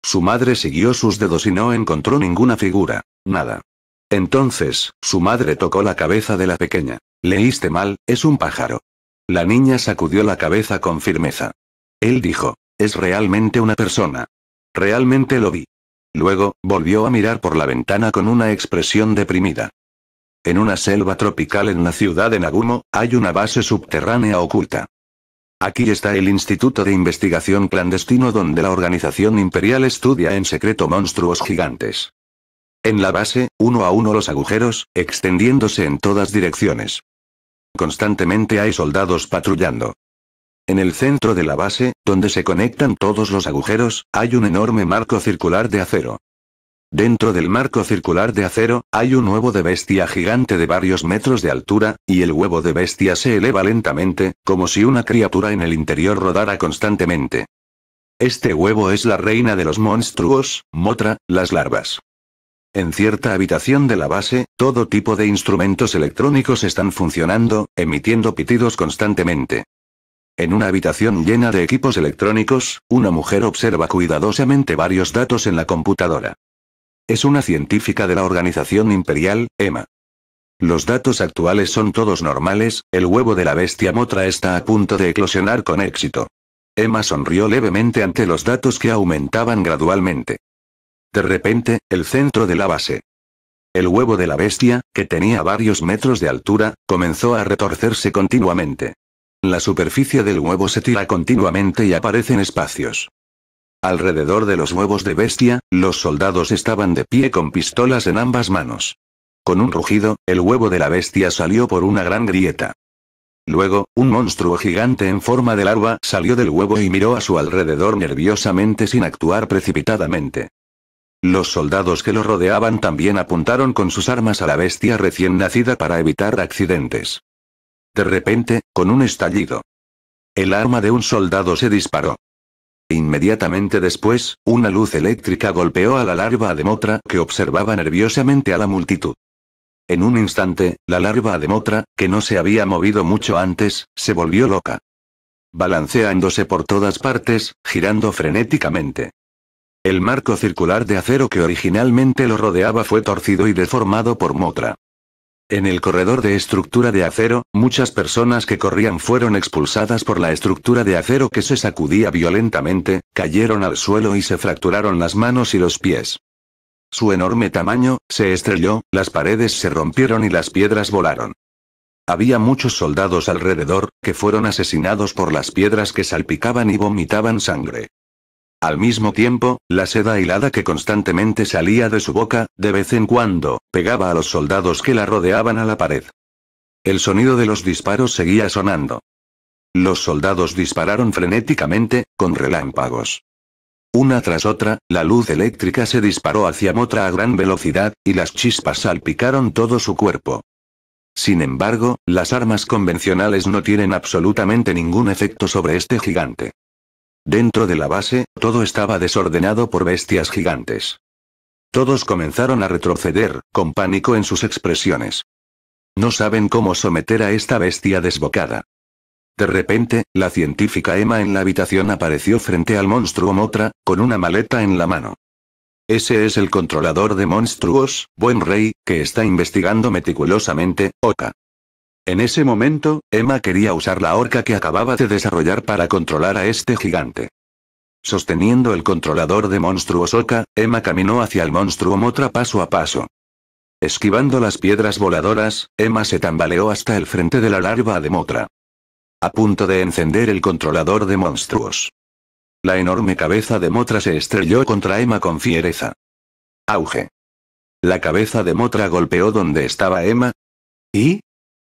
Su madre siguió sus dedos y no encontró ninguna figura, nada. Entonces, su madre tocó la cabeza de la pequeña. Leíste mal, es un pájaro. La niña sacudió la cabeza con firmeza. Él dijo, es realmente una persona. Realmente lo vi. Luego, volvió a mirar por la ventana con una expresión deprimida. En una selva tropical en la ciudad de Nagumo, hay una base subterránea oculta. Aquí está el Instituto de Investigación Clandestino donde la organización imperial estudia en secreto monstruos gigantes. En la base, uno a uno los agujeros, extendiéndose en todas direcciones. Constantemente hay soldados patrullando. En el centro de la base, donde se conectan todos los agujeros, hay un enorme marco circular de acero. Dentro del marco circular de acero, hay un huevo de bestia gigante de varios metros de altura, y el huevo de bestia se eleva lentamente, como si una criatura en el interior rodara constantemente. Este huevo es la reina de los monstruos, Motra, las larvas. En cierta habitación de la base, todo tipo de instrumentos electrónicos están funcionando, emitiendo pitidos constantemente. En una habitación llena de equipos electrónicos, una mujer observa cuidadosamente varios datos en la computadora. Es una científica de la organización imperial, Emma. Los datos actuales son todos normales, el huevo de la bestia motra está a punto de eclosionar con éxito. Emma sonrió levemente ante los datos que aumentaban gradualmente. De repente, el centro de la base. El huevo de la bestia, que tenía varios metros de altura, comenzó a retorcerse continuamente. La superficie del huevo se tira continuamente y aparecen espacios. Alrededor de los huevos de bestia, los soldados estaban de pie con pistolas en ambas manos. Con un rugido, el huevo de la bestia salió por una gran grieta. Luego, un monstruo gigante en forma de larva salió del huevo y miró a su alrededor nerviosamente sin actuar precipitadamente. Los soldados que lo rodeaban también apuntaron con sus armas a la bestia recién nacida para evitar accidentes. De repente, con un estallido. El arma de un soldado se disparó. Inmediatamente después, una luz eléctrica golpeó a la larva de Motra que observaba nerviosamente a la multitud. En un instante, la larva de Motra, que no se había movido mucho antes, se volvió loca. Balanceándose por todas partes, girando frenéticamente. El marco circular de acero que originalmente lo rodeaba fue torcido y deformado por Motra. En el corredor de estructura de acero, muchas personas que corrían fueron expulsadas por la estructura de acero que se sacudía violentamente, cayeron al suelo y se fracturaron las manos y los pies. Su enorme tamaño, se estrelló, las paredes se rompieron y las piedras volaron. Había muchos soldados alrededor, que fueron asesinados por las piedras que salpicaban y vomitaban sangre. Al mismo tiempo, la seda hilada que constantemente salía de su boca, de vez en cuando, pegaba a los soldados que la rodeaban a la pared. El sonido de los disparos seguía sonando. Los soldados dispararon frenéticamente, con relámpagos. Una tras otra, la luz eléctrica se disparó hacia Motra a gran velocidad, y las chispas salpicaron todo su cuerpo. Sin embargo, las armas convencionales no tienen absolutamente ningún efecto sobre este gigante. Dentro de la base, todo estaba desordenado por bestias gigantes. Todos comenzaron a retroceder, con pánico en sus expresiones. No saben cómo someter a esta bestia desbocada. De repente, la científica Emma en la habitación apareció frente al monstruo Motra, con una maleta en la mano. Ese es el controlador de monstruos, buen rey, que está investigando meticulosamente, Oka. En ese momento, Emma quería usar la horca que acababa de desarrollar para controlar a este gigante. Sosteniendo el controlador de monstruos oca, Emma caminó hacia el monstruo Motra paso a paso. Esquivando las piedras voladoras, Emma se tambaleó hasta el frente de la larva de Motra. A punto de encender el controlador de monstruos. La enorme cabeza de Motra se estrelló contra Emma con fiereza. Auge. La cabeza de Motra golpeó donde estaba Emma. Y,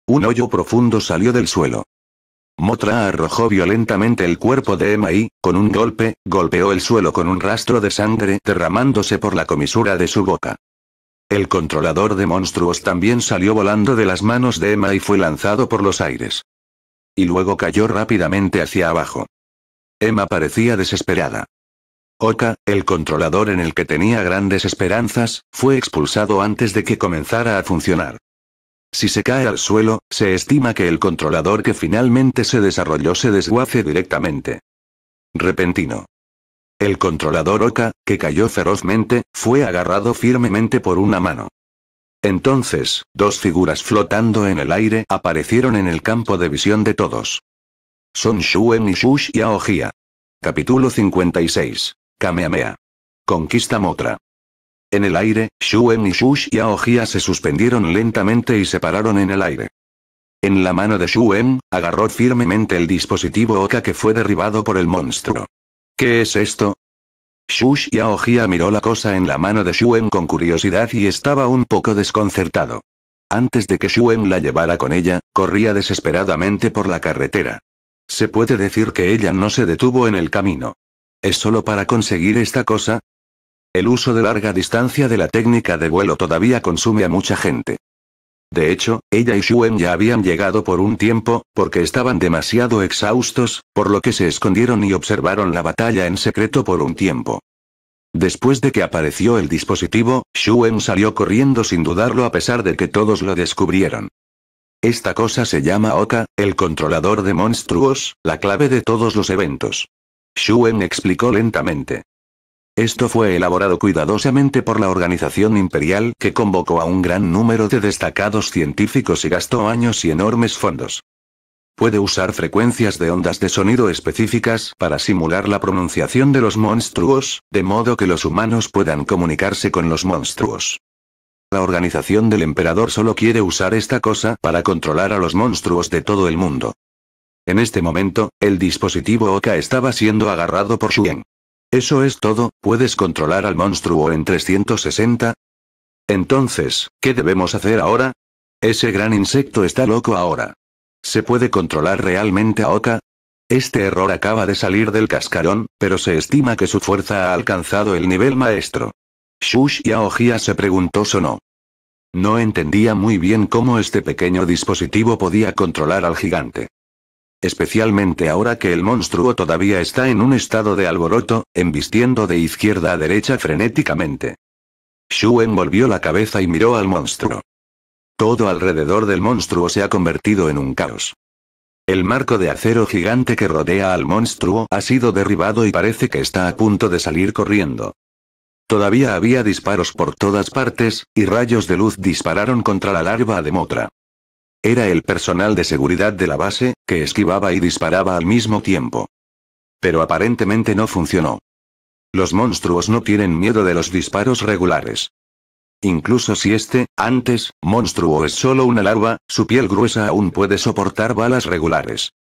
un hoyo profundo salió del suelo. Motra arrojó violentamente el cuerpo de Emma y, con un golpe, golpeó el suelo con un rastro de sangre derramándose por la comisura de su boca. El controlador de monstruos también salió volando de las manos de Emma y fue lanzado por los aires. Y luego cayó rápidamente hacia abajo. Emma parecía desesperada. Oka, el controlador en el que tenía grandes esperanzas, fue expulsado antes de que comenzara a funcionar. Si se cae al suelo, se estima que el controlador que finalmente se desarrolló se desguace directamente. Repentino. El controlador Oka, que cayó ferozmente, fue agarrado firmemente por una mano. Entonces, dos figuras flotando en el aire aparecieron en el campo de visión de todos. Son Shuen y Shush y Aohia. Capítulo 56. Kamehameha. Conquista Motra. En el aire, Shuen y Shush se suspendieron lentamente y se pararon en el aire. En la mano de Shuen, agarró firmemente el dispositivo Oka que fue derribado por el monstruo. ¿Qué es esto? Shush Hia miró la cosa en la mano de Shuen con curiosidad y estaba un poco desconcertado. Antes de que Shuen la llevara con ella, corría desesperadamente por la carretera. Se puede decir que ella no se detuvo en el camino. ¿Es solo para conseguir esta cosa? El uso de larga distancia de la técnica de vuelo todavía consume a mucha gente. De hecho, ella y Shuen ya habían llegado por un tiempo, porque estaban demasiado exhaustos, por lo que se escondieron y observaron la batalla en secreto por un tiempo. Después de que apareció el dispositivo, Shuen salió corriendo sin dudarlo a pesar de que todos lo descubrieron. Esta cosa se llama Oka, el controlador de monstruos, la clave de todos los eventos. Shuen explicó lentamente. Esto fue elaborado cuidadosamente por la organización imperial que convocó a un gran número de destacados científicos y gastó años y enormes fondos. Puede usar frecuencias de ondas de sonido específicas para simular la pronunciación de los monstruos, de modo que los humanos puedan comunicarse con los monstruos. La organización del emperador solo quiere usar esta cosa para controlar a los monstruos de todo el mundo. En este momento, el dispositivo Oka estaba siendo agarrado por Shuen. Eso es todo, puedes controlar al monstruo en 360. Entonces, ¿qué debemos hacer ahora? Ese gran insecto está loco ahora. ¿Se puede controlar realmente a Oka? Este error acaba de salir del cascarón, pero se estima que su fuerza ha alcanzado el nivel maestro. Shush y Aogia se preguntó sonó. No entendía muy bien cómo este pequeño dispositivo podía controlar al gigante. Especialmente ahora que el monstruo todavía está en un estado de alboroto, embistiendo de izquierda a derecha frenéticamente. Shuen volvió la cabeza y miró al monstruo. Todo alrededor del monstruo se ha convertido en un caos. El marco de acero gigante que rodea al monstruo ha sido derribado y parece que está a punto de salir corriendo. Todavía había disparos por todas partes, y rayos de luz dispararon contra la larva de Motra. Era el personal de seguridad de la base, que esquivaba y disparaba al mismo tiempo. Pero aparentemente no funcionó. Los monstruos no tienen miedo de los disparos regulares. Incluso si este, antes, monstruo es solo una larva, su piel gruesa aún puede soportar balas regulares.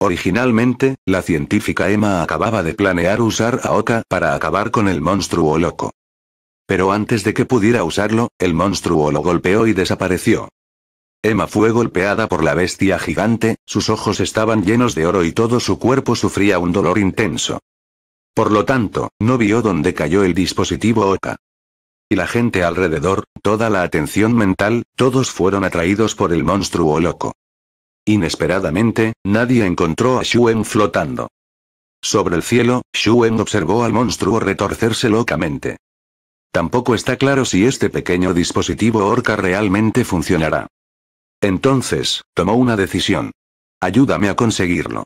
Originalmente, la científica Emma acababa de planear usar a Oka para acabar con el monstruo loco. Pero antes de que pudiera usarlo, el monstruo lo golpeó y desapareció. Emma fue golpeada por la bestia gigante, sus ojos estaban llenos de oro y todo su cuerpo sufría un dolor intenso. Por lo tanto, no vio dónde cayó el dispositivo orca. Y la gente alrededor, toda la atención mental, todos fueron atraídos por el monstruo loco. Inesperadamente, nadie encontró a Shuen flotando. Sobre el cielo, Shuen observó al monstruo retorcerse locamente. Tampoco está claro si este pequeño dispositivo orca realmente funcionará. Entonces, tomó una decisión. Ayúdame a conseguirlo.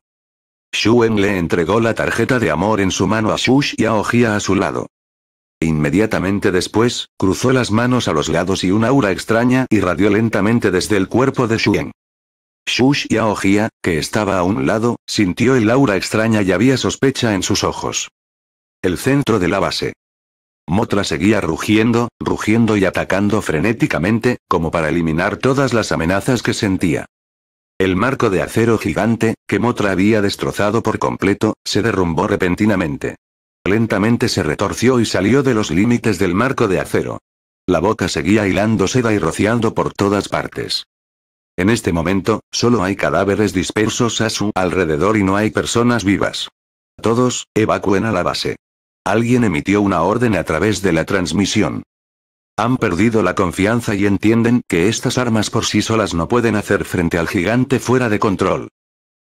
Shuen le entregó la tarjeta de amor en su mano a Shush y a a su lado. Inmediatamente después, cruzó las manos a los lados y una aura extraña irradió lentamente desde el cuerpo de Shuen. Shush y hia que estaba a un lado, sintió el aura extraña y había sospecha en sus ojos. El centro de la base. Motra seguía rugiendo, rugiendo y atacando frenéticamente, como para eliminar todas las amenazas que sentía. El marco de acero gigante, que Motra había destrozado por completo, se derrumbó repentinamente. Lentamente se retorció y salió de los límites del marco de acero. La boca seguía hilando seda y rociando por todas partes. En este momento, solo hay cadáveres dispersos a su alrededor y no hay personas vivas. Todos, evacúen a la base. Alguien emitió una orden a través de la transmisión. Han perdido la confianza y entienden que estas armas por sí solas no pueden hacer frente al gigante fuera de control.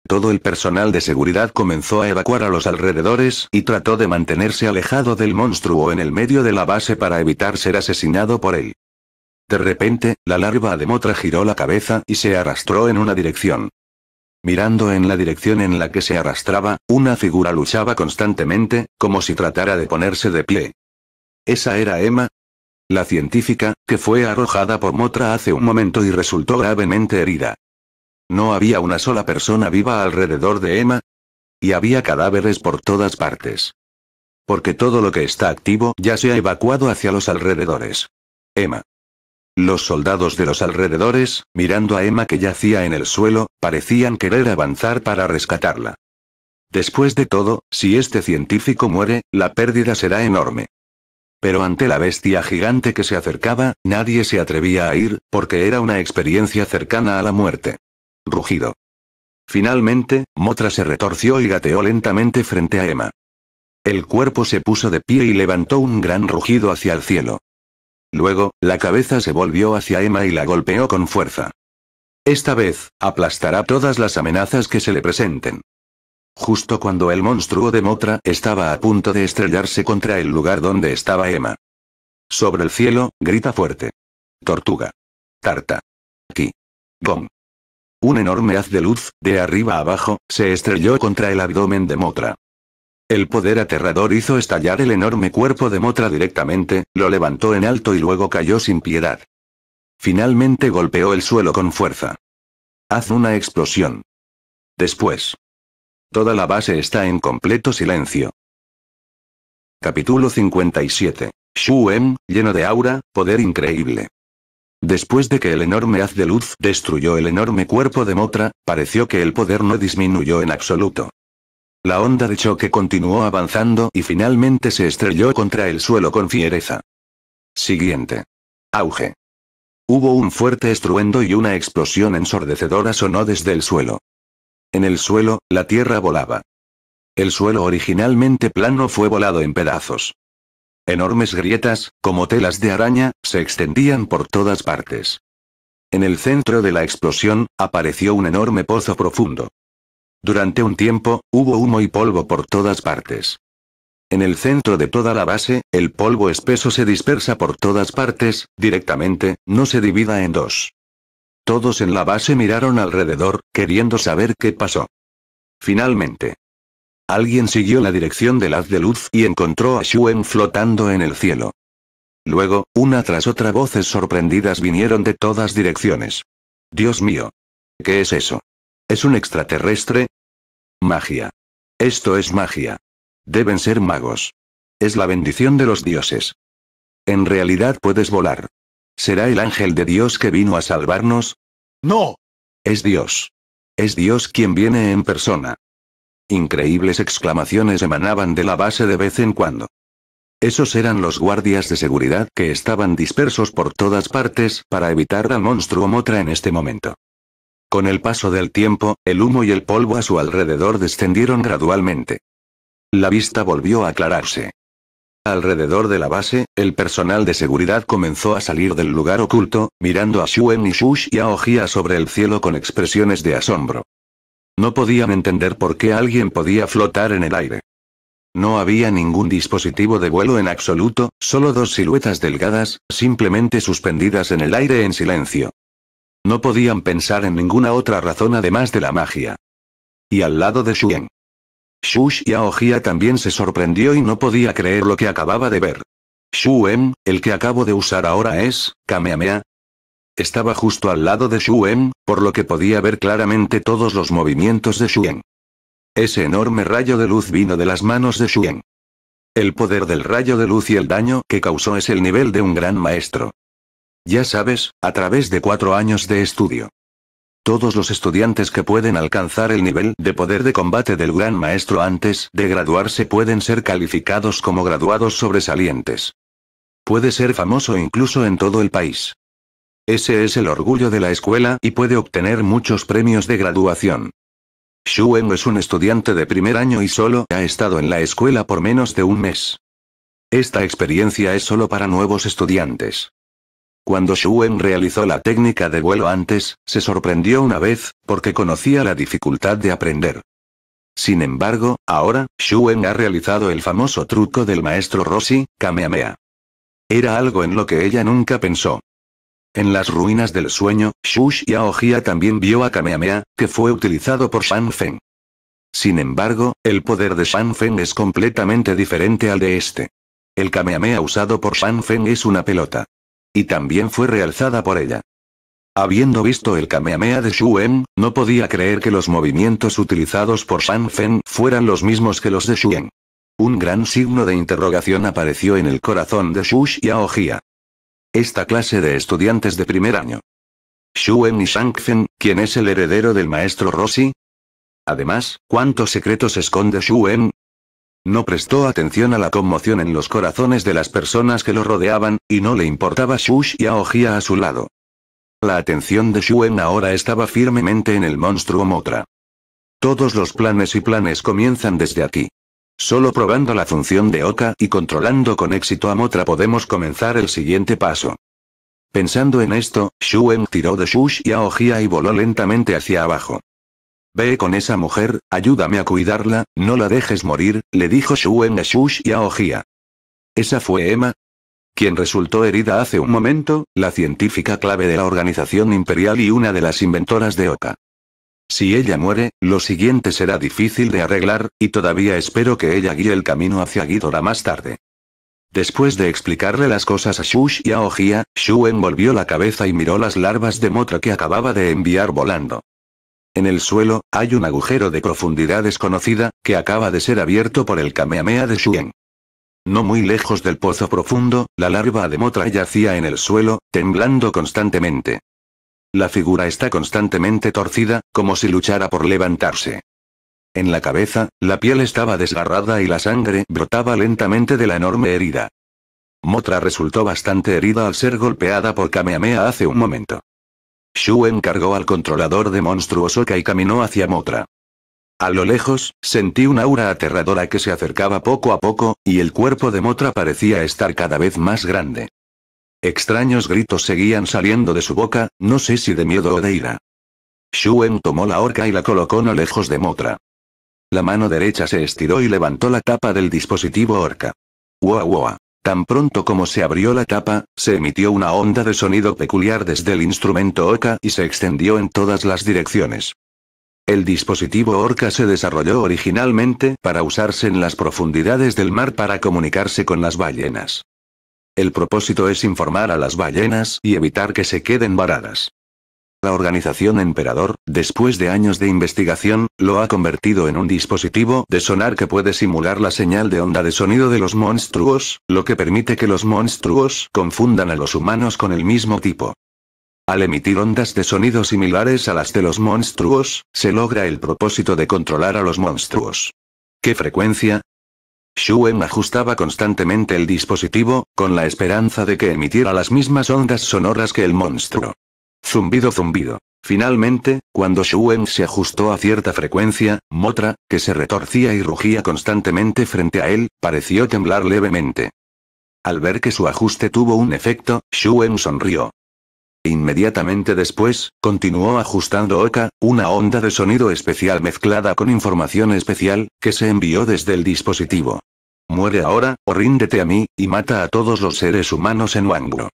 Todo el personal de seguridad comenzó a evacuar a los alrededores y trató de mantenerse alejado del monstruo en el medio de la base para evitar ser asesinado por él. De repente, la larva de Motra giró la cabeza y se arrastró en una dirección. Mirando en la dirección en la que se arrastraba, una figura luchaba constantemente, como si tratara de ponerse de pie. ¿Esa era Emma? La científica, que fue arrojada por Motra hace un momento y resultó gravemente herida. No había una sola persona viva alrededor de Emma. Y había cadáveres por todas partes. Porque todo lo que está activo ya se ha evacuado hacia los alrededores. Emma. Los soldados de los alrededores, mirando a Emma que yacía en el suelo, parecían querer avanzar para rescatarla. Después de todo, si este científico muere, la pérdida será enorme. Pero ante la bestia gigante que se acercaba, nadie se atrevía a ir, porque era una experiencia cercana a la muerte. Rugido. Finalmente, Motra se retorció y gateó lentamente frente a Emma. El cuerpo se puso de pie y levantó un gran rugido hacia el cielo. Luego, la cabeza se volvió hacia Emma y la golpeó con fuerza. Esta vez, aplastará todas las amenazas que se le presenten. Justo cuando el monstruo de Motra estaba a punto de estrellarse contra el lugar donde estaba Emma. Sobre el cielo, grita fuerte. Tortuga. Tarta. Ki. Gong. Un enorme haz de luz, de arriba abajo, se estrelló contra el abdomen de Motra. El poder aterrador hizo estallar el enorme cuerpo de Motra directamente, lo levantó en alto y luego cayó sin piedad. Finalmente golpeó el suelo con fuerza. Haz una explosión. Después. Toda la base está en completo silencio. Capítulo 57. Shuem, lleno de aura, poder increíble. Después de que el enorme haz de luz destruyó el enorme cuerpo de Motra, pareció que el poder no disminuyó en absoluto. La onda de choque continuó avanzando y finalmente se estrelló contra el suelo con fiereza. Siguiente. Auge. Hubo un fuerte estruendo y una explosión ensordecedora sonó desde el suelo. En el suelo, la tierra volaba. El suelo originalmente plano fue volado en pedazos. Enormes grietas, como telas de araña, se extendían por todas partes. En el centro de la explosión, apareció un enorme pozo profundo. Durante un tiempo, hubo humo y polvo por todas partes. En el centro de toda la base, el polvo espeso se dispersa por todas partes, directamente, no se divida en dos. Todos en la base miraron alrededor, queriendo saber qué pasó. Finalmente. Alguien siguió la dirección del haz de luz y encontró a Shuen flotando en el cielo. Luego, una tras otra voces sorprendidas vinieron de todas direcciones. Dios mío. ¿Qué es eso? ¿Es un extraterrestre? Magia. Esto es magia. Deben ser magos. Es la bendición de los dioses. En realidad puedes volar. ¿Será el ángel de Dios que vino a salvarnos? No. Es Dios. Es Dios quien viene en persona. Increíbles exclamaciones emanaban de la base de vez en cuando. Esos eran los guardias de seguridad que estaban dispersos por todas partes para evitar al monstruo Motra en este momento. Con el paso del tiempo, el humo y el polvo a su alrededor descendieron gradualmente. La vista volvió a aclararse. Alrededor de la base, el personal de seguridad comenzó a salir del lugar oculto, mirando a Shuen y Shush y a Ojia sobre el cielo con expresiones de asombro. No podían entender por qué alguien podía flotar en el aire. No había ningún dispositivo de vuelo en absoluto, solo dos siluetas delgadas, simplemente suspendidas en el aire en silencio. No podían pensar en ninguna otra razón además de la magia. Y al lado de Shuen. Shush y también se sorprendió y no podía creer lo que acababa de ver. Shuen, el que acabo de usar ahora es, Kamehameha. Estaba justo al lado de Shuen, por lo que podía ver claramente todos los movimientos de Shuen. Ese enorme rayo de luz vino de las manos de Shuen. El poder del rayo de luz y el daño que causó es el nivel de un gran maestro. Ya sabes, a través de cuatro años de estudio. Todos los estudiantes que pueden alcanzar el nivel de poder de combate del Gran Maestro antes de graduarse pueden ser calificados como graduados sobresalientes. Puede ser famoso incluso en todo el país. Ese es el orgullo de la escuela y puede obtener muchos premios de graduación. Shuen es un estudiante de primer año y solo ha estado en la escuela por menos de un mes. Esta experiencia es solo para nuevos estudiantes. Cuando Shuen realizó la técnica de vuelo antes, se sorprendió una vez, porque conocía la dificultad de aprender. Sin embargo, ahora, Shuen ha realizado el famoso truco del maestro Rossi, Kamehameha. Era algo en lo que ella nunca pensó. En las ruinas del sueño, Shush Xiaohia también vio a Kamehameha, que fue utilizado por Shan Feng. Sin embargo, el poder de Shan Feng es completamente diferente al de este. El Kamehameha usado por Shan Feng es una pelota. Y también fue realzada por ella. Habiendo visto el Kamehameha de Shuen, em, no podía creer que los movimientos utilizados por Shan Fen fueran los mismos que los de Shuen. Em. Un gran signo de interrogación apareció en el corazón de Shu Xiaojia. Esta clase de estudiantes de primer año. ¿Shuen em y Shang Fen, quién es el heredero del maestro Rossi, Además, ¿cuántos secretos esconde Shuen? No prestó atención a la conmoción en los corazones de las personas que lo rodeaban, y no le importaba y Aohia a su lado. La atención de Shuen ahora estaba firmemente en el monstruo Motra. Todos los planes y planes comienzan desde aquí. Solo probando la función de Oka y controlando con éxito a Motra podemos comenzar el siguiente paso. Pensando en esto, Shuen tiró de y Aohia y voló lentamente hacia abajo. Ve con esa mujer, ayúdame a cuidarla, no la dejes morir, le dijo Shuen a Shush y a Ojia. Esa fue Emma, quien resultó herida hace un momento, la científica clave de la organización imperial y una de las inventoras de Oka. Si ella muere, lo siguiente será difícil de arreglar, y todavía espero que ella guíe el camino hacia Ghidorah más tarde. Después de explicarle las cosas a Shush y a Ojia, Shuen volvió la cabeza y miró las larvas de Motra que acababa de enviar volando. En el suelo, hay un agujero de profundidad desconocida, que acaba de ser abierto por el Kamehameha de Shuen. No muy lejos del pozo profundo, la larva de Motra yacía en el suelo, temblando constantemente. La figura está constantemente torcida, como si luchara por levantarse. En la cabeza, la piel estaba desgarrada y la sangre brotaba lentamente de la enorme herida. Motra resultó bastante herida al ser golpeada por Kamehameha hace un momento. Shuen cargó al controlador de monstruos Oka y caminó hacia Motra. A lo lejos, sentí una aura aterradora que se acercaba poco a poco, y el cuerpo de Motra parecía estar cada vez más grande. Extraños gritos seguían saliendo de su boca, no sé si de miedo o de ira. Shuen tomó la horca y la colocó no lejos de Motra. La mano derecha se estiró y levantó la tapa del dispositivo horca. ¡Wow, wow! Tan pronto como se abrió la tapa, se emitió una onda de sonido peculiar desde el instrumento Oca y se extendió en todas las direcciones. El dispositivo Orca se desarrolló originalmente para usarse en las profundidades del mar para comunicarse con las ballenas. El propósito es informar a las ballenas y evitar que se queden varadas. La organización Emperador, después de años de investigación, lo ha convertido en un dispositivo de sonar que puede simular la señal de onda de sonido de los monstruos, lo que permite que los monstruos confundan a los humanos con el mismo tipo. Al emitir ondas de sonido similares a las de los monstruos, se logra el propósito de controlar a los monstruos. ¿Qué frecuencia? Shuen ajustaba constantemente el dispositivo, con la esperanza de que emitiera las mismas ondas sonoras que el monstruo. Zumbido zumbido. Finalmente, cuando Shuen se ajustó a cierta frecuencia, Motra, que se retorcía y rugía constantemente frente a él, pareció temblar levemente. Al ver que su ajuste tuvo un efecto, Shuen sonrió. Inmediatamente después, continuó ajustando Oka, una onda de sonido especial mezclada con información especial, que se envió desde el dispositivo. Muere ahora, o ríndete a mí, y mata a todos los seres humanos en Wangro.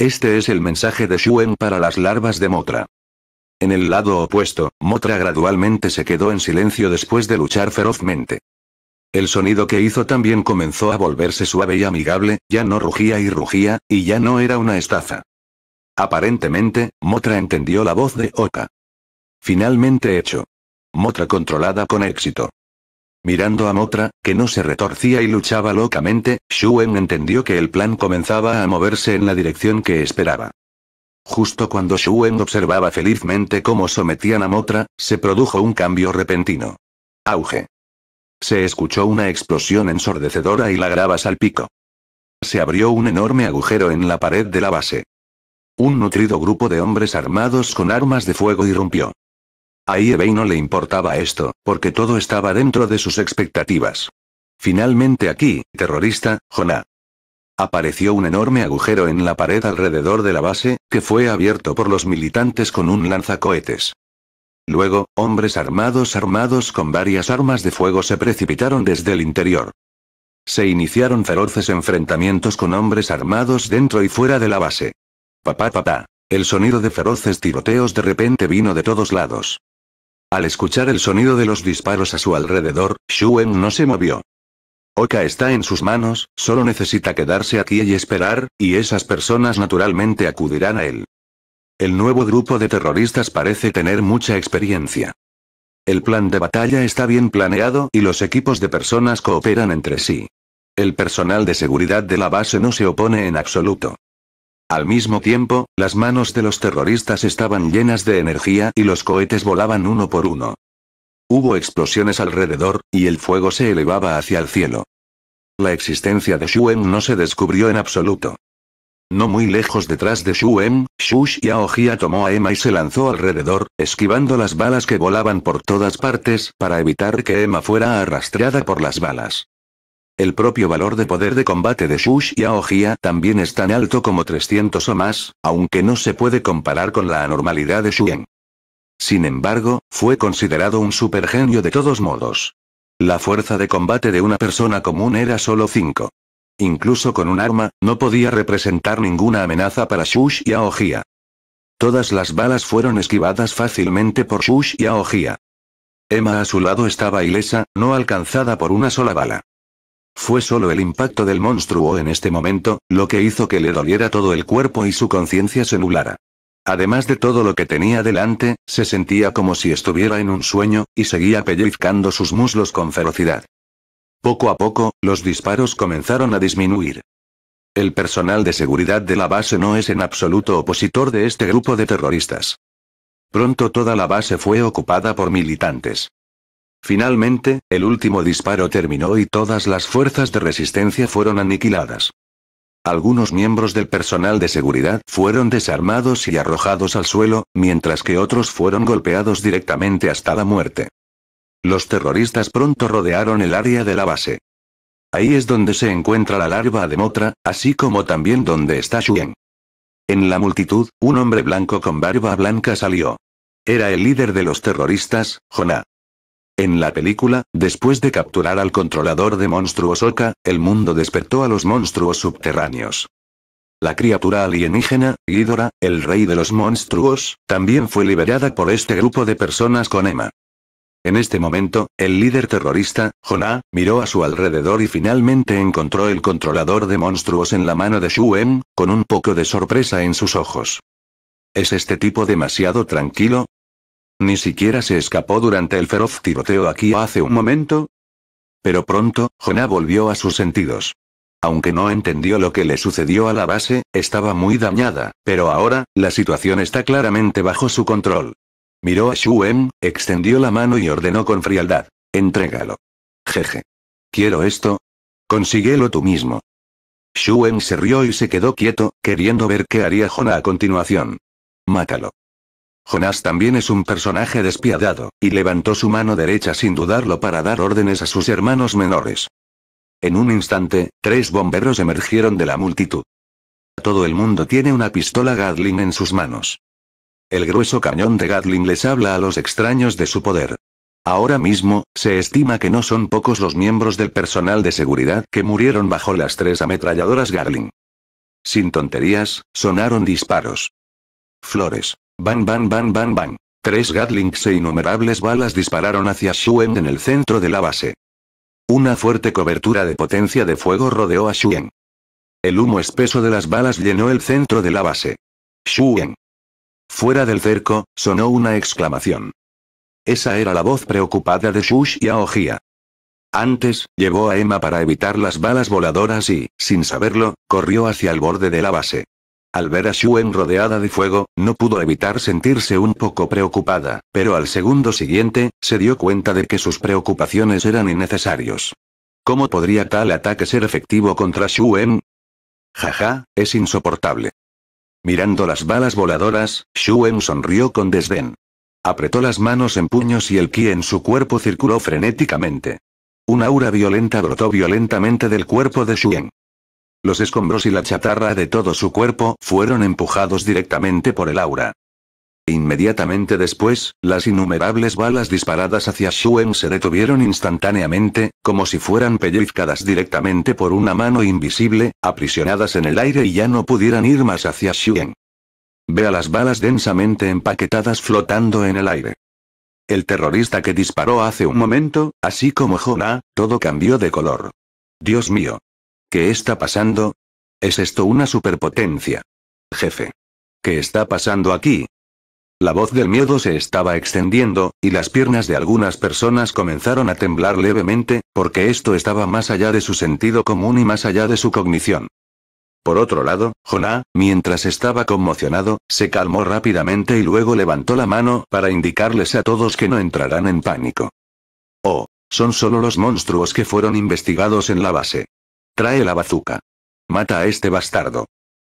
Este es el mensaje de Shuen para las larvas de Motra. En el lado opuesto, Motra gradualmente se quedó en silencio después de luchar ferozmente. El sonido que hizo también comenzó a volverse suave y amigable, ya no rugía y rugía, y ya no era una estafa. Aparentemente, Motra entendió la voz de Oka. Finalmente hecho. Motra controlada con éxito. Mirando a Motra, que no se retorcía y luchaba locamente, Shuen entendió que el plan comenzaba a moverse en la dirección que esperaba. Justo cuando Shuen observaba felizmente cómo sometían a Motra, se produjo un cambio repentino. Auge. Se escuchó una explosión ensordecedora y la grava salpicó. Se abrió un enorme agujero en la pared de la base. Un nutrido grupo de hombres armados con armas de fuego irrumpió. A e no le importaba esto, porque todo estaba dentro de sus expectativas. Finalmente aquí, terrorista, Jonah. Apareció un enorme agujero en la pared alrededor de la base, que fue abierto por los militantes con un lanzacohetes. Luego, hombres armados armados con varias armas de fuego se precipitaron desde el interior. Se iniciaron feroces enfrentamientos con hombres armados dentro y fuera de la base. Papá papá. El sonido de feroces tiroteos de repente vino de todos lados. Al escuchar el sonido de los disparos a su alrededor, Shuen no se movió. Oka está en sus manos, solo necesita quedarse aquí y esperar, y esas personas naturalmente acudirán a él. El nuevo grupo de terroristas parece tener mucha experiencia. El plan de batalla está bien planeado y los equipos de personas cooperan entre sí. El personal de seguridad de la base no se opone en absoluto. Al mismo tiempo, las manos de los terroristas estaban llenas de energía y los cohetes volaban uno por uno. Hubo explosiones alrededor, y el fuego se elevaba hacia el cielo. La existencia de Shuen no se descubrió en absoluto. No muy lejos detrás de Shuen, Shush y Aojia tomó a Emma y se lanzó alrededor, esquivando las balas que volaban por todas partes para evitar que Emma fuera arrastrada por las balas. El propio valor de poder de combate de Shush y Aogia también es tan alto como 300 o más, aunque no se puede comparar con la anormalidad de Shugen. Sin embargo, fue considerado un supergenio de todos modos. La fuerza de combate de una persona común era solo 5. Incluso con un arma, no podía representar ninguna amenaza para Shush y Aogia. Todas las balas fueron esquivadas fácilmente por Shush y Aogia. Emma a su lado estaba ilesa, no alcanzada por una sola bala. Fue solo el impacto del monstruo en este momento, lo que hizo que le doliera todo el cuerpo y su conciencia se nublara. Además de todo lo que tenía delante, se sentía como si estuviera en un sueño, y seguía pellizcando sus muslos con ferocidad. Poco a poco, los disparos comenzaron a disminuir. El personal de seguridad de la base no es en absoluto opositor de este grupo de terroristas. Pronto toda la base fue ocupada por militantes. Finalmente, el último disparo terminó y todas las fuerzas de resistencia fueron aniquiladas. Algunos miembros del personal de seguridad fueron desarmados y arrojados al suelo, mientras que otros fueron golpeados directamente hasta la muerte. Los terroristas pronto rodearon el área de la base. Ahí es donde se encuentra la larva de Motra, así como también donde está Shuen. En la multitud, un hombre blanco con barba blanca salió. Era el líder de los terroristas, Jonah. En la película, después de capturar al controlador de monstruos Oka, el mundo despertó a los monstruos subterráneos. La criatura alienígena, Ghidorah, el rey de los monstruos, también fue liberada por este grupo de personas con Emma. En este momento, el líder terrorista, Jonah, miró a su alrededor y finalmente encontró el controlador de monstruos en la mano de Shuen, con un poco de sorpresa en sus ojos. ¿Es este tipo demasiado tranquilo? Ni siquiera se escapó durante el feroz tiroteo aquí hace un momento. Pero pronto, Jonah volvió a sus sentidos. Aunque no entendió lo que le sucedió a la base, estaba muy dañada, pero ahora, la situación está claramente bajo su control. Miró a Shuem, extendió la mano y ordenó con frialdad. Entrégalo. Jeje. Quiero esto. Consíguelo tú mismo. Shuem se rió y se quedó quieto, queriendo ver qué haría Jonah a continuación. Mátalo. Jonás también es un personaje despiadado, y levantó su mano derecha sin dudarlo para dar órdenes a sus hermanos menores. En un instante, tres bomberos emergieron de la multitud. Todo el mundo tiene una pistola Gatling en sus manos. El grueso cañón de Gatling les habla a los extraños de su poder. Ahora mismo, se estima que no son pocos los miembros del personal de seguridad que murieron bajo las tres ametralladoras Gatling. Sin tonterías, sonaron disparos. Flores. Bang, bang, bang, bang, bang. Tres Gatlings e innumerables balas dispararon hacia Shuen en el centro de la base. Una fuerte cobertura de potencia de fuego rodeó a Shuen. El humo espeso de las balas llenó el centro de la base. Shuen. Fuera del cerco, sonó una exclamación. Esa era la voz preocupada de Shush y Aogia. Antes, llevó a Emma para evitar las balas voladoras y, sin saberlo, corrió hacia el borde de la base. Al ver a Shuen rodeada de fuego, no pudo evitar sentirse un poco preocupada, pero al segundo siguiente, se dio cuenta de que sus preocupaciones eran innecesarios. ¿Cómo podría tal ataque ser efectivo contra Shuen? Jaja, es insoportable. Mirando las balas voladoras, Shuen sonrió con desdén. Apretó las manos en puños y el ki en su cuerpo circuló frenéticamente. Un aura violenta brotó violentamente del cuerpo de Shuen. Los escombros y la chatarra de todo su cuerpo fueron empujados directamente por el aura. Inmediatamente después, las innumerables balas disparadas hacia Shuen se detuvieron instantáneamente, como si fueran pellizcadas directamente por una mano invisible, aprisionadas en el aire y ya no pudieran ir más hacia Shuen. Ve a las balas densamente empaquetadas flotando en el aire. El terrorista que disparó hace un momento, así como Jonah, todo cambió de color. Dios mío, ¿Qué está pasando? ¿Es esto una superpotencia? Jefe. ¿Qué está pasando aquí? La voz del miedo se estaba extendiendo, y las piernas de algunas personas comenzaron a temblar levemente, porque esto estaba más allá de su sentido común y más allá de su cognición. Por otro lado, Jonah, mientras estaba conmocionado, se calmó rápidamente y luego levantó la mano para indicarles a todos que no entrarán en pánico. Oh, son solo los monstruos que fueron investigados en la base. Trae la bazuca. Mata a este bastardo.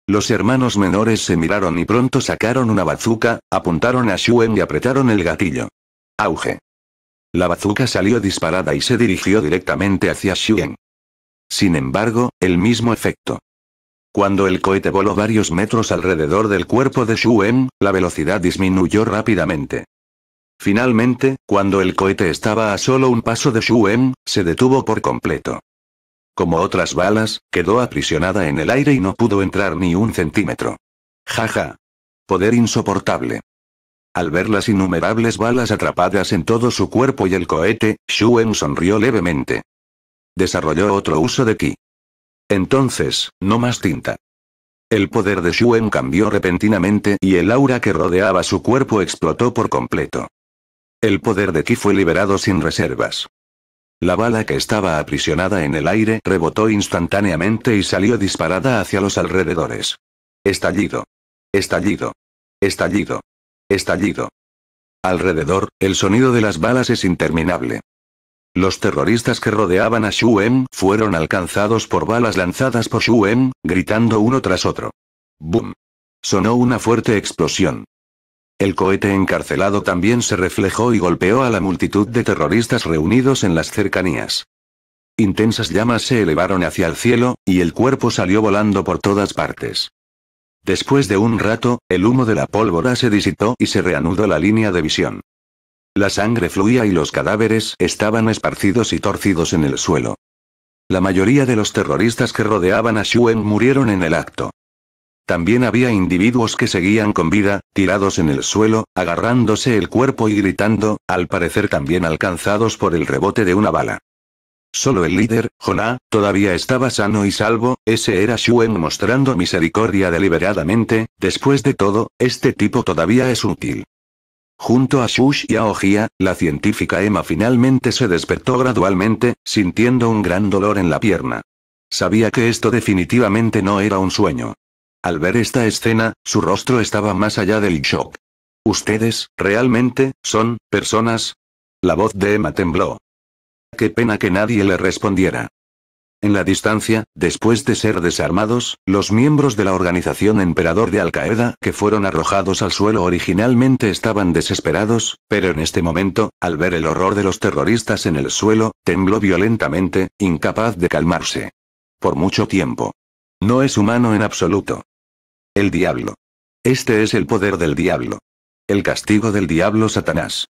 Los hermanos menores se miraron y pronto sacaron una bazuca, apuntaron a Shuen y apretaron el gatillo. Auge. La bazuca salió disparada y se dirigió directamente hacia Shuen. Sin embargo, el mismo efecto. Cuando el cohete voló varios metros alrededor del cuerpo de Shuen, la velocidad disminuyó rápidamente. Finalmente, cuando el cohete estaba a solo un paso de Shuen, se detuvo por completo. Como otras balas, quedó aprisionada en el aire y no pudo entrar ni un centímetro. Jaja. Ja. Poder insoportable. Al ver las innumerables balas atrapadas en todo su cuerpo y el cohete, Shuen sonrió levemente. Desarrolló otro uso de ki. Entonces, no más tinta. El poder de Shuen cambió repentinamente y el aura que rodeaba su cuerpo explotó por completo. El poder de Ki fue liberado sin reservas. La bala que estaba aprisionada en el aire rebotó instantáneamente y salió disparada hacia los alrededores. Estallido. Estallido. Estallido. Estallido. Alrededor, el sonido de las balas es interminable. Los terroristas que rodeaban a En fueron alcanzados por balas lanzadas por En, gritando uno tras otro. ¡Bum! Sonó una fuerte explosión. El cohete encarcelado también se reflejó y golpeó a la multitud de terroristas reunidos en las cercanías. Intensas llamas se elevaron hacia el cielo, y el cuerpo salió volando por todas partes. Después de un rato, el humo de la pólvora se disipó y se reanudó la línea de visión. La sangre fluía y los cadáveres estaban esparcidos y torcidos en el suelo. La mayoría de los terroristas que rodeaban a Shuen murieron en el acto. También había individuos que seguían con vida, tirados en el suelo, agarrándose el cuerpo y gritando, al parecer también alcanzados por el rebote de una bala. Solo el líder, Jonah, todavía estaba sano y salvo, ese era Shuen mostrando misericordia deliberadamente, después de todo, este tipo todavía es útil. Junto a Shush y a Ojia, la científica Emma finalmente se despertó gradualmente, sintiendo un gran dolor en la pierna. Sabía que esto definitivamente no era un sueño. Al ver esta escena, su rostro estaba más allá del shock. ¿Ustedes, realmente, son, personas? La voz de Emma tembló. Qué pena que nadie le respondiera. En la distancia, después de ser desarmados, los miembros de la organización Emperador de Al-Qaeda que fueron arrojados al suelo originalmente estaban desesperados, pero en este momento, al ver el horror de los terroristas en el suelo, tembló violentamente, incapaz de calmarse. Por mucho tiempo. No es humano en absoluto. El diablo. Este es el poder del diablo. El castigo del diablo Satanás.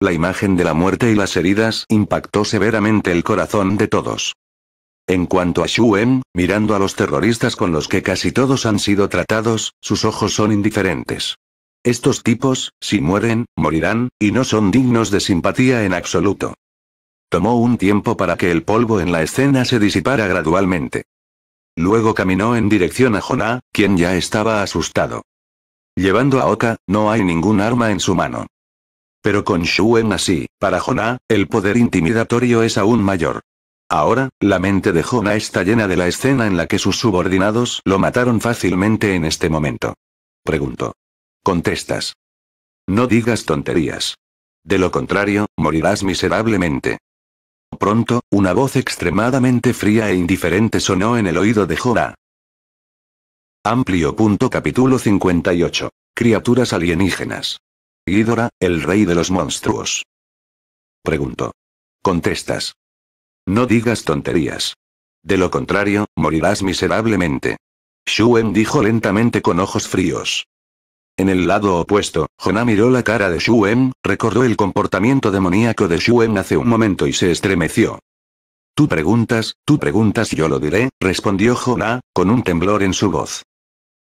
La imagen de la muerte y las heridas impactó severamente el corazón de todos. En cuanto a Shuen, mirando a los terroristas con los que casi todos han sido tratados, sus ojos son indiferentes. Estos tipos, si mueren, morirán, y no son dignos de simpatía en absoluto. Tomó un tiempo para que el polvo en la escena se disipara gradualmente. Luego caminó en dirección a Jonah, quien ya estaba asustado. Llevando a Oka, no hay ningún arma en su mano. Pero con Shuen así, para Jonah, el poder intimidatorio es aún mayor. Ahora, la mente de Jonah está llena de la escena en la que sus subordinados lo mataron fácilmente en este momento. Pregunto. Contestas. No digas tonterías. De lo contrario, morirás miserablemente. Pronto, una voz extremadamente fría e indiferente sonó en el oído de Jora. Amplio punto capítulo 58. Criaturas alienígenas. Ghidorah, el rey de los monstruos. Pregunto. Contestas. No digas tonterías. De lo contrario, morirás miserablemente. Shuen dijo lentamente con ojos fríos. En el lado opuesto, Jonah miró la cara de Shuen, em, recordó el comportamiento demoníaco de Shuen em hace un momento y se estremeció. Tú preguntas, tú preguntas y yo lo diré, respondió Jonah, con un temblor en su voz.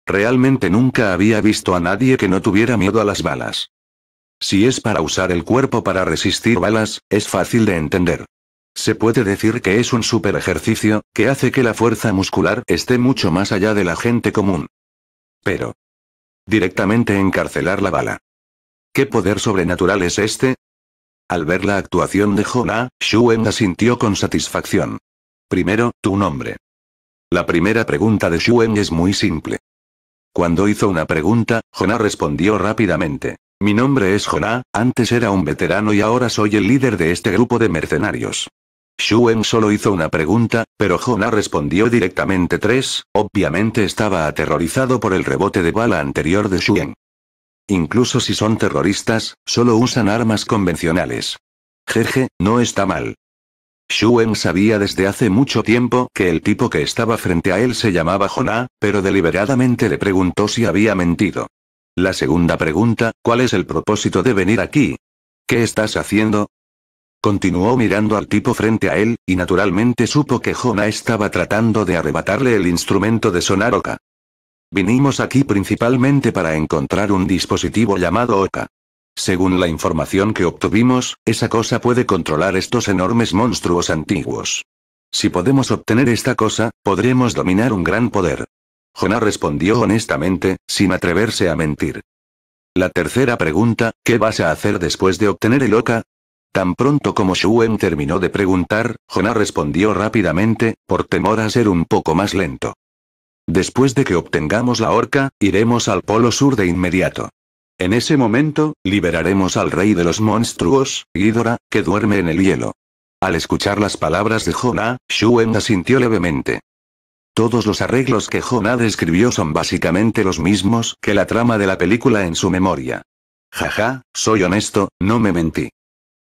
Realmente nunca había visto a nadie que no tuviera miedo a las balas. Si es para usar el cuerpo para resistir balas, es fácil de entender. Se puede decir que es un super ejercicio, que hace que la fuerza muscular esté mucho más allá de la gente común. Pero, Directamente encarcelar la bala. ¿Qué poder sobrenatural es este? Al ver la actuación de Jonah, Shuen asintió con satisfacción. Primero, tu nombre. La primera pregunta de Shuen es muy simple. Cuando hizo una pregunta, Jonah respondió rápidamente. Mi nombre es Jonah, antes era un veterano y ahora soy el líder de este grupo de mercenarios. Shuen solo hizo una pregunta, pero Jonah respondió directamente tres, obviamente estaba aterrorizado por el rebote de bala anterior de Shuen. Incluso si son terroristas, solo usan armas convencionales. Jeje, no está mal. Shuen sabía desde hace mucho tiempo que el tipo que estaba frente a él se llamaba Jonah, pero deliberadamente le preguntó si había mentido. La segunda pregunta, ¿cuál es el propósito de venir aquí? ¿Qué estás haciendo? Continuó mirando al tipo frente a él, y naturalmente supo que Jonah estaba tratando de arrebatarle el instrumento de sonar Oka. Vinimos aquí principalmente para encontrar un dispositivo llamado Oka. Según la información que obtuvimos, esa cosa puede controlar estos enormes monstruos antiguos. Si podemos obtener esta cosa, podremos dominar un gran poder. Jonah respondió honestamente, sin atreverse a mentir. La tercera pregunta, ¿qué vas a hacer después de obtener el Oka? Tan pronto como Shuen terminó de preguntar, Jonah respondió rápidamente, por temor a ser un poco más lento. Después de que obtengamos la horca, iremos al polo sur de inmediato. En ese momento, liberaremos al rey de los monstruos, Ghidorah, que duerme en el hielo. Al escuchar las palabras de Jonah, Shuen asintió levemente. Todos los arreglos que Jonah describió son básicamente los mismos que la trama de la película en su memoria. Jaja, soy honesto, no me mentí.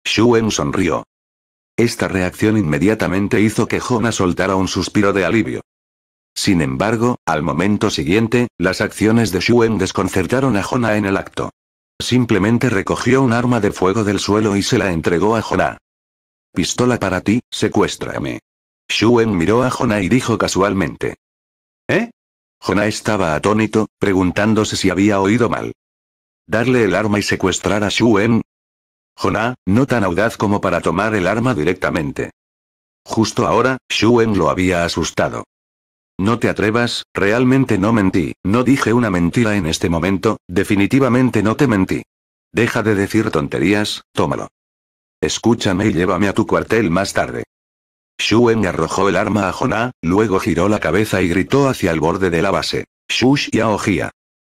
Shuen sonrió. Esta reacción inmediatamente hizo que Jona soltara un suspiro de alivio. Sin embargo, al momento siguiente, las acciones de Shuen desconcertaron a Jona en el acto. Simplemente recogió un arma de fuego del suelo y se la entregó a Jonah. Pistola para ti, secuéstrame. Shuen miró a Jonah y dijo casualmente. ¿Eh? Jona estaba atónito, preguntándose si había oído mal. Darle el arma y secuestrar a Shuen, Jonah, no tan audaz como para tomar el arma directamente. Justo ahora, Shuen lo había asustado. No te atrevas, realmente no mentí, no dije una mentira en este momento, definitivamente no te mentí. Deja de decir tonterías, tómalo. Escúchame y llévame a tu cuartel más tarde. Shuen arrojó el arma a Jonah, luego giró la cabeza y gritó hacia el borde de la base. Shush y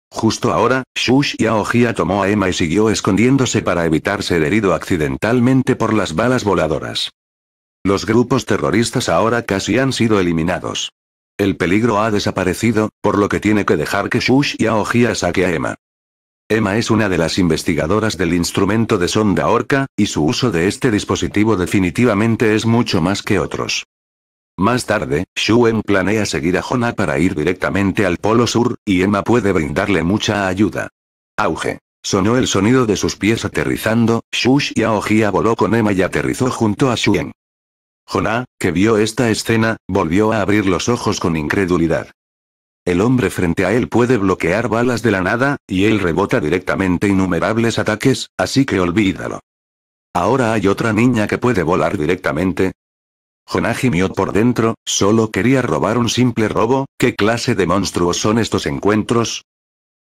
Justo ahora, Shush y Aojia tomó a Emma y siguió escondiéndose para evitar ser herido accidentalmente por las balas voladoras. Los grupos terroristas ahora casi han sido eliminados. El peligro ha desaparecido, por lo que tiene que dejar que Shush y Aojia saque a Emma. Emma es una de las investigadoras del instrumento de sonda orca, y su uso de este dispositivo definitivamente es mucho más que otros. Más tarde, Shuen planea seguir a Jonah para ir directamente al Polo Sur, y Emma puede brindarle mucha ayuda. Auge. Sonó el sonido de sus pies aterrizando, Shush y Aojiya voló con Emma y aterrizó junto a Shuen. Jonah, que vio esta escena, volvió a abrir los ojos con incredulidad. El hombre frente a él puede bloquear balas de la nada, y él rebota directamente innumerables ataques, así que olvídalo. Ahora hay otra niña que puede volar directamente, Jonah gimió por dentro, solo quería robar un simple robo, ¿qué clase de monstruos son estos encuentros?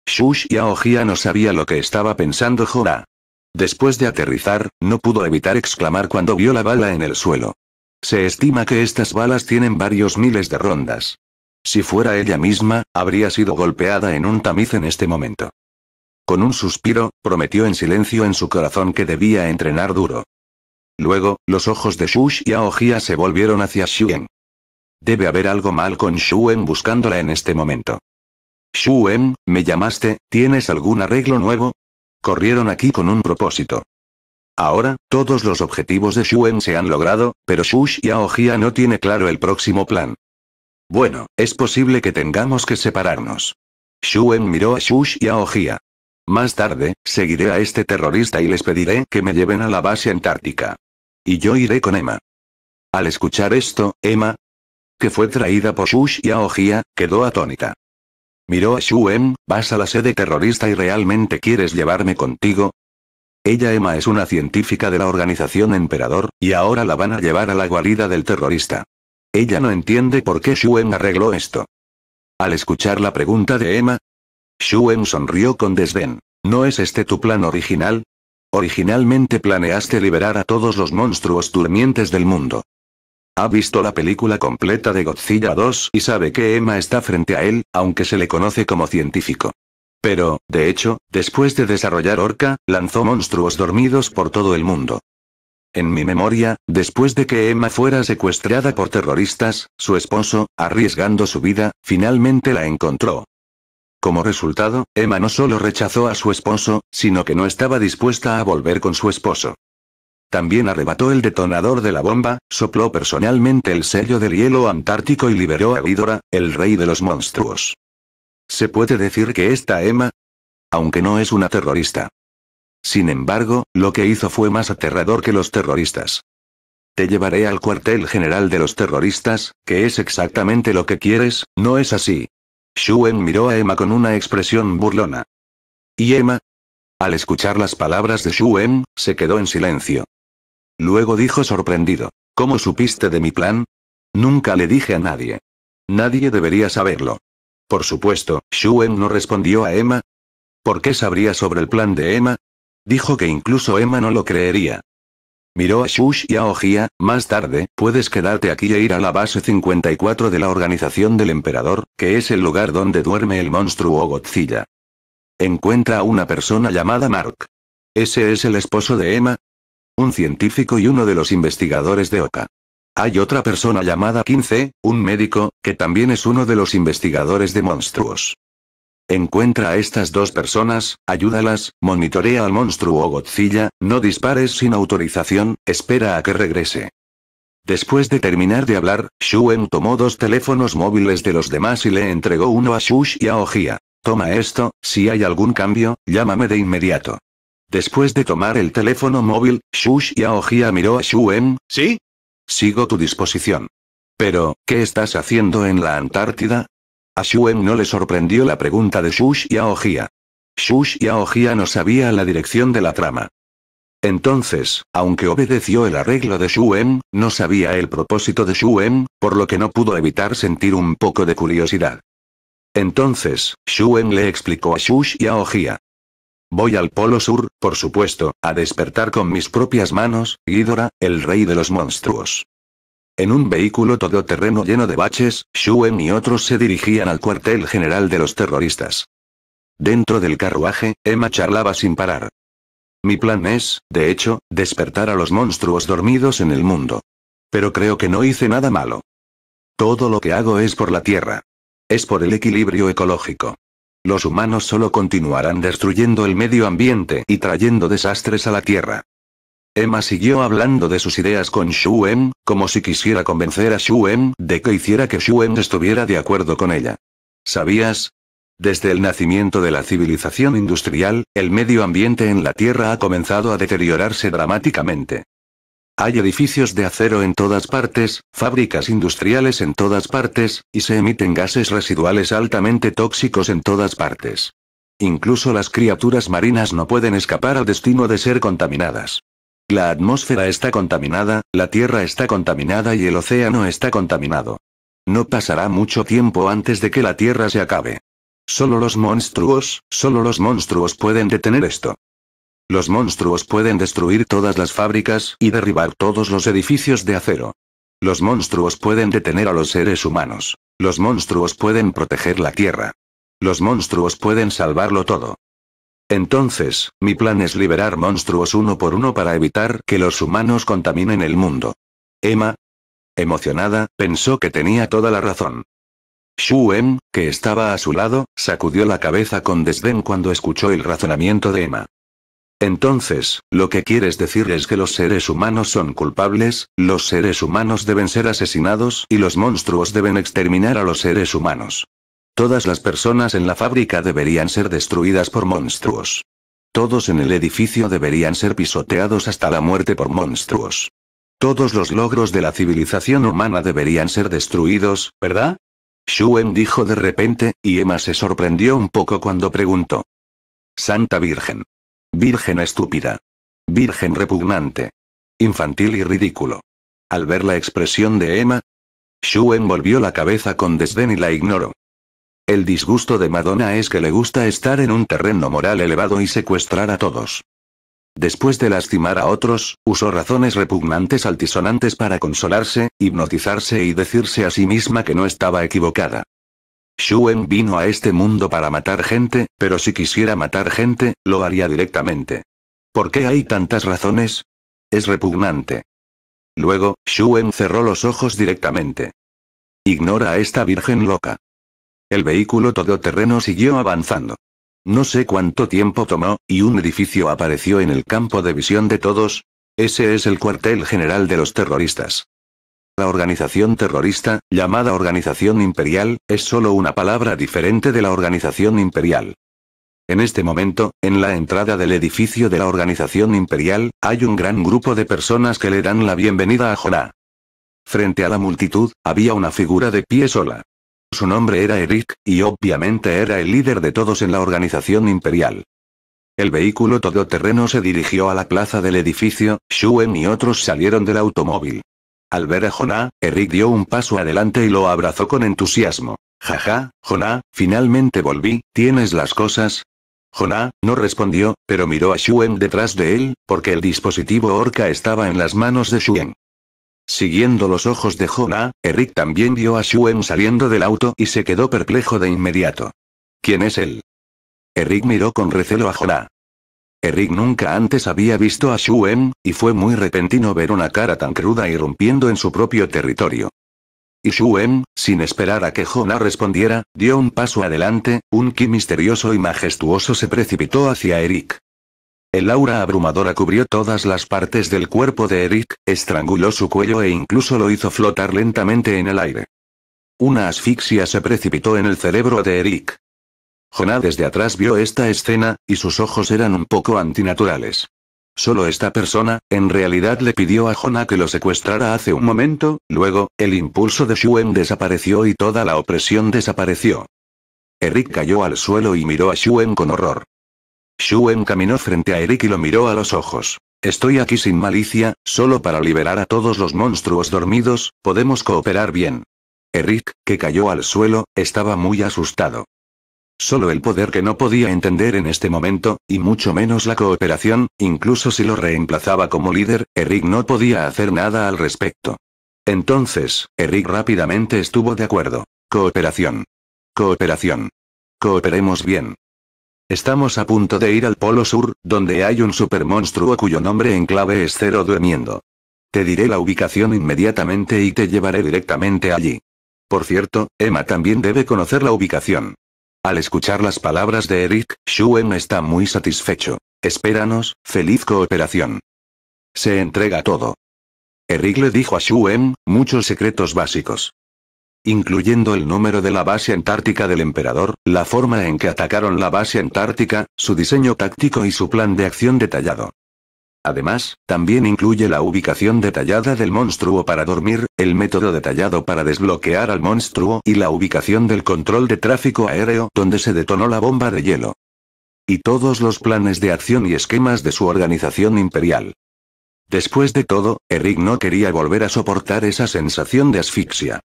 Shush y Aogia no sabía lo que estaba pensando Jonah. Después de aterrizar, no pudo evitar exclamar cuando vio la bala en el suelo. Se estima que estas balas tienen varios miles de rondas. Si fuera ella misma, habría sido golpeada en un tamiz en este momento. Con un suspiro, prometió en silencio en su corazón que debía entrenar duro. Luego, los ojos de y Aojia se volvieron hacia Shuen. Debe haber algo mal con Shuen buscándola en este momento. Shuen, me llamaste, ¿tienes algún arreglo nuevo? Corrieron aquí con un propósito. Ahora, todos los objetivos de Shuen se han logrado, pero Shush y Aojia no tiene claro el próximo plan. Bueno, es posible que tengamos que separarnos. Shuen miró a y Aojia. Más tarde, seguiré a este terrorista y les pediré que me lleven a la base antártica y yo iré con Emma. Al escuchar esto, Emma, que fue traída por Shush y Aogia, quedó atónita. Miró a Shuen, em, vas a la sede terrorista y realmente quieres llevarme contigo. Ella Emma es una científica de la organización Emperador, y ahora la van a llevar a la guarida del terrorista. Ella no entiende por qué Shuen em arregló esto. Al escuchar la pregunta de Emma, Shuen em sonrió con desdén. ¿No es este tu plan original? Originalmente planeaste liberar a todos los monstruos durmientes del mundo. Ha visto la película completa de Godzilla 2 y sabe que Emma está frente a él, aunque se le conoce como científico. Pero, de hecho, después de desarrollar Orca, lanzó monstruos dormidos por todo el mundo. En mi memoria, después de que Emma fuera secuestrada por terroristas, su esposo, arriesgando su vida, finalmente la encontró, como resultado, Emma no solo rechazó a su esposo, sino que no estaba dispuesta a volver con su esposo. También arrebató el detonador de la bomba, sopló personalmente el sello del hielo antártico y liberó a Vidora, el rey de los monstruos. ¿Se puede decir que esta Emma? Aunque no es una terrorista. Sin embargo, lo que hizo fue más aterrador que los terroristas. Te llevaré al cuartel general de los terroristas, que es exactamente lo que quieres, ¿no es así? Shuen miró a Emma con una expresión burlona. ¿Y Emma? Al escuchar las palabras de Shuen, se quedó en silencio. Luego dijo sorprendido. ¿Cómo supiste de mi plan? Nunca le dije a nadie. Nadie debería saberlo. Por supuesto, Shuen no respondió a Emma. ¿Por qué sabría sobre el plan de Emma? Dijo que incluso Emma no lo creería. Miró a Shush y a Ojia, más tarde, puedes quedarte aquí e ir a la base 54 de la organización del emperador, que es el lugar donde duerme el monstruo Godzilla. Encuentra a una persona llamada Mark. Ese es el esposo de Emma. Un científico y uno de los investigadores de Oka. Hay otra persona llamada 15, un médico, que también es uno de los investigadores de monstruos. Encuentra a estas dos personas, ayúdalas, monitorea al monstruo o Godzilla, no dispares sin autorización, espera a que regrese. Después de terminar de hablar, Shuen tomó dos teléfonos móviles de los demás y le entregó uno a Shush y a Ojia. Toma esto, si hay algún cambio, llámame de inmediato. Después de tomar el teléfono móvil, Shush y Ojia miró a Shuen, ¿sí? Sigo tu disposición. Pero, ¿qué estás haciendo en la Antártida? A Shuen no le sorprendió la pregunta de Shush Yaogia. Shush Aohia no sabía la dirección de la trama. Entonces, aunque obedeció el arreglo de Shuen, no sabía el propósito de Shuen, por lo que no pudo evitar sentir un poco de curiosidad. Entonces, Shuen le explicó a Shush Yaogia. Voy al Polo Sur, por supuesto, a despertar con mis propias manos, Ghidorah, el rey de los monstruos. En un vehículo todoterreno lleno de baches, Shuen y otros se dirigían al cuartel general de los terroristas. Dentro del carruaje, Emma charlaba sin parar. Mi plan es, de hecho, despertar a los monstruos dormidos en el mundo. Pero creo que no hice nada malo. Todo lo que hago es por la Tierra. Es por el equilibrio ecológico. Los humanos solo continuarán destruyendo el medio ambiente y trayendo desastres a la Tierra. Emma siguió hablando de sus ideas con Shuen, em, como si quisiera convencer a Shuen em de que hiciera que Shuen em estuviera de acuerdo con ella. ¿Sabías? Desde el nacimiento de la civilización industrial, el medio ambiente en la Tierra ha comenzado a deteriorarse dramáticamente. Hay edificios de acero en todas partes, fábricas industriales en todas partes, y se emiten gases residuales altamente tóxicos en todas partes. Incluso las criaturas marinas no pueden escapar al destino de ser contaminadas. La atmósfera está contaminada, la tierra está contaminada y el océano está contaminado. No pasará mucho tiempo antes de que la tierra se acabe. Solo los monstruos, solo los monstruos pueden detener esto. Los monstruos pueden destruir todas las fábricas y derribar todos los edificios de acero. Los monstruos pueden detener a los seres humanos. Los monstruos pueden proteger la tierra. Los monstruos pueden salvarlo todo. Entonces, mi plan es liberar monstruos uno por uno para evitar que los humanos contaminen el mundo. Emma, emocionada, pensó que tenía toda la razón. Xu em, que estaba a su lado, sacudió la cabeza con desdén cuando escuchó el razonamiento de Emma. Entonces, lo que quieres decir es que los seres humanos son culpables, los seres humanos deben ser asesinados y los monstruos deben exterminar a los seres humanos. Todas las personas en la fábrica deberían ser destruidas por monstruos. Todos en el edificio deberían ser pisoteados hasta la muerte por monstruos. Todos los logros de la civilización humana deberían ser destruidos, ¿verdad? Shuen dijo de repente, y Emma se sorprendió un poco cuando preguntó. Santa Virgen. Virgen estúpida. Virgen repugnante. Infantil y ridículo. Al ver la expresión de Emma, Shuen volvió la cabeza con desdén y la ignoró. El disgusto de Madonna es que le gusta estar en un terreno moral elevado y secuestrar a todos. Después de lastimar a otros, usó razones repugnantes altisonantes para consolarse, hipnotizarse y decirse a sí misma que no estaba equivocada. Shuen vino a este mundo para matar gente, pero si quisiera matar gente, lo haría directamente. ¿Por qué hay tantas razones? Es repugnante. Luego, Shuen cerró los ojos directamente. Ignora a esta virgen loca. El vehículo todoterreno siguió avanzando. No sé cuánto tiempo tomó, y un edificio apareció en el campo de visión de todos. Ese es el cuartel general de los terroristas. La organización terrorista, llamada Organización Imperial, es solo una palabra diferente de la Organización Imperial. En este momento, en la entrada del edificio de la Organización Imperial, hay un gran grupo de personas que le dan la bienvenida a Jorah. Frente a la multitud, había una figura de pie sola. Su nombre era Eric, y obviamente era el líder de todos en la organización imperial. El vehículo todoterreno se dirigió a la plaza del edificio, Shuen y otros salieron del automóvil. Al ver a Jonah, Eric dio un paso adelante y lo abrazó con entusiasmo. Jaja, Jonah, finalmente volví, ¿tienes las cosas? Jonah, no respondió, pero miró a Shuen detrás de él, porque el dispositivo Orca estaba en las manos de Shuen. Siguiendo los ojos de Jonah, Eric también vio a Shuen saliendo del auto y se quedó perplejo de inmediato. ¿Quién es él? Eric miró con recelo a Jonah. Eric nunca antes había visto a Shuen, y fue muy repentino ver una cara tan cruda irrumpiendo en su propio territorio. Y Shuen, sin esperar a que Jonah respondiera, dio un paso adelante, un ki misterioso y majestuoso se precipitó hacia Eric. El aura abrumadora cubrió todas las partes del cuerpo de Eric, estranguló su cuello e incluso lo hizo flotar lentamente en el aire. Una asfixia se precipitó en el cerebro de Eric. Jonah desde atrás vio esta escena, y sus ojos eran un poco antinaturales. Solo esta persona, en realidad le pidió a Jonah que lo secuestrara hace un momento, luego, el impulso de Shuen desapareció y toda la opresión desapareció. Eric cayó al suelo y miró a Shuen con horror. Shuen caminó frente a Eric y lo miró a los ojos. Estoy aquí sin malicia, solo para liberar a todos los monstruos dormidos, podemos cooperar bien. Eric, que cayó al suelo, estaba muy asustado. Solo el poder que no podía entender en este momento, y mucho menos la cooperación, incluso si lo reemplazaba como líder, Eric no podía hacer nada al respecto. Entonces, Eric rápidamente estuvo de acuerdo. Cooperación. Cooperación. Cooperemos bien. Estamos a punto de ir al Polo Sur, donde hay un supermonstruo cuyo nombre en clave es Cero Durmiendo. Te diré la ubicación inmediatamente y te llevaré directamente allí. Por cierto, Emma también debe conocer la ubicación. Al escuchar las palabras de Eric, Shuen está muy satisfecho. Espéranos, feliz cooperación. Se entrega todo. Eric le dijo a Shuen, muchos secretos básicos incluyendo el número de la base antártica del emperador, la forma en que atacaron la base antártica, su diseño táctico y su plan de acción detallado. Además, también incluye la ubicación detallada del monstruo para dormir, el método detallado para desbloquear al monstruo y la ubicación del control de tráfico aéreo donde se detonó la bomba de hielo. Y todos los planes de acción y esquemas de su organización imperial. Después de todo, Eric no quería volver a soportar esa sensación de asfixia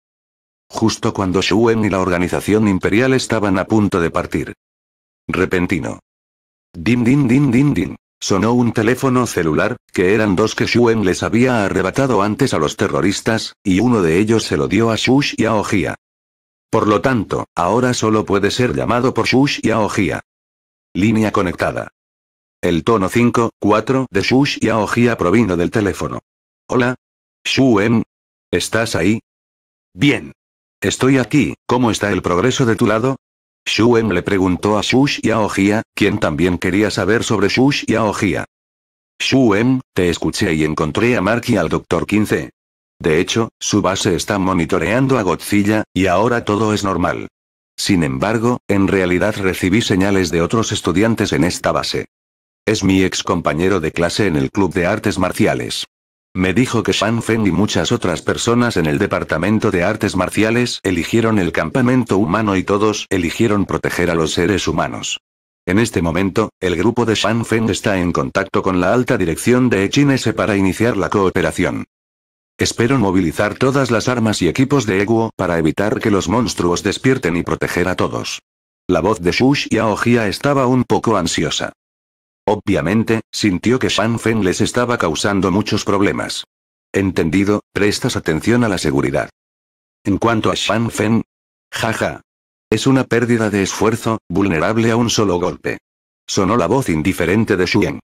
justo cuando Shuen y la organización imperial estaban a punto de partir. Repentino. Din din din din din. Sonó un teléfono celular, que eran dos que Shuen les había arrebatado antes a los terroristas, y uno de ellos se lo dio a Shush y a Ojia. Por lo tanto, ahora solo puede ser llamado por Shush y a Ojia. Línea conectada. El tono 5, 4 de Shush y a Ojia provino del teléfono. Hola. Shuen. ¿Estás ahí? Bien. Estoy aquí, ¿cómo está el progreso de tu lado? Shuem le preguntó a Shush Ohia, quien también quería saber sobre Shush Shu Shuem, te escuché y encontré a Mark y al Doctor 15. De hecho, su base está monitoreando a Godzilla, y ahora todo es normal. Sin embargo, en realidad recibí señales de otros estudiantes en esta base. Es mi ex compañero de clase en el club de artes marciales. Me dijo que Shan Feng y muchas otras personas en el departamento de artes marciales eligieron el campamento humano y todos eligieron proteger a los seres humanos. En este momento, el grupo de Shan Feng está en contacto con la alta dirección de Echinese para iniciar la cooperación. Espero movilizar todas las armas y equipos de Eguo para evitar que los monstruos despierten y proteger a todos. La voz de Shu Xiaojia estaba un poco ansiosa. Obviamente, sintió que Shan Feng les estaba causando muchos problemas. Entendido, prestas atención a la seguridad. En cuanto a Shan Fen, jaja. Es una pérdida de esfuerzo, vulnerable a un solo golpe. Sonó la voz indiferente de En.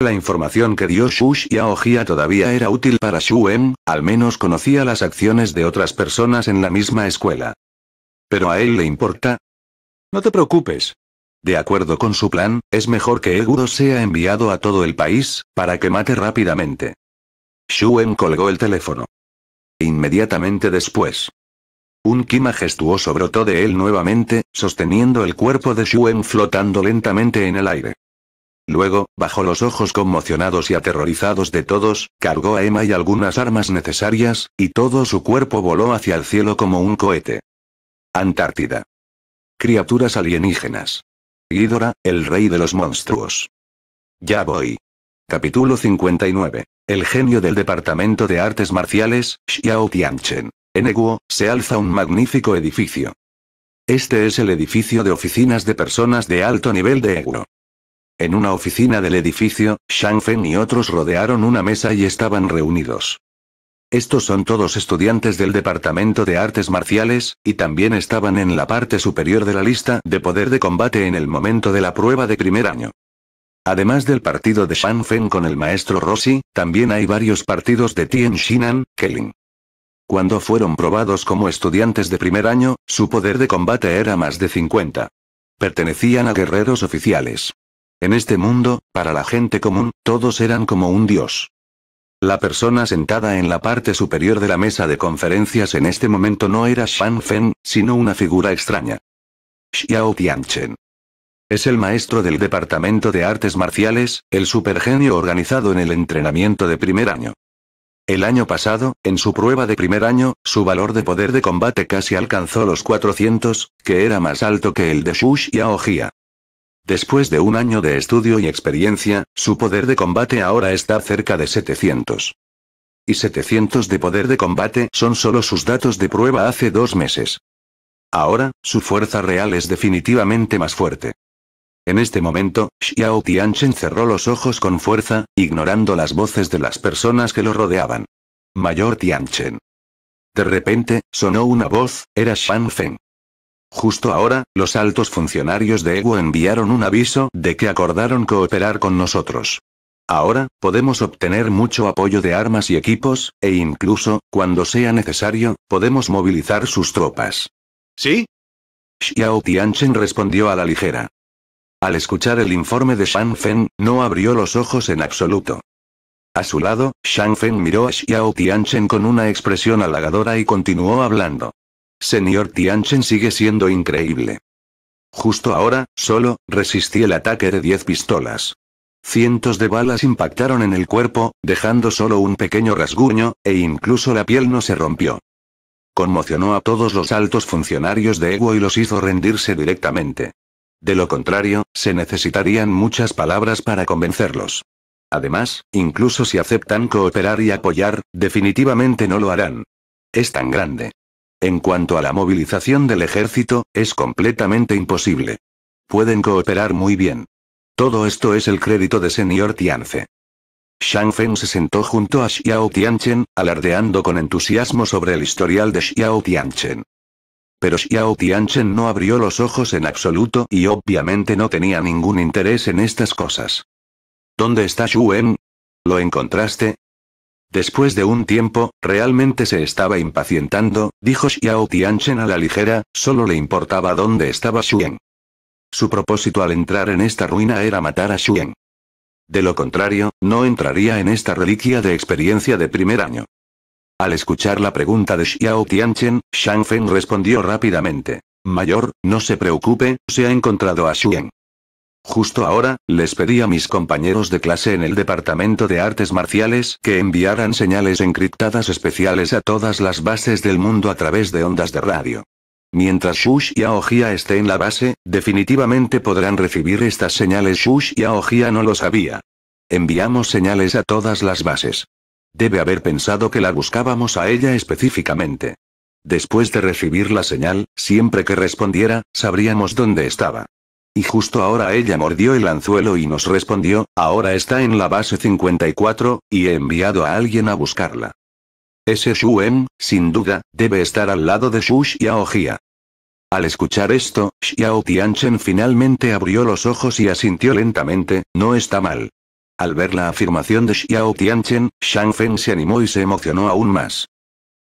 La información que dio Shu Jia todavía era útil para Shu En, al menos conocía las acciones de otras personas en la misma escuela. Pero a él le importa. No te preocupes, de acuerdo con su plan, es mejor que Egudo sea enviado a todo el país, para que mate rápidamente. Shuen colgó el teléfono. Inmediatamente después. Un ki majestuoso brotó de él nuevamente, sosteniendo el cuerpo de Shuen flotando lentamente en el aire. Luego, bajo los ojos conmocionados y aterrorizados de todos, cargó a Emma y algunas armas necesarias, y todo su cuerpo voló hacia el cielo como un cohete. Antártida. Criaturas alienígenas. Ghidorah, el rey de los monstruos. Ya voy. Capítulo 59. El genio del Departamento de Artes Marciales, Xiao Tianchen. En Eguo, se alza un magnífico edificio. Este es el edificio de oficinas de personas de alto nivel de Eguo. En una oficina del edificio, Shang Feng y otros rodearon una mesa y estaban reunidos. Estos son todos estudiantes del Departamento de Artes Marciales, y también estaban en la parte superior de la lista de poder de combate en el momento de la prueba de primer año. Además del partido de Feng con el maestro Rossi, también hay varios partidos de Tien Shinan, Keling. Cuando fueron probados como estudiantes de primer año, su poder de combate era más de 50. Pertenecían a guerreros oficiales. En este mundo, para la gente común, todos eran como un dios. La persona sentada en la parte superior de la mesa de conferencias en este momento no era Shan Fen, sino una figura extraña. Xiao Tianchen. Es el maestro del Departamento de Artes Marciales, el supergenio organizado en el entrenamiento de primer año. El año pasado, en su prueba de primer año, su valor de poder de combate casi alcanzó los 400, que era más alto que el de Shu Xiaojia. Después de un año de estudio y experiencia, su poder de combate ahora está cerca de 700. Y 700 de poder de combate son solo sus datos de prueba hace dos meses. Ahora, su fuerza real es definitivamente más fuerte. En este momento, Xiao Tianchen cerró los ojos con fuerza, ignorando las voces de las personas que lo rodeaban. Mayor Tianchen. De repente, sonó una voz, era Shan Feng. Justo ahora, los altos funcionarios de Ego enviaron un aviso de que acordaron cooperar con nosotros. Ahora, podemos obtener mucho apoyo de armas y equipos, e incluso, cuando sea necesario, podemos movilizar sus tropas. ¿Sí? Xiao Tianchen respondió a la ligera. Al escuchar el informe de Shang Feng, no abrió los ojos en absoluto. A su lado, Shang Feng miró a Xiao Tianchen con una expresión halagadora y continuó hablando. Señor Tianchen sigue siendo increíble. Justo ahora, solo, resistí el ataque de 10 pistolas. Cientos de balas impactaron en el cuerpo, dejando solo un pequeño rasguño, e incluso la piel no se rompió. Conmocionó a todos los altos funcionarios de Ego y los hizo rendirse directamente. De lo contrario, se necesitarían muchas palabras para convencerlos. Además, incluso si aceptan cooperar y apoyar, definitivamente no lo harán. Es tan grande. En cuanto a la movilización del ejército, es completamente imposible. Pueden cooperar muy bien. Todo esto es el crédito de señor Tianfe. Shang Feng se sentó junto a Xiao Tianchen, alardeando con entusiasmo sobre el historial de Xiao Tianchen. Pero Xiao Tianchen no abrió los ojos en absoluto y obviamente no tenía ningún interés en estas cosas. ¿Dónde está Xu ¿Lo encontraste? Después de un tiempo, realmente se estaba impacientando, dijo Xiao Tianchen a la ligera, solo le importaba dónde estaba Xuan. Su propósito al entrar en esta ruina era matar a Xuan. De lo contrario, no entraría en esta reliquia de experiencia de primer año. Al escuchar la pregunta de Xiao Tianchen, Shang Feng respondió rápidamente. Mayor, no se preocupe, se ha encontrado a Xuan. Justo ahora, les pedí a mis compañeros de clase en el Departamento de Artes Marciales que enviaran señales encriptadas especiales a todas las bases del mundo a través de ondas de radio. Mientras Shush y Aogia esté en la base, definitivamente podrán recibir estas señales. Shush y Aogia no lo sabía. Enviamos señales a todas las bases. Debe haber pensado que la buscábamos a ella específicamente. Después de recibir la señal, siempre que respondiera, sabríamos dónde estaba. Y justo ahora ella mordió el anzuelo y nos respondió, ahora está en la base 54, y he enviado a alguien a buscarla. Ese En, sin duda, debe estar al lado de Shu Jia. Al escuchar esto, Xiao Tianchen finalmente abrió los ojos y asintió lentamente, no está mal. Al ver la afirmación de Xiao Tianchen, Shang Fen se animó y se emocionó aún más.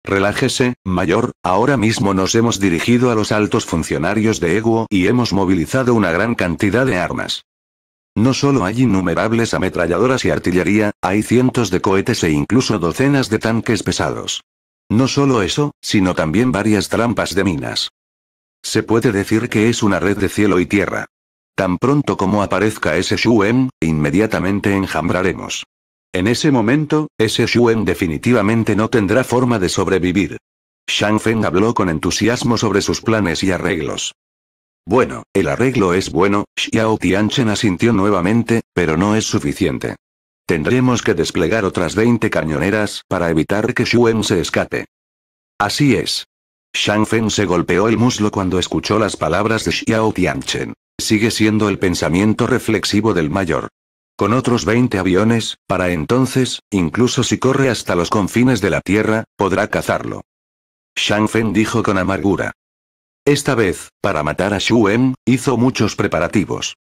Relájese, mayor, ahora mismo nos hemos dirigido a los altos funcionarios de Eguo y hemos movilizado una gran cantidad de armas. No solo hay innumerables ametralladoras y artillería, hay cientos de cohetes e incluso docenas de tanques pesados. No solo eso, sino también varias trampas de minas. Se puede decir que es una red de cielo y tierra. Tan pronto como aparezca ese Shuen, inmediatamente enjambraremos. En ese momento, ese Xuan definitivamente no tendrá forma de sobrevivir. Shang Feng habló con entusiasmo sobre sus planes y arreglos. Bueno, el arreglo es bueno, Xiao Tianchen asintió nuevamente, pero no es suficiente. Tendremos que desplegar otras 20 cañoneras para evitar que Xuan se escape. Así es. Shang Feng se golpeó el muslo cuando escuchó las palabras de Xiao Tianchen. Sigue siendo el pensamiento reflexivo del mayor con otros 20 aviones, para entonces, incluso si corre hasta los confines de la Tierra, podrá cazarlo. Shang Feng dijo con amargura. Esta vez, para matar a Shu En, hizo muchos preparativos.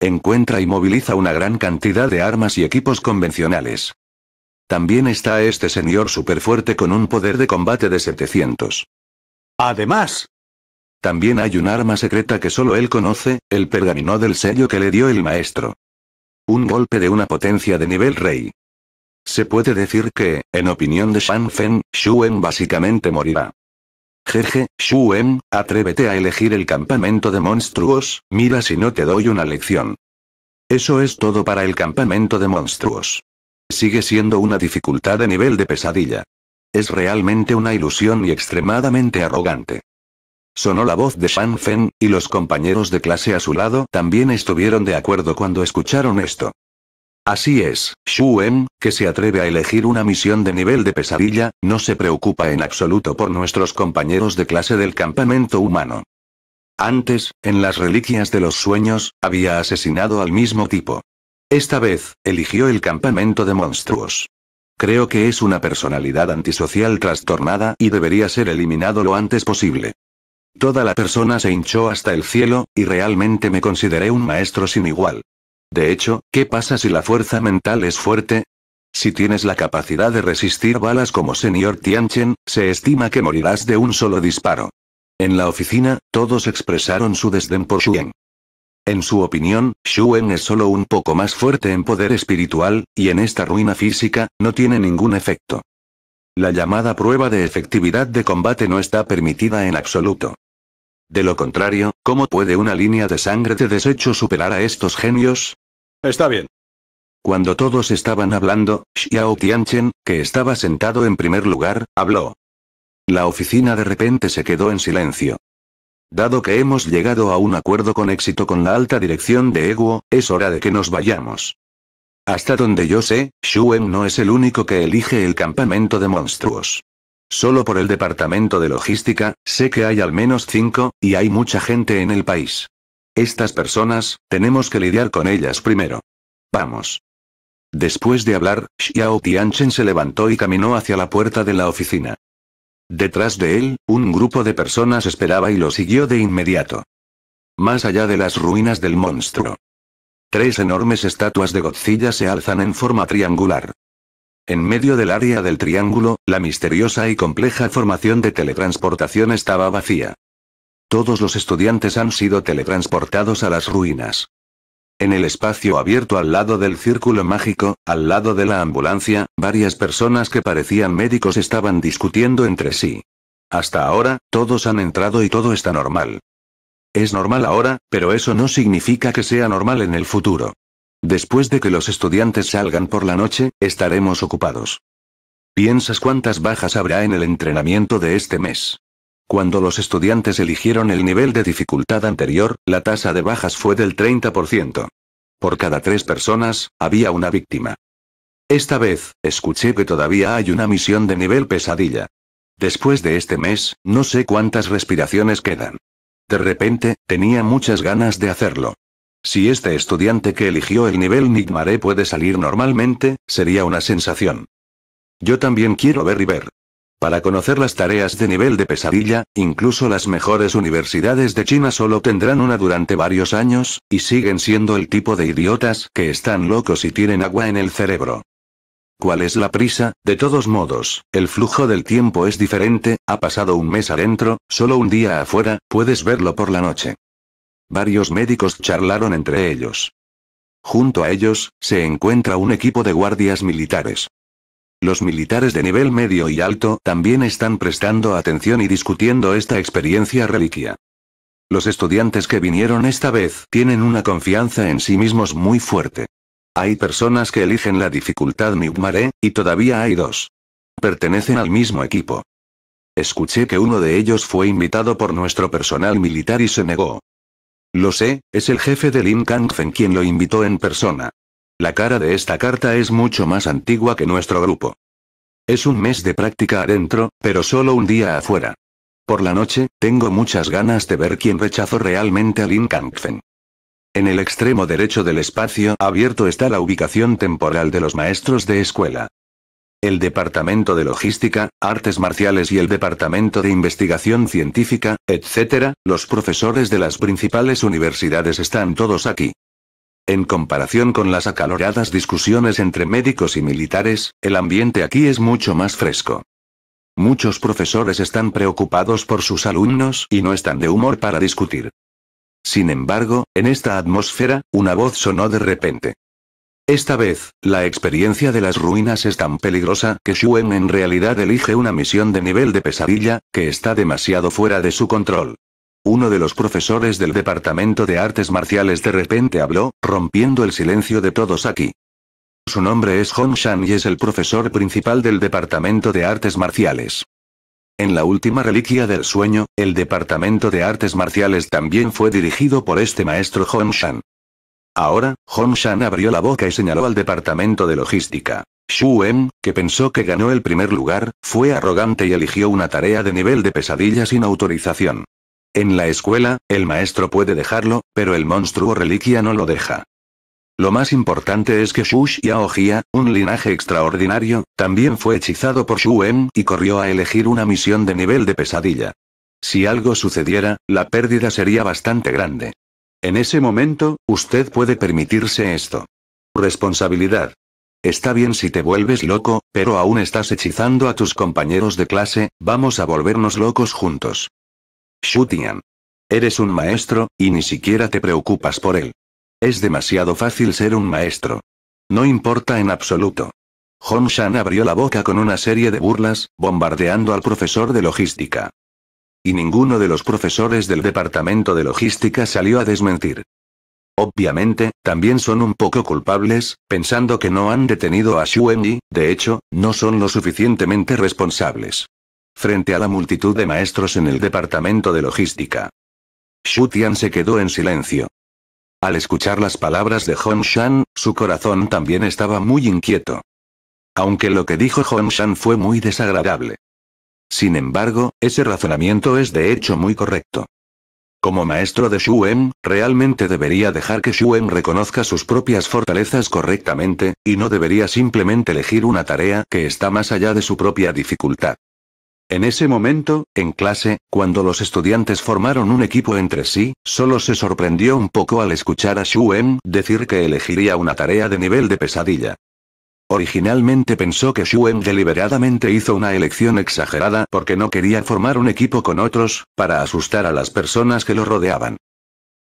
Encuentra y moviliza una gran cantidad de armas y equipos convencionales. También está este señor superfuerte con un poder de combate de 700. Además, también hay un arma secreta que solo él conoce, el pergamino del sello que le dio el maestro. Un golpe de una potencia de nivel rey. Se puede decir que, en opinión de Shan Feng, Shuen básicamente morirá. Jeje, Shuen, atrévete a elegir el campamento de monstruos, mira si no te doy una lección. Eso es todo para el campamento de monstruos. Sigue siendo una dificultad a nivel de pesadilla. Es realmente una ilusión y extremadamente arrogante. Sonó la voz de Shan Fen, y los compañeros de clase a su lado también estuvieron de acuerdo cuando escucharon esto. Así es, Shu En, que se atreve a elegir una misión de nivel de pesadilla, no se preocupa en absoluto por nuestros compañeros de clase del campamento humano. Antes, en las reliquias de los sueños, había asesinado al mismo tipo. Esta vez, eligió el campamento de monstruos. Creo que es una personalidad antisocial trastornada y debería ser eliminado lo antes posible. Toda la persona se hinchó hasta el cielo, y realmente me consideré un maestro sin igual. De hecho, ¿qué pasa si la fuerza mental es fuerte? Si tienes la capacidad de resistir balas como señor Tianchen, se estima que morirás de un solo disparo. En la oficina, todos expresaron su desdén por Shuen. En su opinión, Shuen es solo un poco más fuerte en poder espiritual, y en esta ruina física, no tiene ningún efecto. La llamada prueba de efectividad de combate no está permitida en absoluto. De lo contrario, ¿cómo puede una línea de sangre de desecho superar a estos genios? Está bien. Cuando todos estaban hablando, Xiao Tianchen, que estaba sentado en primer lugar, habló. La oficina de repente se quedó en silencio. Dado que hemos llegado a un acuerdo con éxito con la alta dirección de Eguo, es hora de que nos vayamos. Hasta donde yo sé, Shuen no es el único que elige el campamento de monstruos. Solo por el departamento de logística, sé que hay al menos cinco, y hay mucha gente en el país. Estas personas, tenemos que lidiar con ellas primero. Vamos. Después de hablar, Xiao Tianchen se levantó y caminó hacia la puerta de la oficina. Detrás de él, un grupo de personas esperaba y lo siguió de inmediato. Más allá de las ruinas del monstruo. Tres enormes estatuas de Godzilla se alzan en forma triangular. En medio del área del triángulo, la misteriosa y compleja formación de teletransportación estaba vacía. Todos los estudiantes han sido teletransportados a las ruinas. En el espacio abierto al lado del círculo mágico, al lado de la ambulancia, varias personas que parecían médicos estaban discutiendo entre sí. Hasta ahora, todos han entrado y todo está normal. Es normal ahora, pero eso no significa que sea normal en el futuro. Después de que los estudiantes salgan por la noche, estaremos ocupados. ¿Piensas cuántas bajas habrá en el entrenamiento de este mes? Cuando los estudiantes eligieron el nivel de dificultad anterior, la tasa de bajas fue del 30%. Por cada tres personas, había una víctima. Esta vez, escuché que todavía hay una misión de nivel pesadilla. Después de este mes, no sé cuántas respiraciones quedan. De repente, tenía muchas ganas de hacerlo. Si este estudiante que eligió el nivel Nigmaré puede salir normalmente, sería una sensación. Yo también quiero ver y ver. Para conocer las tareas de nivel de pesadilla, incluso las mejores universidades de China solo tendrán una durante varios años, y siguen siendo el tipo de idiotas que están locos y tienen agua en el cerebro. ¿Cuál es la prisa? De todos modos, el flujo del tiempo es diferente, ha pasado un mes adentro, solo un día afuera, puedes verlo por la noche. Varios médicos charlaron entre ellos. Junto a ellos, se encuentra un equipo de guardias militares. Los militares de nivel medio y alto también están prestando atención y discutiendo esta experiencia reliquia. Los estudiantes que vinieron esta vez tienen una confianza en sí mismos muy fuerte. Hay personas que eligen la dificultad niudmare, y todavía hay dos. Pertenecen al mismo equipo. Escuché que uno de ellos fue invitado por nuestro personal militar y se negó. Lo sé, es el jefe de Lin Kangfen quien lo invitó en persona. La cara de esta carta es mucho más antigua que nuestro grupo. Es un mes de práctica adentro, pero solo un día afuera. Por la noche, tengo muchas ganas de ver quién rechazó realmente a Lin Kangfen. En el extremo derecho del espacio abierto está la ubicación temporal de los maestros de escuela el Departamento de Logística, Artes Marciales y el Departamento de Investigación Científica, etc., los profesores de las principales universidades están todos aquí. En comparación con las acaloradas discusiones entre médicos y militares, el ambiente aquí es mucho más fresco. Muchos profesores están preocupados por sus alumnos y no están de humor para discutir. Sin embargo, en esta atmósfera, una voz sonó de repente. Esta vez, la experiencia de las ruinas es tan peligrosa que Shuen en realidad elige una misión de nivel de pesadilla, que está demasiado fuera de su control. Uno de los profesores del Departamento de Artes Marciales de repente habló, rompiendo el silencio de todos aquí. Su nombre es Hong Shan y es el profesor principal del Departamento de Artes Marciales. En la última reliquia del sueño, el Departamento de Artes Marciales también fue dirigido por este maestro Hong Shan. Ahora, Hong Shan abrió la boca y señaló al departamento de logística. Shu en que pensó que ganó el primer lugar, fue arrogante y eligió una tarea de nivel de pesadilla sin autorización. En la escuela, el maestro puede dejarlo, pero el monstruo reliquia no lo deja. Lo más importante es que Xu Xiaohia, un linaje extraordinario, también fue hechizado por Shu en y corrió a elegir una misión de nivel de pesadilla. Si algo sucediera, la pérdida sería bastante grande. En ese momento, usted puede permitirse esto. Responsabilidad. Está bien si te vuelves loco, pero aún estás hechizando a tus compañeros de clase, vamos a volvernos locos juntos. Shutian. Eres un maestro, y ni siquiera te preocupas por él. Es demasiado fácil ser un maestro. No importa en absoluto. Hong abrió la boca con una serie de burlas, bombardeando al profesor de logística y ninguno de los profesores del departamento de logística salió a desmentir. Obviamente, también son un poco culpables, pensando que no han detenido a Xu y, de hecho, no son lo suficientemente responsables. Frente a la multitud de maestros en el departamento de logística. Xu Tian se quedó en silencio. Al escuchar las palabras de Hong Shan, su corazón también estaba muy inquieto. Aunque lo que dijo Hong Shan fue muy desagradable. Sin embargo, ese razonamiento es de hecho muy correcto. Como maestro de Shuen, em, realmente debería dejar que Shuen em reconozca sus propias fortalezas correctamente, y no debería simplemente elegir una tarea que está más allá de su propia dificultad. En ese momento, en clase, cuando los estudiantes formaron un equipo entre sí, solo se sorprendió un poco al escuchar a Shuen em decir que elegiría una tarea de nivel de pesadilla. Originalmente pensó que Shuen deliberadamente hizo una elección exagerada porque no quería formar un equipo con otros, para asustar a las personas que lo rodeaban.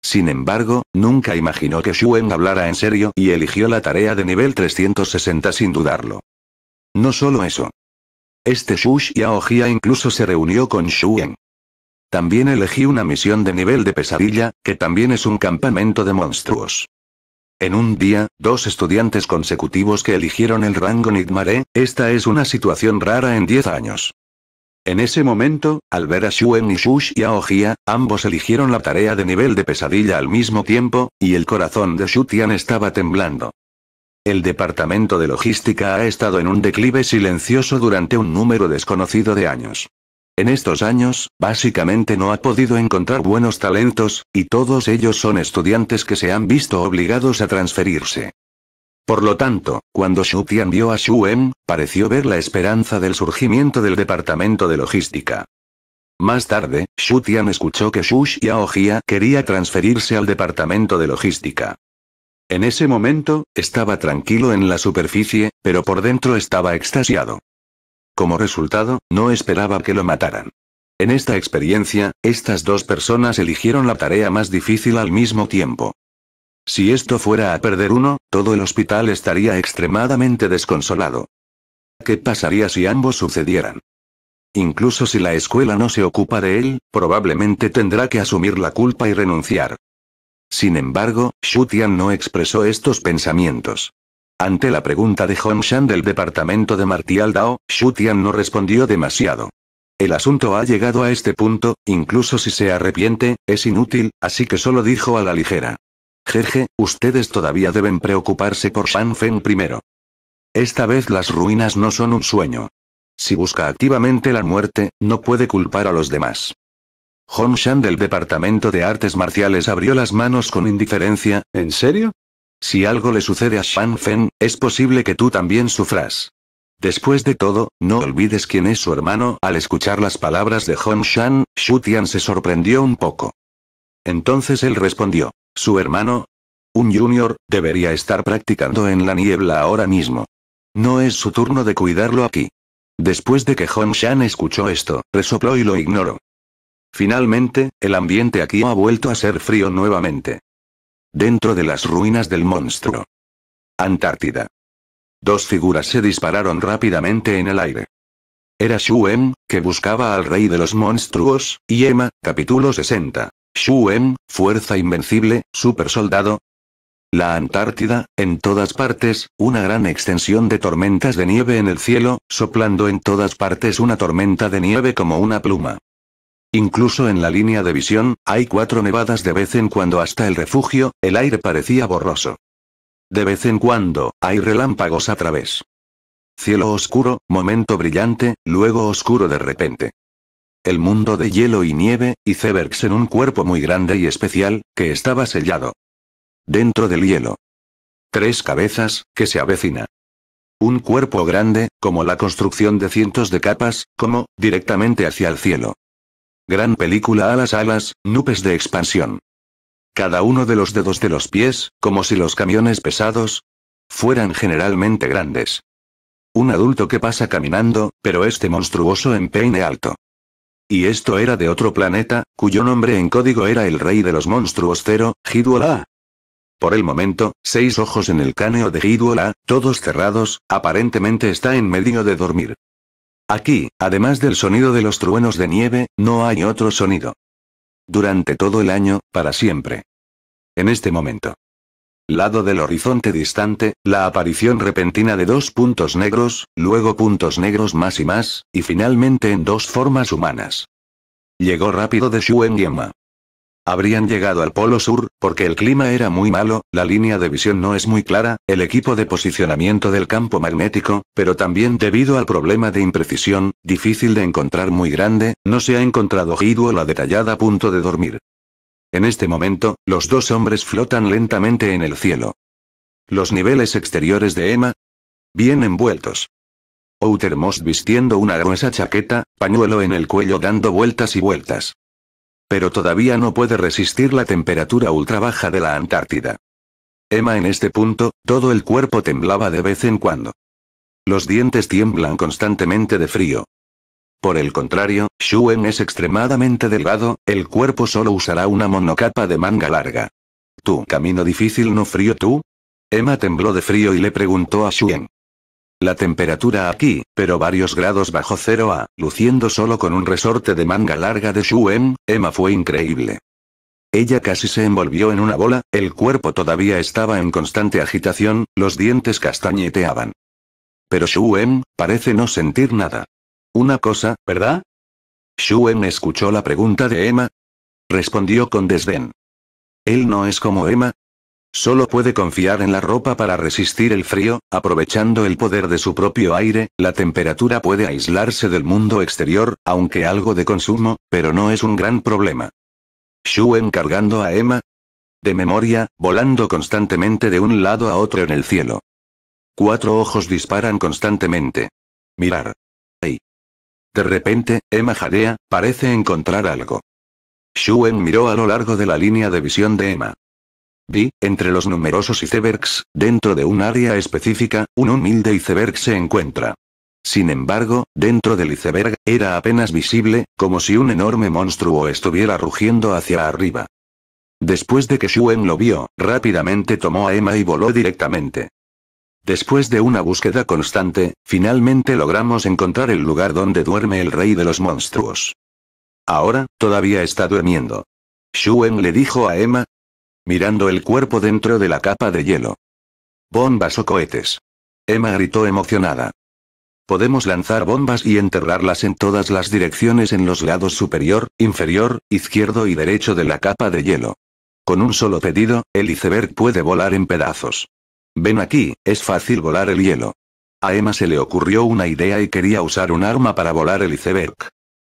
Sin embargo, nunca imaginó que Shuen hablara en serio y eligió la tarea de nivel 360 sin dudarlo. No solo eso. Este Shush Aojia incluso se reunió con Shuen. También elegí una misión de nivel de pesadilla, que también es un campamento de monstruos. En un día, dos estudiantes consecutivos que eligieron el rango Nidmare, esta es una situación rara en 10 años. En ese momento, al ver a Shuen y Shush y a ambos eligieron la tarea de nivel de pesadilla al mismo tiempo, y el corazón de Shutian estaba temblando. El departamento de logística ha estado en un declive silencioso durante un número desconocido de años. En estos años, básicamente no ha podido encontrar buenos talentos, y todos ellos son estudiantes que se han visto obligados a transferirse. Por lo tanto, cuando Xu Tian vio a Xu En, pareció ver la esperanza del surgimiento del departamento de logística. Más tarde, Xu Tian escuchó que Xu Xiaojia quería transferirse al departamento de logística. En ese momento, estaba tranquilo en la superficie, pero por dentro estaba extasiado. Como resultado, no esperaba que lo mataran. En esta experiencia, estas dos personas eligieron la tarea más difícil al mismo tiempo. Si esto fuera a perder uno, todo el hospital estaría extremadamente desconsolado. ¿Qué pasaría si ambos sucedieran? Incluso si la escuela no se ocupa de él, probablemente tendrá que asumir la culpa y renunciar. Sin embargo, Shutian no expresó estos pensamientos. Ante la pregunta de Hongshan del departamento de Martial Dao, Xu Tian no respondió demasiado. El asunto ha llegado a este punto, incluso si se arrepiente, es inútil, así que solo dijo a la ligera. Jeje, ustedes todavía deben preocuparse por Shan Feng primero. Esta vez las ruinas no son un sueño. Si busca activamente la muerte, no puede culpar a los demás. Hong Shan del Departamento de Artes Marciales abrió las manos con indiferencia, ¿en serio? Si algo le sucede a Shan Feng, es posible que tú también sufras. Después de todo, no olvides quién es su hermano. Al escuchar las palabras de Hong Shan, Xu Tian se sorprendió un poco. Entonces él respondió, su hermano, un junior, debería estar practicando en la niebla ahora mismo. No es su turno de cuidarlo aquí. Después de que Hong Shan escuchó esto, resopló y lo ignoró. Finalmente, el ambiente aquí ha vuelto a ser frío nuevamente. Dentro de las ruinas del monstruo. Antártida. Dos figuras se dispararon rápidamente en el aire. Era Shuem, que buscaba al rey de los monstruos, y Emma, capítulo 60. Shuem, fuerza invencible, super soldado. La Antártida, en todas partes, una gran extensión de tormentas de nieve en el cielo, soplando en todas partes una tormenta de nieve como una pluma. Incluso en la línea de visión, hay cuatro nevadas de vez en cuando hasta el refugio, el aire parecía borroso. De vez en cuando, hay relámpagos a través. Cielo oscuro, momento brillante, luego oscuro de repente. El mundo de hielo y nieve, y Zeberx en un cuerpo muy grande y especial, que estaba sellado. Dentro del hielo. Tres cabezas, que se avecina. Un cuerpo grande, como la construcción de cientos de capas, como, directamente hacia el cielo. Gran película a las alas, nubes de expansión. Cada uno de los dedos de los pies, como si los camiones pesados fueran generalmente grandes. Un adulto que pasa caminando, pero este monstruoso empeine alto. Y esto era de otro planeta, cuyo nombre en código era el rey de los monstruos cero, Hidwala. Por el momento, seis ojos en el cáneo de Hidwala, todos cerrados, aparentemente está en medio de dormir. Aquí, además del sonido de los truenos de nieve, no hay otro sonido. Durante todo el año, para siempre. En este momento. Lado del horizonte distante, la aparición repentina de dos puntos negros, luego puntos negros más y más, y finalmente en dos formas humanas. Llegó rápido de Shuen Yema. Habrían llegado al Polo Sur, porque el clima era muy malo, la línea de visión no es muy clara, el equipo de posicionamiento del campo magnético, pero también debido al problema de imprecisión, difícil de encontrar muy grande, no se ha encontrado Hidu la detallada punto de dormir. En este momento, los dos hombres flotan lentamente en el cielo. Los niveles exteriores de Emma. Bien envueltos. Outermost vistiendo una gruesa chaqueta, pañuelo en el cuello dando vueltas y vueltas. Pero todavía no puede resistir la temperatura ultra baja de la Antártida. Emma en este punto, todo el cuerpo temblaba de vez en cuando. Los dientes tiemblan constantemente de frío. Por el contrario, Shuen es extremadamente delgado, el cuerpo solo usará una monocapa de manga larga. Tu camino difícil no frío tú? Emma tembló de frío y le preguntó a Shuen. La temperatura aquí, pero varios grados bajo cero a, luciendo solo con un resorte de manga larga de Shuen, Emma fue increíble. Ella casi se envolvió en una bola, el cuerpo todavía estaba en constante agitación, los dientes castañeteaban. Pero Shuen, parece no sentir nada. Una cosa, ¿verdad? Shuen escuchó la pregunta de Emma. Respondió con desdén. Él no es como Emma, Solo puede confiar en la ropa para resistir el frío, aprovechando el poder de su propio aire, la temperatura puede aislarse del mundo exterior, aunque algo de consumo, pero no es un gran problema. Shu cargando a Emma. De memoria, volando constantemente de un lado a otro en el cielo. Cuatro ojos disparan constantemente. Mirar. Ey. De repente, Emma jadea, parece encontrar algo. Shuen miró a lo largo de la línea de visión de Emma. Vi, entre los numerosos icebergs, dentro de un área específica, un humilde iceberg se encuentra. Sin embargo, dentro del iceberg, era apenas visible, como si un enorme monstruo estuviera rugiendo hacia arriba. Después de que Shuen lo vio, rápidamente tomó a Emma y voló directamente. Después de una búsqueda constante, finalmente logramos encontrar el lugar donde duerme el rey de los monstruos. Ahora, todavía está durmiendo. Shuen le dijo a Emma, mirando el cuerpo dentro de la capa de hielo. Bombas o cohetes. Emma gritó emocionada. Podemos lanzar bombas y enterrarlas en todas las direcciones en los lados superior, inferior, izquierdo y derecho de la capa de hielo. Con un solo pedido, el iceberg puede volar en pedazos. Ven aquí, es fácil volar el hielo. A Emma se le ocurrió una idea y quería usar un arma para volar el iceberg.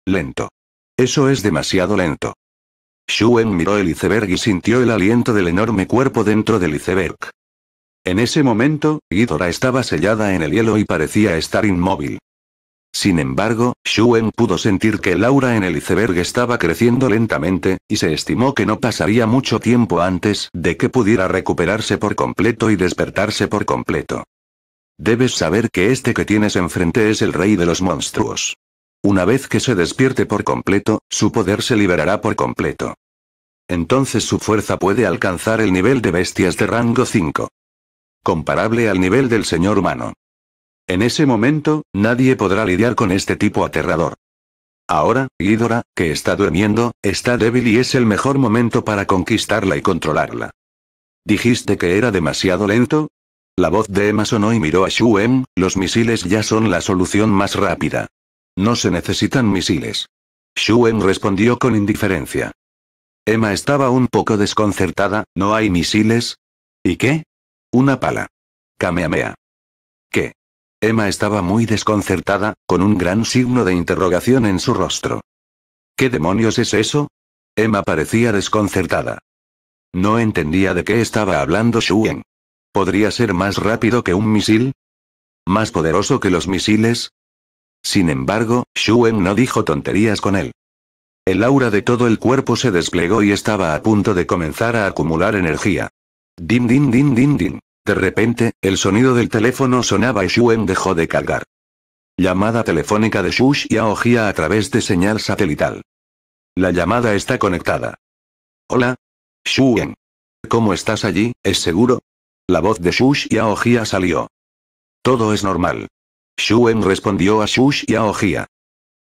Lento. Eso es demasiado lento. Shuen miró el iceberg y sintió el aliento del enorme cuerpo dentro del iceberg. En ese momento, Ghidorah estaba sellada en el hielo y parecía estar inmóvil. Sin embargo, Shuen pudo sentir que el aura en el iceberg estaba creciendo lentamente, y se estimó que no pasaría mucho tiempo antes de que pudiera recuperarse por completo y despertarse por completo. Debes saber que este que tienes enfrente es el rey de los monstruos. Una vez que se despierte por completo, su poder se liberará por completo. Entonces su fuerza puede alcanzar el nivel de bestias de rango 5. Comparable al nivel del señor humano. En ese momento, nadie podrá lidiar con este tipo aterrador. Ahora, Ghidorah, que está durmiendo, está débil y es el mejor momento para conquistarla y controlarla. ¿Dijiste que era demasiado lento? La voz de Emma sonó y miró a Shuem, los misiles ya son la solución más rápida. No se necesitan misiles. Shuen respondió con indiferencia. Emma estaba un poco desconcertada, ¿no hay misiles? ¿Y qué? Una pala. Kamehameha. ¿Qué? Emma estaba muy desconcertada, con un gran signo de interrogación en su rostro. ¿Qué demonios es eso? Emma parecía desconcertada. No entendía de qué estaba hablando Shuen. ¿Podría ser más rápido que un misil? ¿Más poderoso que los misiles? Sin embargo, Shuen no dijo tonterías con él. El aura de todo el cuerpo se desplegó y estaba a punto de comenzar a acumular energía. Din din din din din. De repente, el sonido del teléfono sonaba y Shuen dejó de cargar. Llamada telefónica de y aojia a través de señal satelital. La llamada está conectada. Hola. Shuen. ¿Cómo estás allí, es seguro? La voz de y aojia salió. Todo es normal. Shuen respondió a Shush y Aojia.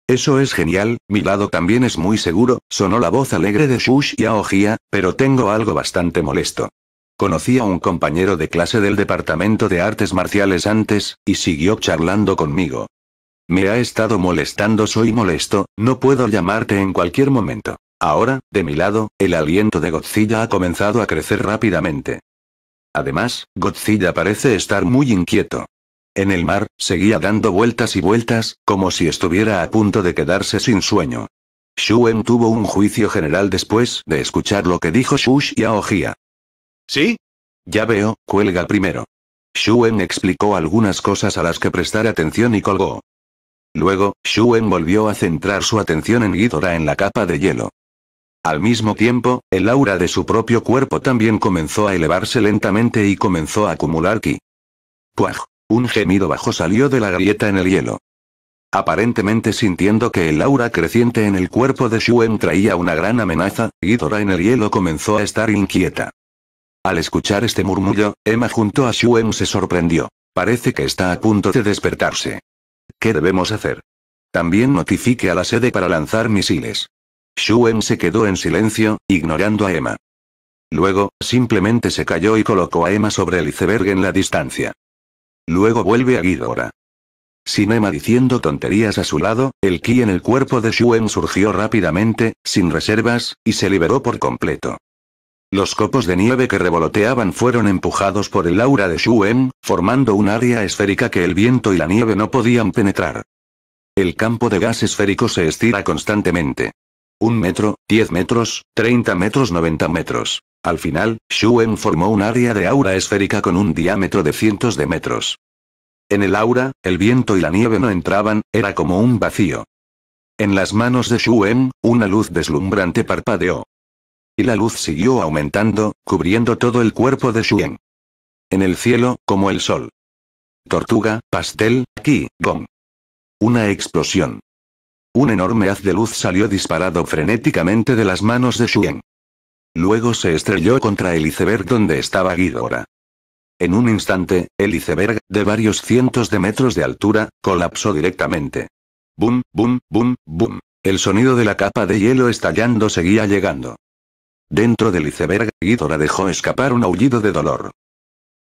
Eso es genial, mi lado también es muy seguro, sonó la voz alegre de Shush y Aojia, pero tengo algo bastante molesto. Conocí a un compañero de clase del Departamento de Artes Marciales antes, y siguió charlando conmigo. Me ha estado molestando, soy molesto, no puedo llamarte en cualquier momento. Ahora, de mi lado, el aliento de Godzilla ha comenzado a crecer rápidamente. Además, Godzilla parece estar muy inquieto. En el mar, seguía dando vueltas y vueltas, como si estuviera a punto de quedarse sin sueño. Shuen tuvo un juicio general después de escuchar lo que dijo Shush y Aogia. ¿Sí? Ya veo, cuelga primero. Shuen explicó algunas cosas a las que prestar atención y colgó. Luego, Shuen volvió a centrar su atención en Ghidorah en la capa de hielo. Al mismo tiempo, el aura de su propio cuerpo también comenzó a elevarse lentamente y comenzó a acumular ki. Puaj. Un gemido bajo salió de la grieta en el hielo. Aparentemente sintiendo que el aura creciente en el cuerpo de Shuen traía una gran amenaza, Ghidorah en el hielo comenzó a estar inquieta. Al escuchar este murmullo, Emma junto a Shuen se sorprendió. Parece que está a punto de despertarse. ¿Qué debemos hacer? También notifique a la sede para lanzar misiles. Shuen se quedó en silencio, ignorando a Emma. Luego, simplemente se cayó y colocó a Emma sobre el iceberg en la distancia. Luego vuelve a Ghidorah. Sinema diciendo tonterías a su lado, el ki en el cuerpo de Shuen surgió rápidamente, sin reservas, y se liberó por completo. Los copos de nieve que revoloteaban fueron empujados por el aura de Shuen, formando un área esférica que el viento y la nieve no podían penetrar. El campo de gas esférico se estira constantemente. Un metro, diez metros, treinta metros, 90 metros. Al final, Shuen formó un área de aura esférica con un diámetro de cientos de metros. En el aura, el viento y la nieve no entraban, era como un vacío. En las manos de Shuen, una luz deslumbrante parpadeó. Y la luz siguió aumentando, cubriendo todo el cuerpo de Shuen. En el cielo, como el sol. Tortuga, pastel, ki, gong. Una explosión. Un enorme haz de luz salió disparado frenéticamente de las manos de Shuen. Luego se estrelló contra el iceberg donde estaba Ghidorah. En un instante, el iceberg, de varios cientos de metros de altura, colapsó directamente. ¡Bum, boom, boom, boom. El sonido de la capa de hielo estallando seguía llegando. Dentro del iceberg, Ghidorah dejó escapar un aullido de dolor.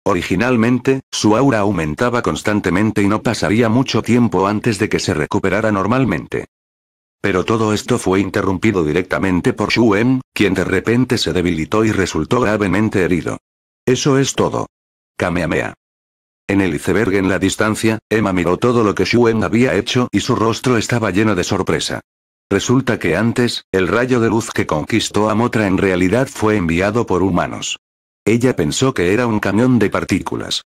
Originalmente, su aura aumentaba constantemente y no pasaría mucho tiempo antes de que se recuperara normalmente. Pero todo esto fue interrumpido directamente por Shuen, quien de repente se debilitó y resultó gravemente herido. Eso es todo. kameamea En el iceberg en la distancia, Emma miró todo lo que Shuen había hecho y su rostro estaba lleno de sorpresa. Resulta que antes, el rayo de luz que conquistó a Motra en realidad fue enviado por humanos. Ella pensó que era un camión de partículas.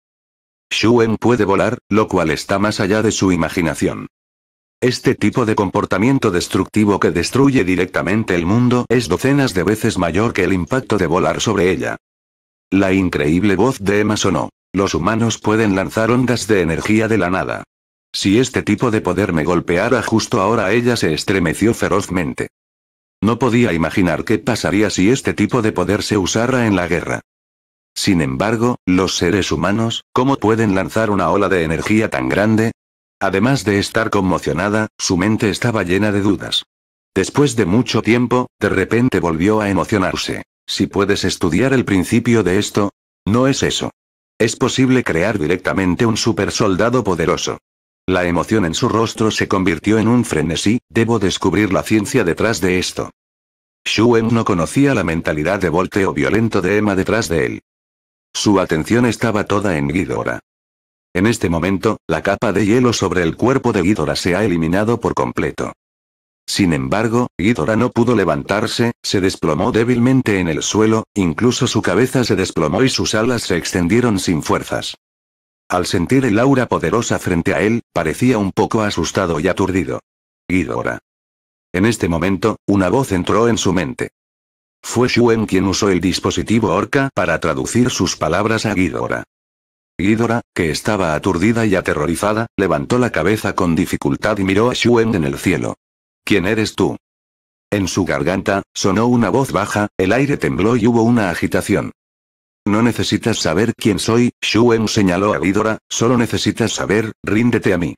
Shuen puede volar, lo cual está más allá de su imaginación. Este tipo de comportamiento destructivo que destruye directamente el mundo es docenas de veces mayor que el impacto de volar sobre ella. La increíble voz de Emma sonó. Los humanos pueden lanzar ondas de energía de la nada. Si este tipo de poder me golpeara justo ahora ella se estremeció ferozmente. No podía imaginar qué pasaría si este tipo de poder se usara en la guerra. Sin embargo, los seres humanos, ¿cómo pueden lanzar una ola de energía tan grande? Además de estar conmocionada, su mente estaba llena de dudas. Después de mucho tiempo, de repente volvió a emocionarse. Si puedes estudiar el principio de esto, no es eso. Es posible crear directamente un supersoldado poderoso. La emoción en su rostro se convirtió en un frenesí, debo descubrir la ciencia detrás de esto. Shuen no conocía la mentalidad de volteo violento de Emma detrás de él. Su atención estaba toda en Guidora. En este momento, la capa de hielo sobre el cuerpo de Ghidorah se ha eliminado por completo. Sin embargo, Ghidorah no pudo levantarse, se desplomó débilmente en el suelo, incluso su cabeza se desplomó y sus alas se extendieron sin fuerzas. Al sentir el aura poderosa frente a él, parecía un poco asustado y aturdido. Ghidorah. En este momento, una voz entró en su mente. Fue Shuen quien usó el dispositivo Orca para traducir sus palabras a Ghidorah. Ghidorah, que estaba aturdida y aterrorizada, levantó la cabeza con dificultad y miró a Shuen en el cielo. ¿Quién eres tú? En su garganta, sonó una voz baja, el aire tembló y hubo una agitación. No necesitas saber quién soy, Shuen señaló a Ghidorah, solo necesitas saber, ríndete a mí.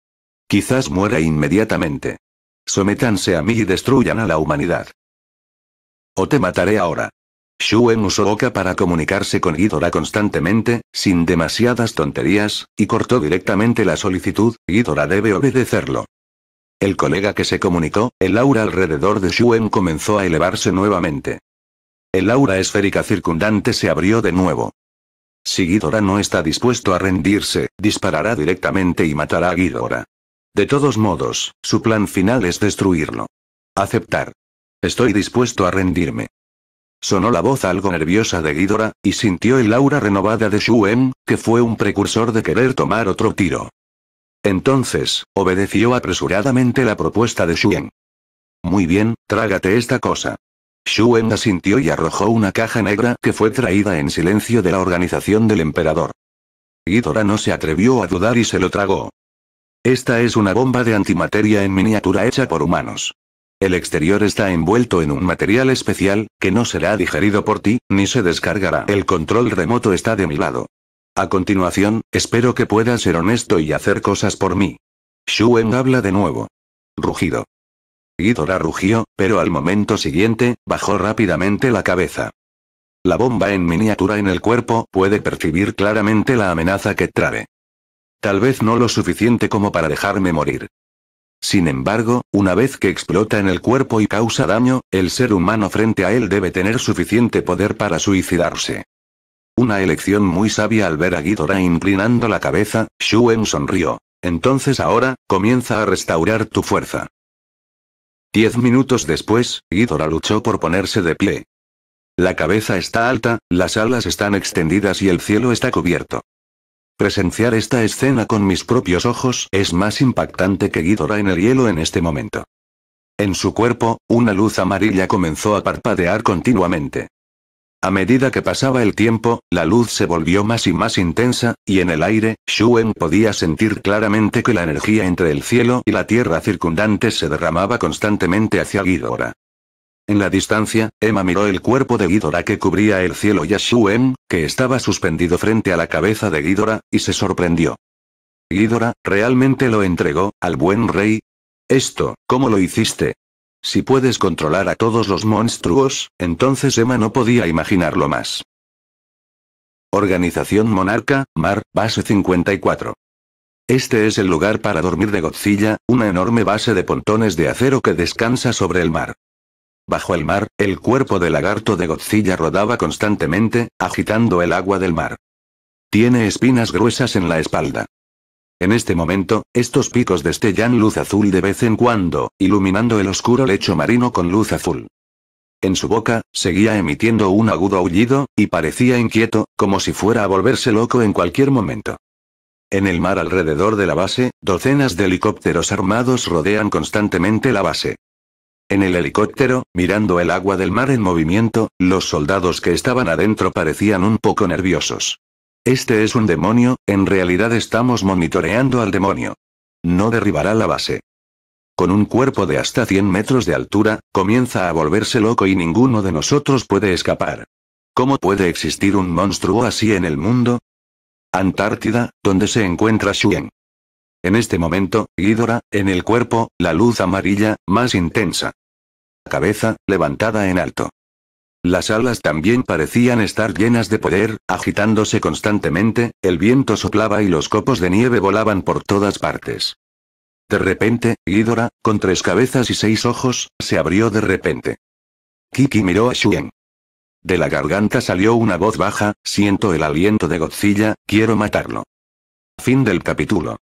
Quizás muera inmediatamente. Sometanse a mí y destruyan a la humanidad. O te mataré ahora. Shuen usó Oka para comunicarse con Ghidorah constantemente, sin demasiadas tonterías, y cortó directamente la solicitud, Ghidorah debe obedecerlo. El colega que se comunicó, el aura alrededor de Shuen comenzó a elevarse nuevamente. El aura esférica circundante se abrió de nuevo. Si Ghidorah no está dispuesto a rendirse, disparará directamente y matará a Ghidorah. De todos modos, su plan final es destruirlo. Aceptar. Estoy dispuesto a rendirme. Sonó la voz algo nerviosa de Ghidorah, y sintió el aura renovada de Shuen, em, que fue un precursor de querer tomar otro tiro. Entonces, obedeció apresuradamente la propuesta de Shuen. Em. Muy bien, trágate esta cosa. Shuen em asintió y arrojó una caja negra que fue traída en silencio de la organización del emperador. Ghidorah no se atrevió a dudar y se lo tragó. Esta es una bomba de antimateria en miniatura hecha por humanos. El exterior está envuelto en un material especial, que no será digerido por ti, ni se descargará. El control remoto está de mi lado. A continuación, espero que puedas ser honesto y hacer cosas por mí. Shuen habla de nuevo. Rugido. Ghidorah rugió, pero al momento siguiente, bajó rápidamente la cabeza. La bomba en miniatura en el cuerpo puede percibir claramente la amenaza que trae. Tal vez no lo suficiente como para dejarme morir. Sin embargo, una vez que explota en el cuerpo y causa daño, el ser humano frente a él debe tener suficiente poder para suicidarse. Una elección muy sabia al ver a Ghidorah inclinando la cabeza, Shuen sonrió. Entonces ahora, comienza a restaurar tu fuerza. Diez minutos después, Ghidorah luchó por ponerse de pie. La cabeza está alta, las alas están extendidas y el cielo está cubierto. Presenciar esta escena con mis propios ojos es más impactante que Ghidorah en el hielo en este momento. En su cuerpo, una luz amarilla comenzó a parpadear continuamente. A medida que pasaba el tiempo, la luz se volvió más y más intensa, y en el aire, Shuen podía sentir claramente que la energía entre el cielo y la tierra circundante se derramaba constantemente hacia Ghidorah. En la distancia, Emma miró el cuerpo de Ghidorah que cubría el cielo Yashuem, que estaba suspendido frente a la cabeza de Ghidorah, y se sorprendió. Ghidorah, ¿realmente lo entregó, al buen rey? Esto, ¿cómo lo hiciste? Si puedes controlar a todos los monstruos, entonces Emma no podía imaginarlo más. Organización Monarca, Mar, Base 54. Este es el lugar para dormir de Godzilla, una enorme base de pontones de acero que descansa sobre el mar. Bajo el mar, el cuerpo del lagarto de Godzilla rodaba constantemente, agitando el agua del mar. Tiene espinas gruesas en la espalda. En este momento, estos picos destellan luz azul de vez en cuando, iluminando el oscuro lecho marino con luz azul. En su boca, seguía emitiendo un agudo aullido, y parecía inquieto, como si fuera a volverse loco en cualquier momento. En el mar alrededor de la base, docenas de helicópteros armados rodean constantemente la base. En el helicóptero, mirando el agua del mar en movimiento, los soldados que estaban adentro parecían un poco nerviosos. Este es un demonio, en realidad estamos monitoreando al demonio. No derribará la base. Con un cuerpo de hasta 100 metros de altura, comienza a volverse loco y ninguno de nosotros puede escapar. ¿Cómo puede existir un monstruo así en el mundo? Antártida, donde se encuentra Shuen. En este momento, Ghidorah, en el cuerpo, la luz amarilla, más intensa. Cabeza, levantada en alto. Las alas también parecían estar llenas de poder, agitándose constantemente, el viento soplaba y los copos de nieve volaban por todas partes. De repente, Ghidorah, con tres cabezas y seis ojos, se abrió de repente. Kiki miró a Shuen. De la garganta salió una voz baja, siento el aliento de Godzilla, quiero matarlo. Fin del capítulo.